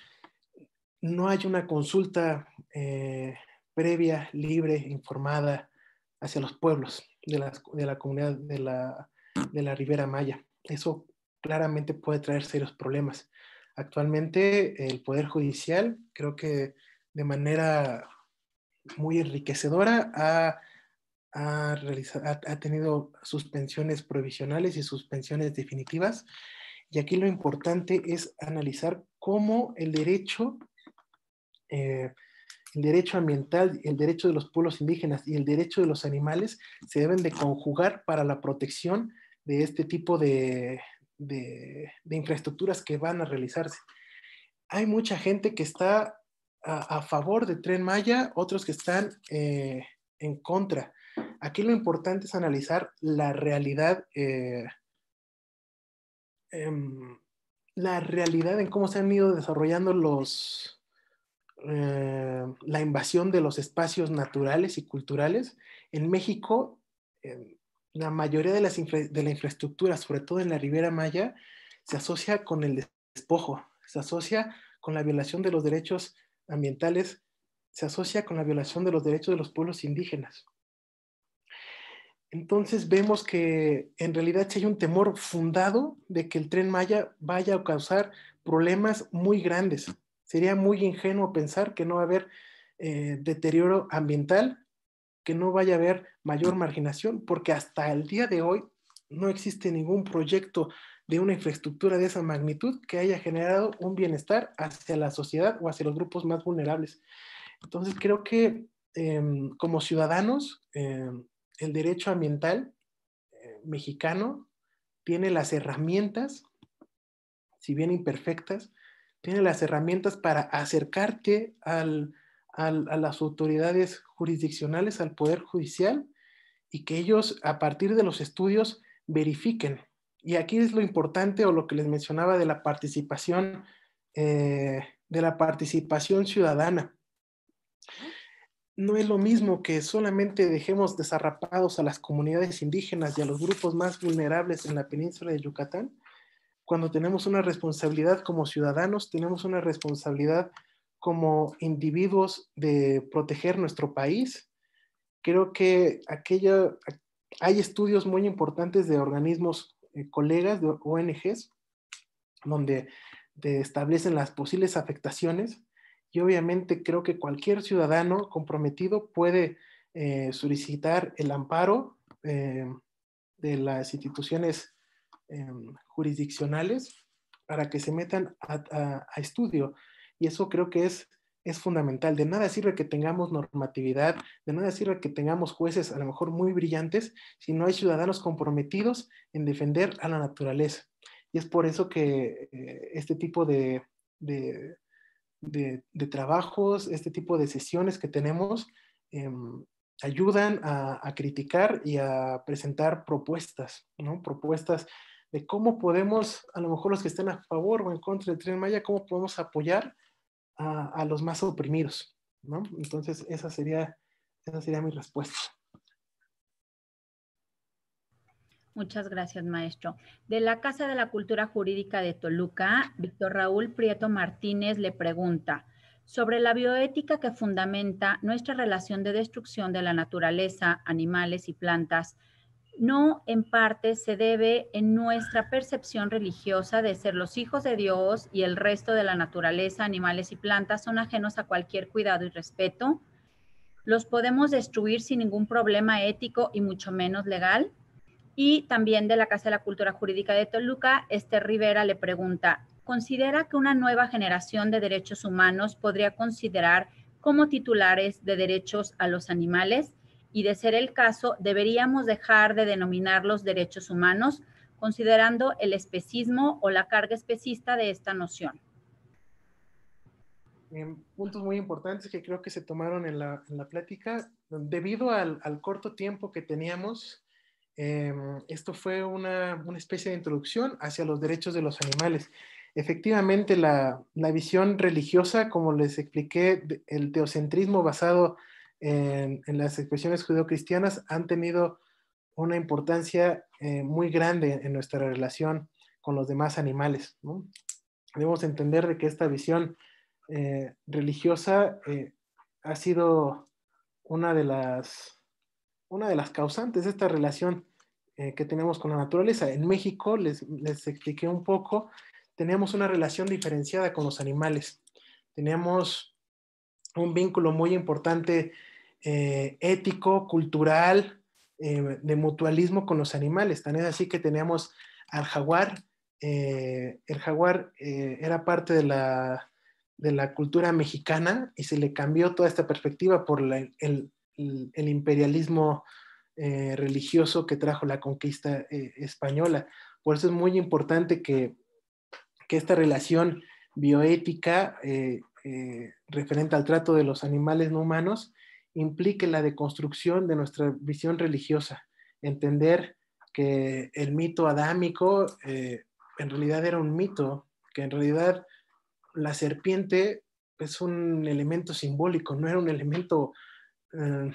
no hay una consulta eh, previa, libre, informada hacia los pueblos de la, comunidad de la, de Ribera Maya. Eso claramente puede traer serios problemas. Actualmente el Poder Judicial creo que de manera muy enriquecedora ha, realizado, ha, tenido suspensiones provisionales y suspensiones definitivas. Y aquí lo importante es analizar cómo el derecho eh, el derecho ambiental, el derecho de los pueblos indígenas y el derecho de los animales se deben de conjugar para la protección de este tipo de, de, infraestructuras que van a realizarse. Hay mucha gente que está a, favor de Tren Maya, otros que están eh, en contra. Aquí lo importante es analizar la realidad, eh, em, la realidad en cómo se han ido desarrollando los, eh, la invasión de los espacios naturales y culturales. En México, eh, la mayoría de, la infraestructura, sobre todo en la Ribera Maya, se asocia con el despojo, se asocia con la violación de los derechos ambientales, se asocia con la violación de los derechos de los pueblos indígenas. Entonces vemos que en realidad hay un temor fundado de que el tren Maya vaya a causar problemas muy grandes Sería muy ingenuo pensar que no va a haber eh, deterioro ambiental, que no vaya a haber mayor marginación, porque hasta el día de hoy no existe ningún proyecto de una infraestructura de esa magnitud que haya generado un bienestar hacia la sociedad o hacia los grupos más vulnerables. Entonces creo que em, como ciudadanos, em, el derecho ambiental eh, mexicano tiene las herramientas, si bien imperfectas, tiene las herramientas para acercarte a las autoridades jurisdiccionales, al Poder Judicial, y que ellos a partir de los estudios verifiquen. Y aquí es lo importante o lo que les mencionaba de la participación, eh, de la participación ciudadana. No es lo mismo que solamente dejemos desarrapados a las comunidades indígenas y a los grupos más vulnerables en la península de Yucatán, cuando tenemos una responsabilidad como ciudadanos, tenemos una responsabilidad como individuos de proteger nuestro país. Creo que hay estudios muy importantes de organismos eh, colegas, de ONGs, donde establecen las posibles afectaciones y obviamente creo que cualquier ciudadano comprometido puede eh, solicitar el amparo eh, de las instituciones Em, jurisdiccionales para que se metan a, estudio. Y eso creo que es es fundamental. De nada sirve que tengamos normatividad, de nada sirve que tengamos jueces a lo mejor muy brillantes si no hay ciudadanos comprometidos en defender a la naturaleza. Y es por eso que eh, este tipo de, trabajos, este tipo de sesiones que tenemos, em, ayudan a, a, criticar y a presentar propuestas, ¿no? Propuestas de cómo podemos, a lo mejor los que estén a favor o en contra del tren Maya, cómo podemos apoyar a, los más oprimidos. ¿no? Entonces, esa sería, esa sería mi respuesta. Muchas gracias, maestro. De la Casa de la Cultura Jurídica de Toluca, Víctor Raúl Prieto Martínez le pregunta sobre la bioética que fundamenta nuestra relación de destrucción de la naturaleza, animales y plantas no en parte se debe en nuestra percepción religiosa de ser los hijos de Dios y el resto de la naturaleza, animales y plantas son ajenos a cualquier cuidado y respeto. Los podemos destruir sin ningún problema ético y mucho menos legal. Y también de la Casa de la Cultura Jurídica de Toluca, Esther Rivera le pregunta, ¿considera que una nueva generación de derechos humanos podría considerar como titulares de derechos a los animales? y de ser el caso, deberíamos dejar de denominar los derechos humanos considerando el especismo o la carga especista de esta noción. puntos muy importantes que creo que se tomaron en la, plática. Debido al, corto tiempo que teníamos, em, esto fue una, especie de introducción hacia los derechos de los animales. Efectivamente, la, la visión religiosa, como les expliqué, el teocentrismo basado en, las expresiones judeocristianas han tenido una importancia eh, muy grande en nuestra relación con los demás animales. Debemos entender de que esta visión eh, religiosa eh, ha sido una de las, una de las causantes de esta relación que tenemos con la naturaleza. En México, les, les expliqué un poco, teníamos una relación diferenciada con los animales. Teníamos un vínculo muy importante eh, ético, cultural, eh, de mutualismo con los animales. Tan es así que teníamos al jaguar. Eh, el jaguar era parte de la, cultura mexicana y se le cambió toda esta perspectiva por el, imperialismo religioso que trajo la conquista española. Por eso es muy importante que, esta relación bioética referente al trato de los animales no humanos implique la deconstrucción de nuestra visión religiosa, entender que el mito adámico eh, en realidad era un mito, que en realidad la serpiente es un elemento simbólico, no era un elemento eh,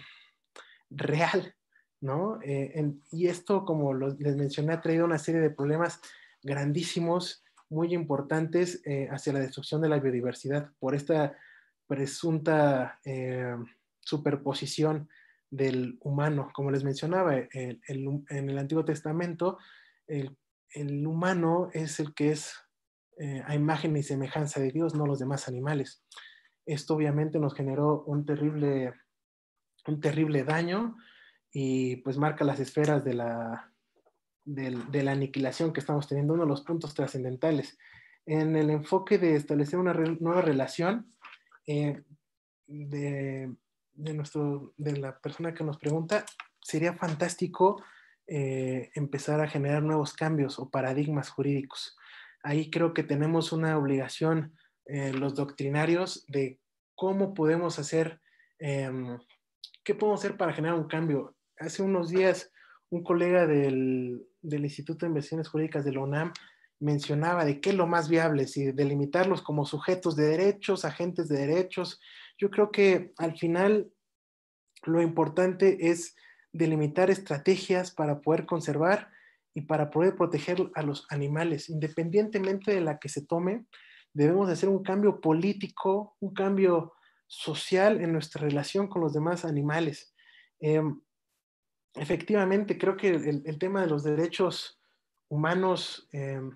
real, ¿no? Eh, y esto, como les mencioné, ha traído una serie de problemas grandísimos, muy importantes hacia la destrucción de la biodiversidad por esta presunta superposición del humano. Como les mencionaba, eh, en el Antiguo Testamento, el, el, humano es el que es eh, a imagen y semejanza de Dios, no los demás animales. Esto obviamente nos generó un terrible, un terrible daño y pues marca las esferas de la, de, la aniquilación que estamos teniendo, uno de los puntos trascendentales. En el enfoque de establecer una nueva relación, eh, de, de, nuestro, de la persona que nos pregunta, sería fantástico eh, empezar a generar nuevos cambios o paradigmas jurídicos. Ahí creo que tenemos una obligación eh, los doctrinarios de cómo podemos hacer, em, qué podemos hacer para generar un cambio. Hace unos días un colega del, del Instituto de Inversiones Jurídicas de la UNAM mencionaba de qué es lo más viable, si delimitarlos como sujetos de derechos, agentes de derechos, yo creo que al final lo importante es delimitar estrategias para poder conservar y para poder proteger a los animales. Independientemente de la que se tome, debemos hacer un cambio político, un cambio social en nuestra relación con los demás animales. Em, efectivamente, creo que el, tema de los derechos humanos em,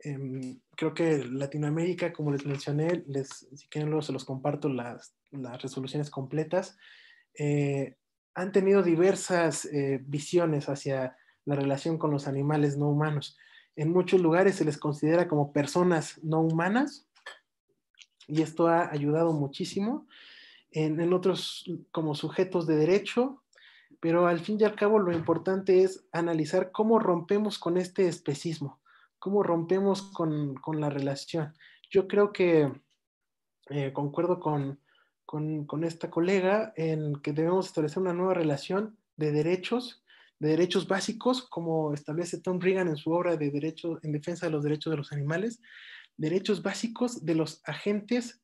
em, creo que Latinoamérica, como les mencioné, les, si quieren luego se los comparto las, las resoluciones completas, eh, han tenido diversas eh, visiones hacia la relación con los animales no humanos. En muchos lugares se les considera como personas no humanas y esto ha ayudado muchísimo. En, en otros como sujetos de derecho, pero al fin y al cabo lo importante es analizar cómo rompemos con este especismo cómo rompemos con, la relación. Yo creo que eh, concuerdo con, esta colega en que debemos establecer una nueva relación de derechos, de derechos básicos, como establece Tom Reagan en su obra de derecho, en defensa de los derechos de los animales, derechos básicos de los agentes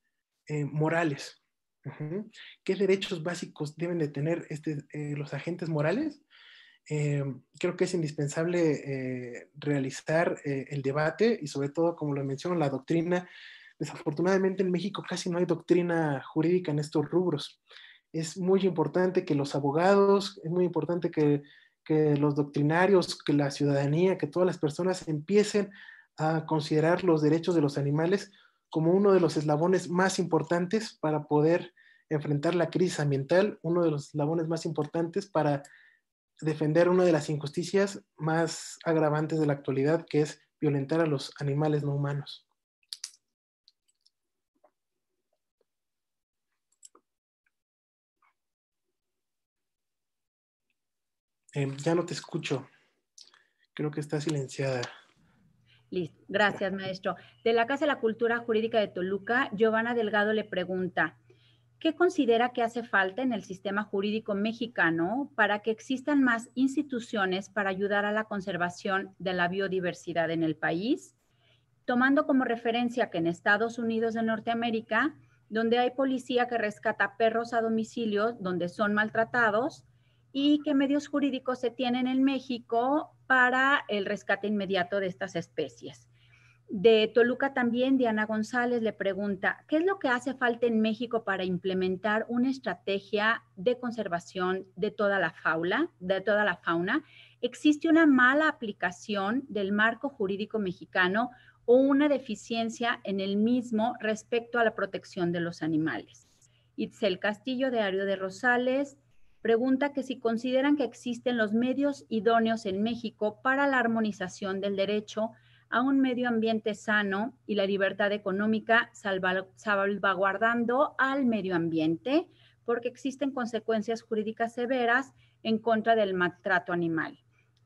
eh, morales. ¿Qué derechos básicos deben de tener este, eh, los agentes morales? Eh, creo que es indispensable eh, realizar eh, el debate y sobre todo, como lo mencionó, la doctrina. Desafortunadamente en México casi no hay doctrina jurídica en estos rubros. Es muy importante que los abogados, es muy importante que, que los doctrinarios, que la ciudadanía, que todas las personas empiecen a considerar los derechos de los animales como uno de los eslabones más importantes para poder enfrentar la crisis ambiental, uno de los eslabones más importantes para defender una de las injusticias más agravantes de la actualidad, que es violentar a los animales no humanos. Em, ya no te escucho. Creo que está silenciada. Listo. Gracias, maestro. De la Casa de la Cultura Jurídica de Toluca, Giovanna Delgado le pregunta, ¿Qué considera que hace falta en el sistema jurídico mexicano para que existan más instituciones para ayudar a la conservación de la biodiversidad en el país? Tomando como referencia que en Estados Unidos de Norteamérica, donde hay policía que rescata perros a domicilios donde son maltratados, y qué medios jurídicos se tienen en México para el rescate inmediato de estas especies. De Toluca también, Diana González le pregunta, ¿qué es lo que hace falta en México para implementar una estrategia de conservación de toda la fauna? De toda la fauna? ¿Existe una mala aplicación del marco jurídico mexicano o una deficiencia en el mismo respecto a la protección de los animales? Itzel Castillo, de Ario de Rosales, pregunta que si consideran que existen los medios idóneos en México para la armonización del derecho a un medio ambiente sano y la libertad económica salvaguardando al medio ambiente, porque existen consecuencias jurídicas severas en contra del maltrato animal.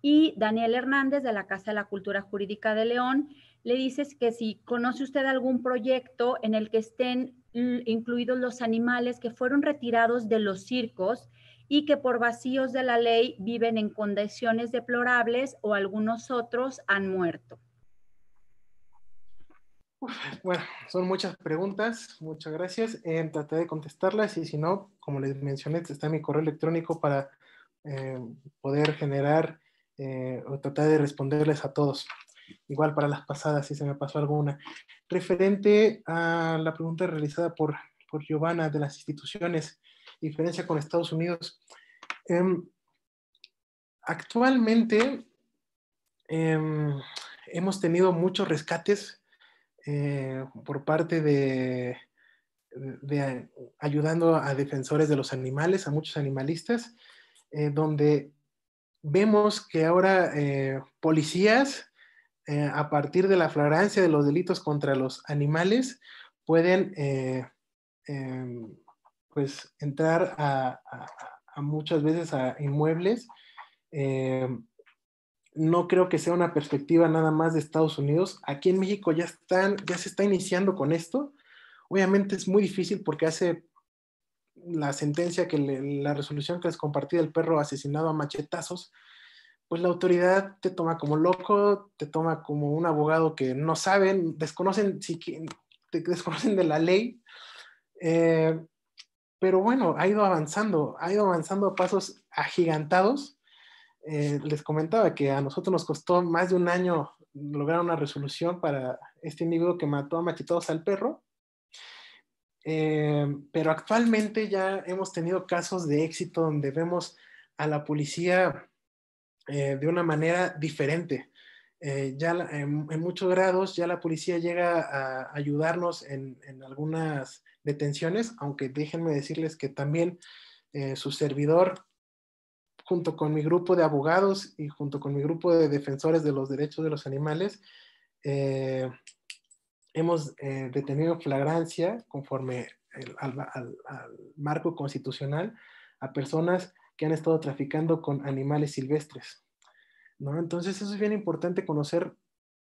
Y Daniel Hernández de la Casa de la Cultura Jurídica de León le dice que si conoce usted algún proyecto en el que estén incluidos los animales que fueron retirados de los circos y que por vacíos de la ley viven en condiciones deplorables o algunos otros han muerto. Bueno, son muchas preguntas, muchas gracias. Eh, traté de contestarlas y si no, como les mencioné, está mi correo electrónico para eh, poder generar eh, o tratar de responderles a todos. Igual para las pasadas, si se me pasó alguna. Referente a la pregunta realizada por, por Giovanna de las instituciones, diferencia con Estados Unidos. Em, actualmente em, hemos tenido muchos rescates eh, por parte de, ayudando a defensores de los animales, a muchos animalistas, eh, donde vemos que ahora eh, policías, a partir de la flagrancia de los delitos contra los animales, pueden em, pues entrar a, a, muchas veces a inmuebles em, no creo que sea una perspectiva nada más de Estados Unidos. Aquí en México ya están, ya se está iniciando con esto. Obviamente es muy difícil porque hace la sentencia que la resolución que les compartí del perro asesinado a machetazos, pues la autoridad te toma como loco, te toma como un abogado que no saben, desconocen, si, te desconocen de la ley. Eh, pero bueno, ha ido avanzando, ha ido avanzando a pasos agigantados eh, les comentaba que a nosotros nos costó más de un año lograr una resolución para este individuo que mató a machetados al perro. Eh, pero actualmente ya hemos tenido casos de éxito donde vemos a la policía eh, de una manera diferente. ya en, muchos grados ya la policía llega a ayudarnos en algunas detenciones, aunque déjenme decirles que también su servidor junto con mi grupo de abogados y junto con mi grupo de defensores de los derechos de los animales, eh, hemos eh, detenido flagrancia, conforme al, marco constitucional, a personas que han estado traficando con animales silvestres. ¿no? Entonces, eso es bien importante conocer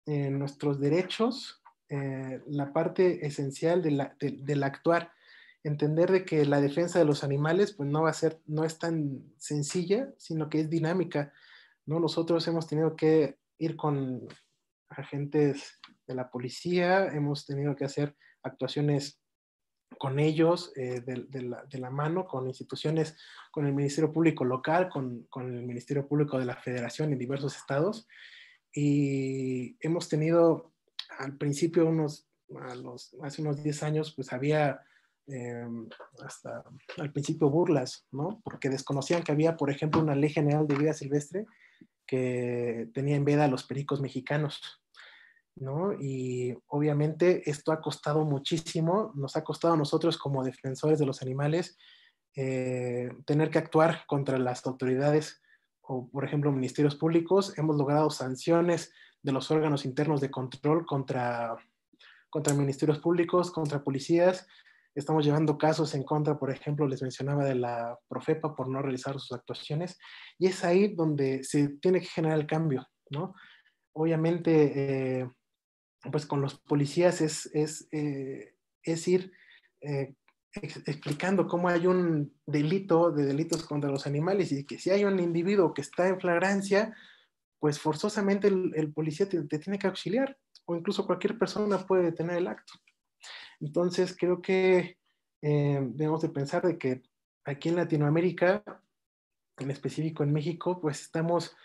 eh, nuestros derechos, la parte esencial del actuar entender de que la defensa de los animales pues no va a ser, no es tan sencilla, sino que es dinámica, ¿no? Nosotros hemos tenido que ir con agentes de la policía, hemos tenido que hacer actuaciones con ellos, eh, de, la, mano, con instituciones, con el Ministerio Público local, con, con, el Ministerio Público de la Federación en diversos estados. Y hemos tenido al principio, unos, hace unos 10 años, pues había Em, hasta al principio burlas, ¿no? Porque desconocían que había, por ejemplo, una ley general de vida silvestre que tenía en veda a los pericos mexicanos, ¿no? Y obviamente esto ha costado muchísimo, nos ha costado a nosotros como defensores de los animales eh, tener que actuar contra las autoridades o, por ejemplo, ministerios públicos. Hemos logrado sanciones de los órganos internos de control contra ministerios públicos, contra policías, Estamos llevando casos en contra, por ejemplo, les mencionaba de la Profepa por no realizar sus actuaciones, y es ahí donde se tiene que generar el cambio, ¿no? Obviamente, eh, pues con los policías es, es, eh, ir eh, explicando cómo hay un delito de delitos contra los animales y que si hay un individuo que está en flagrancia, pues forzosamente el, policía te, te tiene que auxiliar o incluso cualquier persona puede detener el acto. Entonces, creo que eh, debemos de pensar de que aquí en Latinoamérica, en específico en México, pues estamos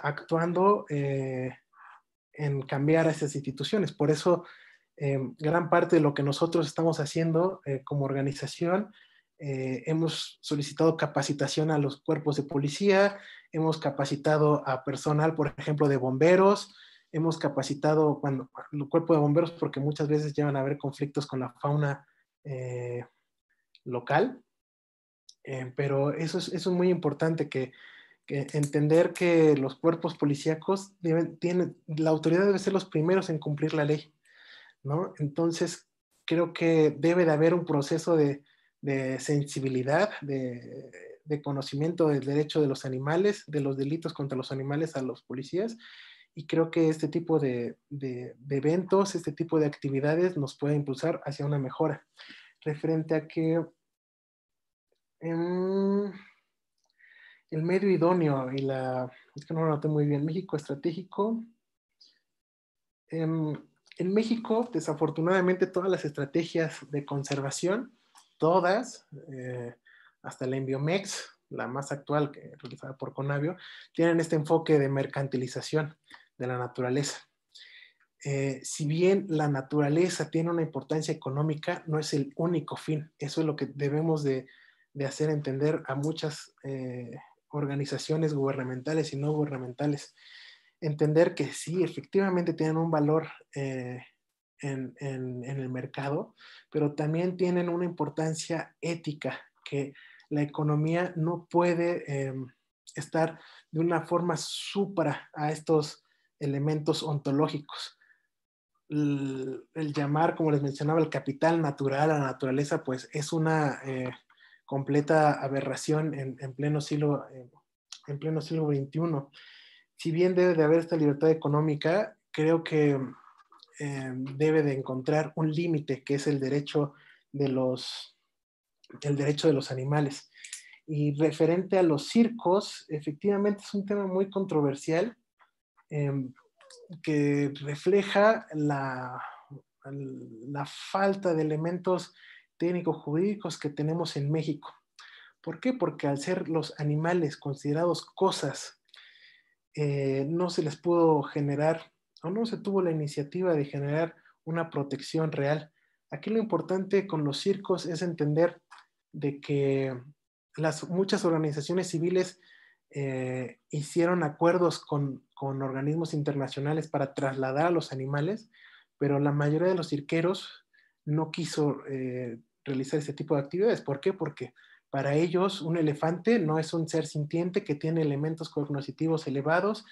actuando eh, en cambiar a esas instituciones. Por eso, eh, gran parte de lo que nosotros estamos haciendo como organización, hemos solicitado capacitación a los cuerpos de policía, hemos capacitado a personal, por ejemplo, de bomberos, hemos capacitado cuando, el cuerpo de bomberos porque muchas veces llevan a haber conflictos con la fauna eh, local, eh, pero eso es, es, muy importante que, entender que los cuerpos policíacos la autoridad debe ser los primeros en cumplir la ley, ¿no? Entonces, creo que debe de haber un proceso de, de sensibilidad, de, de conocimiento del derecho de los animales, de los delitos contra los animales a los policías y creo que este tipo de, eventos, este tipo de actividades nos puede impulsar hacia una mejora. Referente a que em, el medio idóneo y la, es que no lo noté muy bien, México estratégico. Em, en México, desafortunadamente, todas las estrategias de conservación, todas, eh, hasta la Enviomex, la más actual realizada por Conavio, tienen este enfoque de mercantilización de la naturaleza. Eh, si bien la naturaleza tiene una importancia económica, no es el único fin. Eso es lo que debemos de, hacer entender a muchas eh, organizaciones gubernamentales y no gubernamentales. Entender que sí, efectivamente tienen un valor eh, en, en el mercado, pero también tienen una importancia ética que la economía no puede em, estar de una forma supra a estos elementos ontológicos. El, llamar, como les mencionaba, el capital natural a la naturaleza, pues es una eh, completa aberración en, pleno siglo, en pleno siglo XXI. Si bien debe de haber esta libertad económica, creo que em, debe de encontrar un límite, que es el derecho de los el derecho de los animales. Y referente a los circos, efectivamente es un tema muy controversial em, que refleja la, la falta de elementos técnicos jurídicos que tenemos en México. ¿Por qué? Porque al ser los animales considerados cosas, eh, no se les pudo generar o no se tuvo la iniciativa de generar una protección real. Aquí lo importante con los circos es entender de que las muchas organizaciones civiles eh, hicieron acuerdos con, organismos internacionales para trasladar a los animales, pero la mayoría de los cirqueros no quiso eh, realizar ese tipo de actividades. ¿Por qué? Porque para ellos un elefante no es un ser sintiente que tiene elementos cognitivos elevados.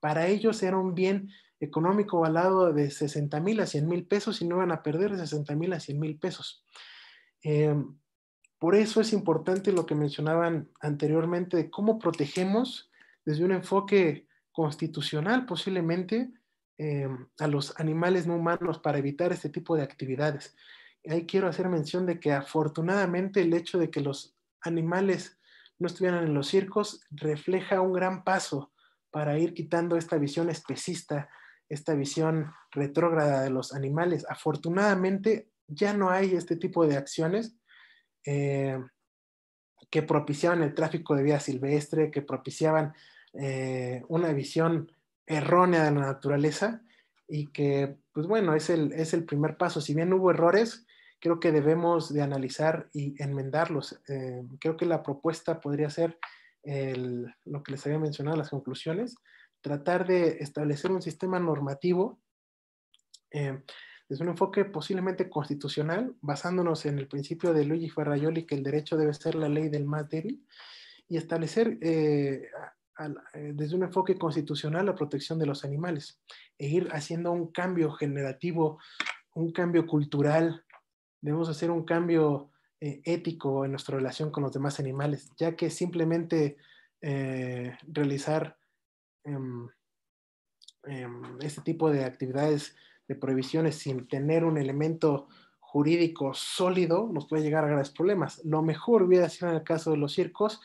Para ellos era un bien económico valado de 60 mil a 100 mil pesos y no iban a perder de 60 mil a 100 mil pesos. Eh, por eso es importante lo que mencionaban anteriormente de cómo protegemos desde un enfoque constitucional posiblemente eh, a los animales no humanos para evitar este tipo de actividades. ahí quiero hacer mención de que afortunadamente el hecho de que los animales no estuvieran en los circos refleja un gran paso para ir quitando esta visión especista, esta visión retrógrada de los animales. Afortunadamente ya no hay este tipo de acciones eh, que propiciaban el tráfico de vida silvestre, que propiciaban eh, una visión errónea de la naturaleza y que, pues bueno, es el, primer paso. Si bien hubo errores, creo que debemos de analizar y enmendarlos. Eh, creo que la propuesta podría ser lo que les había mencionado, las conclusiones, tratar de establecer un sistema normativo desde un enfoque posiblemente constitucional, basándonos en el principio de Luigi Ferraioli que el derecho debe ser la ley del más y establecer eh, eh, desde un enfoque constitucional la protección de los animales, e ir haciendo un cambio generativo, un cambio cultural, debemos hacer un cambio eh, ético en nuestra relación con los demás animales, ya que simplemente realizar em, em, este tipo de actividades de prohibiciones sin tener un elemento jurídico sólido, nos puede llegar a grandes problemas. Lo mejor hubiera sido en el caso de los circos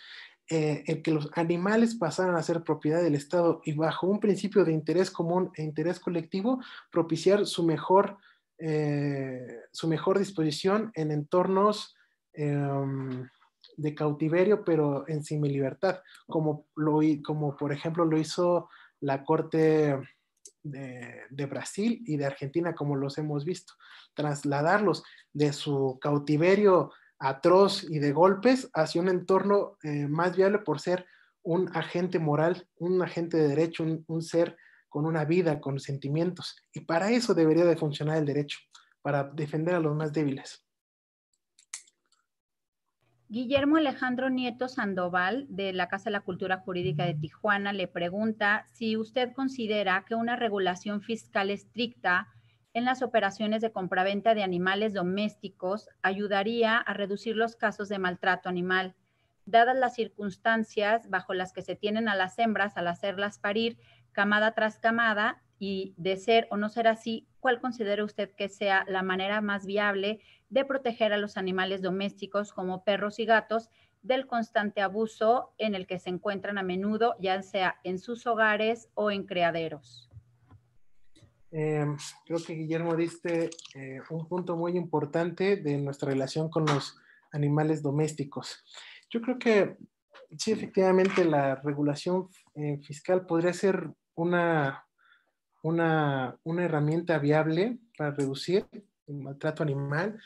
eh, el que los animales pasaran a ser propiedad del Estado y bajo un principio de interés común e interés colectivo propiciar su mejor, eh, su mejor disposición en entornos em, de cautiverio, pero en semi libertad, como, lo, como por ejemplo lo hizo la Corte de, Brasil y de Argentina, como los hemos visto, trasladarlos de su cautiverio atroz y de golpes hacia un entorno eh, más viable por ser un agente moral, un agente de derecho, un, un, ser con una vida, con sentimientos. Y para eso debería de funcionar el derecho, para defender a los más débiles. Guillermo Alejandro Nieto Sandoval, de la Casa de la Cultura Jurídica de Tijuana, le pregunta si usted considera que una regulación fiscal estricta en las operaciones de compraventa de animales domésticos ayudaría a reducir los casos de maltrato animal, dadas las circunstancias bajo las que se tienen a las hembras al hacerlas parir camada tras camada y de ser o no ser así, ¿cuál considera usted que sea la manera más viable de proteger a los animales domésticos como perros y gatos del constante abuso en el que se encuentran a menudo, ya sea en sus hogares o en criaderos? Eh, creo que Guillermo diste eh, un punto muy importante de nuestra relación con los animales domésticos. Yo creo que sí, efectivamente, la regulación eh, fiscal podría ser una una, herramienta viable para reducir el maltrato animal.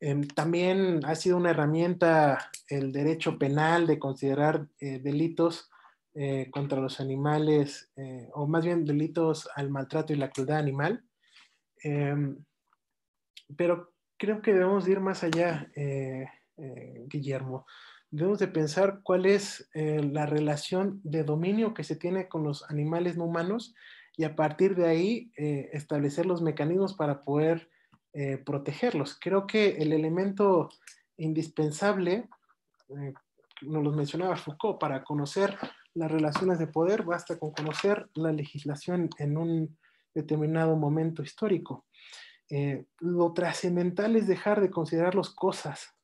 Em, también ha sido una herramienta el derecho penal de considerar eh, delitos eh, contra los animales, eh, o más bien delitos al maltrato y la crueldad animal. Em, pero creo que debemos ir más allá, Guillermo debemos de pensar cuál es eh, la relación de dominio que se tiene con los animales no humanos y a partir de ahí eh, establecer los mecanismos para poder eh, protegerlos. Creo que el elemento indispensable, nos lo mencionaba Foucault, para conocer las relaciones de poder basta con conocer la legislación en un determinado momento histórico. lo trascendental es dejar de considerar las cosas,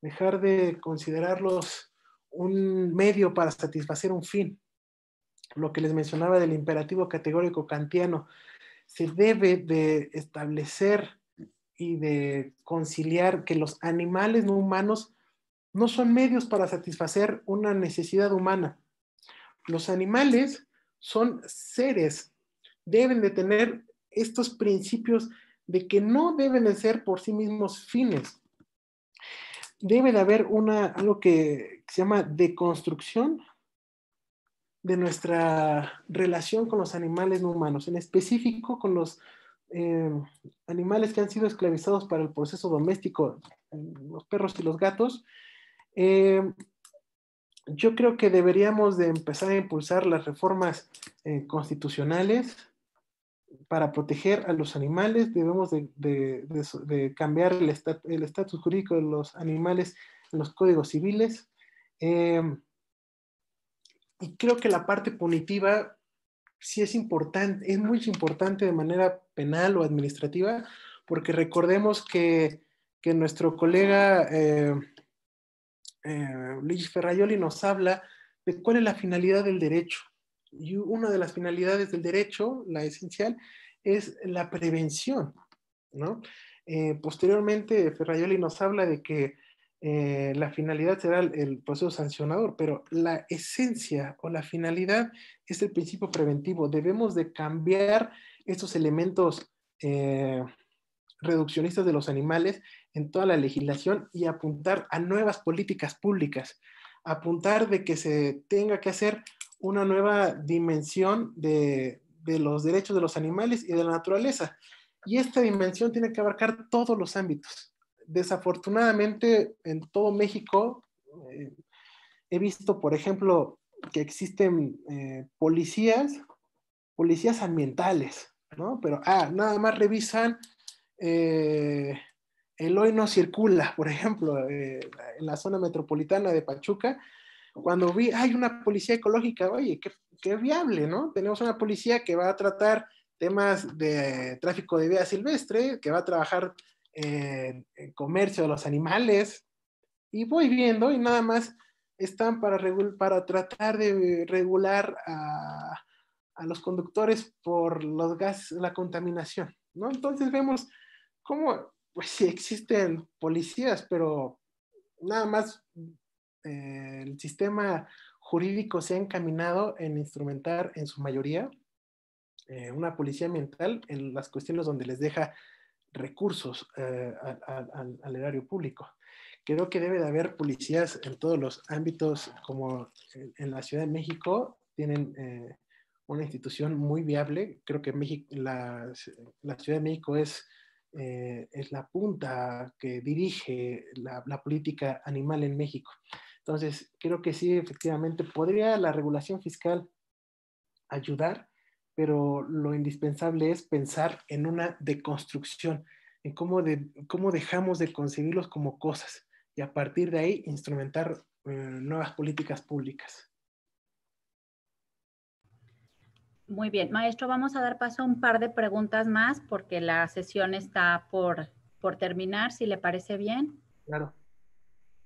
dejar de considerarlos un medio para satisfacer un fin. Lo que les mencionaba del imperativo categórico kantiano, se debe de establecer y de conciliar que los animales no humanos no son medios para satisfacer una necesidad humana. Los animales son seres, deben de tener estos principios de que no deben de ser por sí mismos fines debe de haber una, algo que se llama deconstrucción de nuestra relación con los animales no humanos, en específico con los eh, animales que han sido esclavizados para el proceso doméstico, mm, los perros y los gatos. Eh, yo creo que deberíamos de empezar a impulsar las reformas eh, constitucionales, para proteger a los animales debemos de, cambiar el, estatus jurídico de los animales en los códigos civiles. Em, y creo que la parte punitiva sí es importante, es muy importante de manera penal o administrativa, porque recordemos que, nuestro colega eh, eh Luis Ferraioli nos habla de cuál es la finalidad del derecho y una de las finalidades del derecho, la esencial, es la prevención, eh, posteriormente, ferrayoli nos habla de que eh, la finalidad será el, proceso sancionador, pero la esencia o la finalidad es el principio preventivo. Debemos de cambiar estos elementos eh, reduccionistas de los animales en toda la legislación y apuntar a nuevas políticas públicas, apuntar de que se tenga que hacer una nueva dimensión de, los derechos de los animales y de la naturaleza. Y esta dimensión tiene que abarcar todos los ámbitos. Desafortunadamente, en todo México, eh, he visto, por ejemplo, que existen eh, policías, policías ambientales, ¿no? Pero, ah, nada más revisan, eh, el hoy no circula, por ejemplo, en la zona metropolitana de Pachuca, cuando vi, hay una policía ecológica, oye, qué, qué viable, ¿no? Tenemos una policía que va a tratar temas de tráfico de vida silvestre, que va a trabajar en, comercio de los animales, y voy viendo y nada más están para, para tratar de regular a, a, los conductores por los gases la contaminación, ¿no? Entonces vemos cómo, pues sí existen policías, pero nada más eh, el sistema jurídico se ha encaminado en instrumentar en su mayoría eh, una policía ambiental en las cuestiones donde les deja recursos eh, al, erario público. Creo que debe de haber policías en todos los ámbitos, como en, la Ciudad de México, tienen una institución muy viable. Creo que la, Ciudad de México es, la punta que dirige la política animal en México. Entonces, creo que sí, efectivamente, podría la regulación fiscal ayudar, pero lo indispensable es pensar en una deconstrucción, en cómo, dejamos de concebirlos como cosas y a partir de ahí instrumentar eh, nuevas políticas públicas. Muy bien, maestro, vamos a dar paso a un par de preguntas más porque la sesión está por, por terminar, si le parece bien. Claro.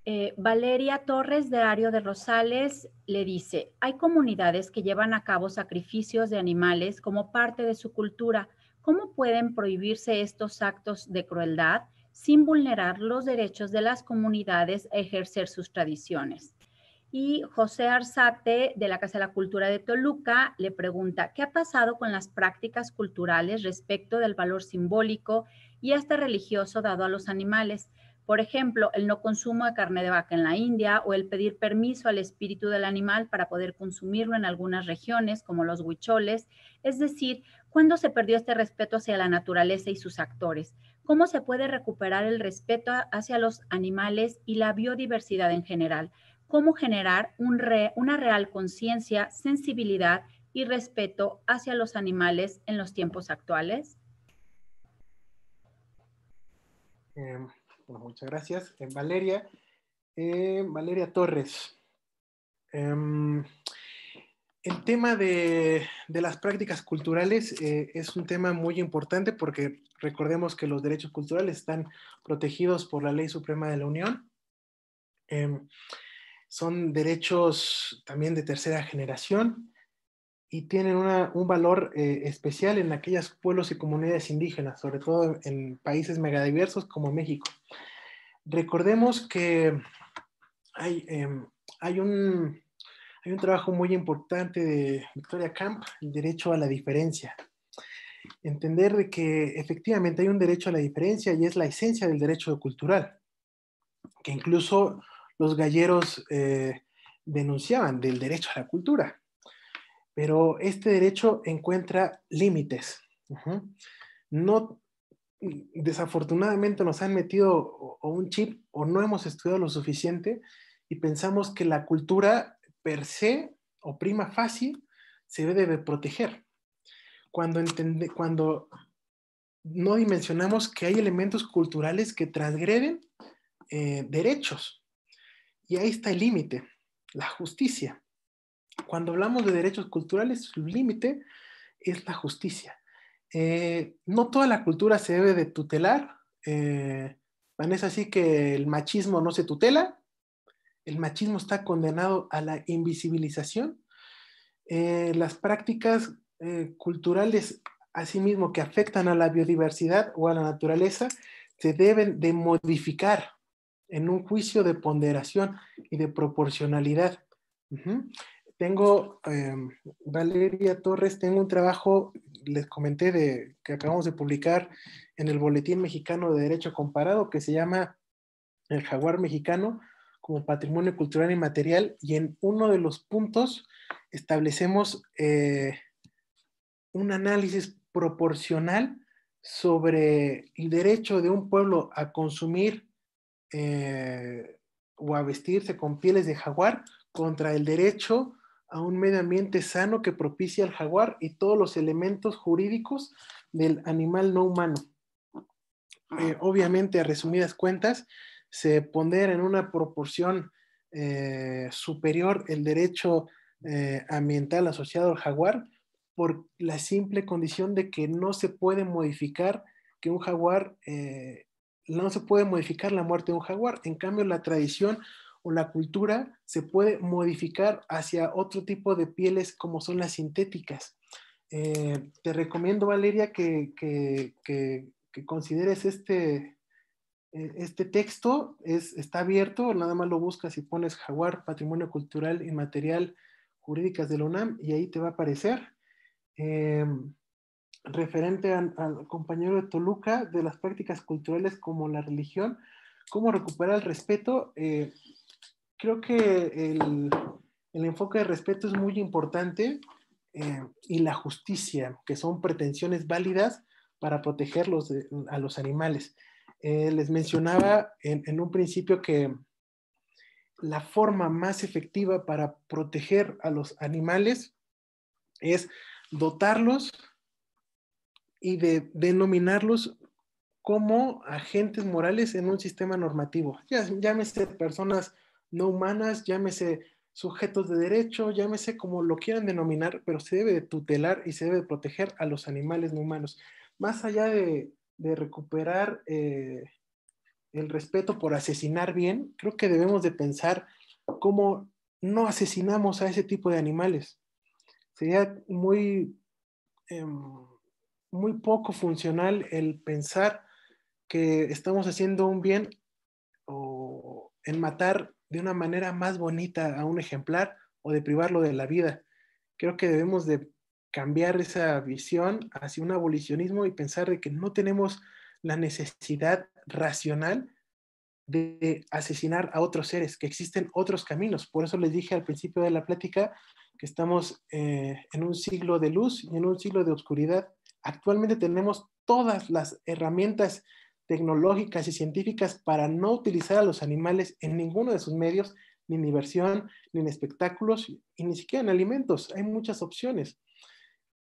Eh, Valeria Torres de Ario de Rosales le dice, hay comunidades que llevan a cabo sacrificios de animales como parte de su cultura. ¿Cómo pueden prohibirse estos actos de crueldad sin vulnerar los derechos de las comunidades a ejercer sus tradiciones? Y José Arzate de la Casa de la Cultura de Toluca le pregunta, ¿qué ha pasado con las prácticas culturales respecto del valor simbólico y hasta este religioso dado a los animales? Por ejemplo, el no consumo de carne de vaca en la India o el pedir permiso al espíritu del animal para poder consumirlo en algunas regiones, como los huicholes. Es decir, ¿cuándo se perdió este respeto hacia la naturaleza y sus actores? ¿Cómo se puede recuperar el respeto hacia los animales y la biodiversidad en general? ¿Cómo generar una real conciencia, sensibilidad y respeto hacia los animales en los tiempos actuales? Em, muchas gracias. Eh, Valeria, eh, Valeria Torres. Em, el tema de, las prácticas culturales eh, es un tema muy importante porque recordemos que los derechos culturales están protegidos por la Ley Suprema de la Unión. Em, son derechos también de tercera generación y tienen un valor eh, especial en aquellos pueblos y comunidades indígenas, sobre todo en países megadiversos como México. Recordemos que hay, em, un, trabajo muy importante de Victoria Camp, el derecho a la diferencia. Entender que efectivamente hay un derecho a la diferencia y es la esencia del derecho cultural, que incluso los galleros eh, denunciaban del derecho a la cultura pero este derecho encuentra límites. No, desafortunadamente nos han metido un chip o no hemos estudiado lo suficiente y pensamos que la cultura per se o prima facie se debe proteger. Cuando, no dimensionamos que hay elementos culturales que transgreden eh, derechos. Y ahí está el límite, la justicia. Cuando hablamos de derechos culturales, su límite es la justicia. Eh, no toda la cultura se debe de tutelar. Eh, es así que el machismo no se tutela. El machismo está condenado a la invisibilización. Eh, las prácticas eh, culturales, asimismo, que afectan a la biodiversidad o a la naturaleza, se deben de modificar en un juicio de ponderación y de proporcionalidad tengo, em, Valeria Torres, tengo un trabajo, les comenté, que acabamos de publicar en el Boletín Mexicano de Derecho Comparado, que se llama El Jaguar Mexicano como Patrimonio Cultural y Material, y en uno de los puntos establecemos eh, un análisis proporcional sobre el derecho de un pueblo a consumir eh, o a vestirse con pieles de jaguar contra el derecho a un medio ambiente sano que propicie al jaguar y todos los elementos jurídicos del animal no humano. Eh, obviamente, a resumidas cuentas, se pondera en una proporción eh, superior el derecho eh, ambiental asociado al jaguar por la simple condición de que no se puede modificar que un jaguar, no se puede modificar la muerte de un jaguar. En cambio, la tradición o la cultura se puede modificar hacia otro tipo de pieles como son las sintéticas. Eh, te recomiendo, Valeria, que, consideres este, eh, este texto es, está abierto, nada más lo buscas y pones Jaguar, Patrimonio Cultural y Material Jurídicas de la UNAM y ahí te va a aparecer. Eh, referente al compañero de Toluca de las prácticas culturales como la religión, cómo recuperar el respeto, creo que el, enfoque de respeto es muy importante eh, y la justicia, que son pretensiones válidas para proteger a los animales. Eh, les mencionaba en, un principio que la forma más efectiva para proteger a los animales es dotarlos y de, denominarlos como agentes morales en un sistema normativo. Ya, llámese personas no humanas, llámese sujetos de derecho, llámese como lo quieran denominar, pero se debe de tutelar y se debe proteger a los animales no humanos. Más allá de, recuperar eh, el respeto por asesinar bien, creo que debemos de pensar cómo no asesinamos a ese tipo de animales. Sería muy, em, muy poco funcional el pensar que estamos haciendo un bien o en matar de una manera más bonita a un ejemplar o de privarlo de la vida. Creo que debemos de cambiar esa visión hacia un abolicionismo y pensar de que no tenemos la necesidad racional de asesinar a otros seres, que existen otros caminos. Por eso les dije al principio de la plática que estamos eh, en un siglo de luz y en un siglo de oscuridad. Actualmente tenemos todas las herramientas tecnológicas y científicas para no utilizar a los animales en ninguno de sus medios, ni en diversión, ni en espectáculos, y ni siquiera en alimentos. Hay muchas opciones.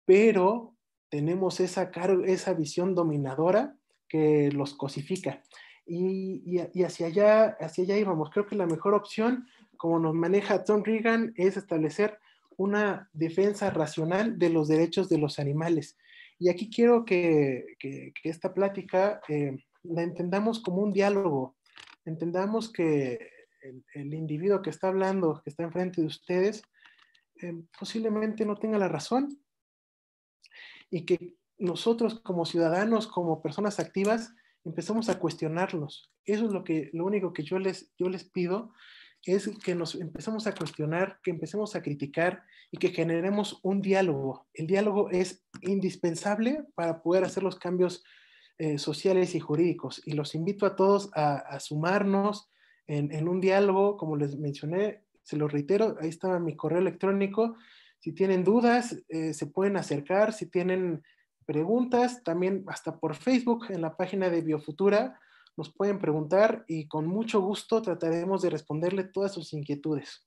Pero tenemos esa, esa visión dominadora que los cosifica. Y, hacia, allá, hacia allá íbamos. Creo que la mejor opción, como nos maneja Tom Reagan, es establecer una defensa racional de los derechos de los animales. Y aquí quiero que, esta plática eh, la entendamos como un diálogo, entendamos que el, individuo que está hablando, que está enfrente de ustedes, eh, posiblemente no tenga la razón y que nosotros como ciudadanos, como personas activas, empezamos a cuestionarlos Eso es lo, que, lo único que yo les, yo les pido, es que nos empezamos a cuestionar, que empecemos a criticar y que generemos un diálogo. El diálogo es indispensable para poder hacer los cambios eh, sociales y jurídicos. Y los invito a todos a, sumarnos en, un diálogo, como les mencioné, se lo reitero, ahí estaba mi correo electrónico. Si tienen dudas, eh, se pueden acercar, si tienen preguntas, también hasta por Facebook, en la página de Biofutura, nos pueden preguntar y con mucho gusto trataremos de responderle todas sus inquietudes.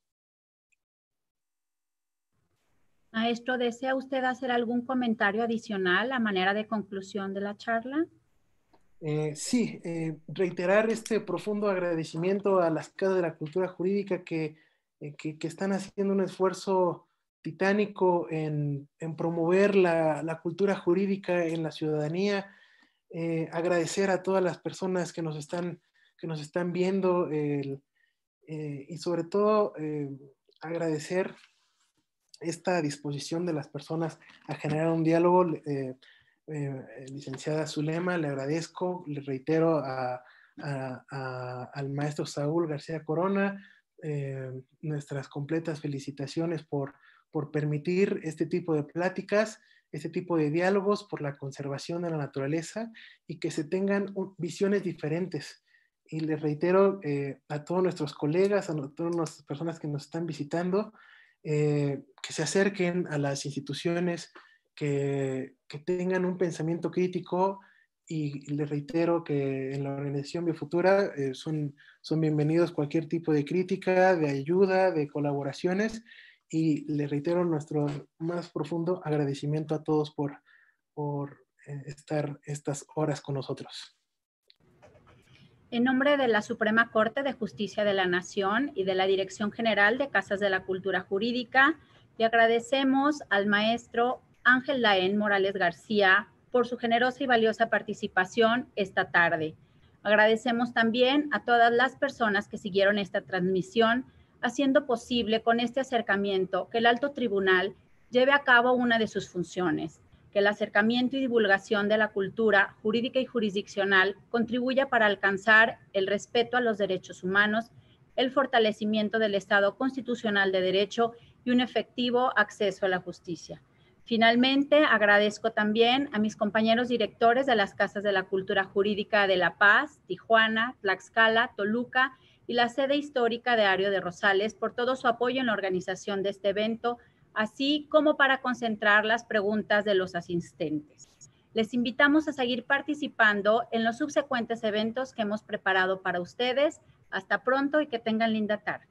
Maestro, ¿desea usted hacer algún comentario adicional a manera de conclusión de la charla? Eh, sí, eh, reiterar este profundo agradecimiento a las casas de la cultura jurídica eh, que, están haciendo un esfuerzo titánico en, promover la, cultura jurídica en la ciudadanía. agradecer a todas las personas que nos están, que nos están viendo y sobre todo agradecer esta disposición de las personas a generar un diálogo. Eh, licenciada Zulema, le agradezco, le reitero al maestro Saúl García Corona eh, nuestras completas felicitaciones por, permitir este tipo de pláticas, este tipo de diálogos, por la conservación de la naturaleza y que se tengan visiones diferentes. Y le reitero eh, a todos nuestros colegas, a todas las personas que nos están visitando, que se acerquen a las instituciones que, tengan un pensamiento crítico y les reitero que en la organización Biofutura eh, son, son bienvenidos cualquier tipo de crítica, de ayuda, de colaboraciones y les reitero nuestro más profundo agradecimiento a todos por, por eh, estar estas horas con nosotros. En nombre de la Suprema Corte de Justicia de la Nación y de la Dirección General de Casas de la Cultura Jurídica, le agradecemos al maestro Ángel Laén Morales García por su generosa y valiosa participación esta tarde. Agradecemos también a todas las personas que siguieron esta transmisión, haciendo posible con este acercamiento que el alto tribunal lleve a cabo una de sus funciones, que el acercamiento y divulgación de la cultura jurídica y jurisdiccional contribuya para alcanzar el respeto a los derechos humanos, el fortalecimiento del Estado constitucional de derecho y un efectivo acceso a la justicia. Finalmente, agradezco también a mis compañeros directores de las Casas de la Cultura Jurídica de La Paz, Tijuana, Tlaxcala, Toluca y la sede histórica de Ario de Rosales por todo su apoyo en la organización de este evento, así como para concentrar las preguntas de los asistentes. Les invitamos a seguir participando en los subsecuentes eventos que hemos preparado para ustedes. Hasta pronto y que tengan linda tarde.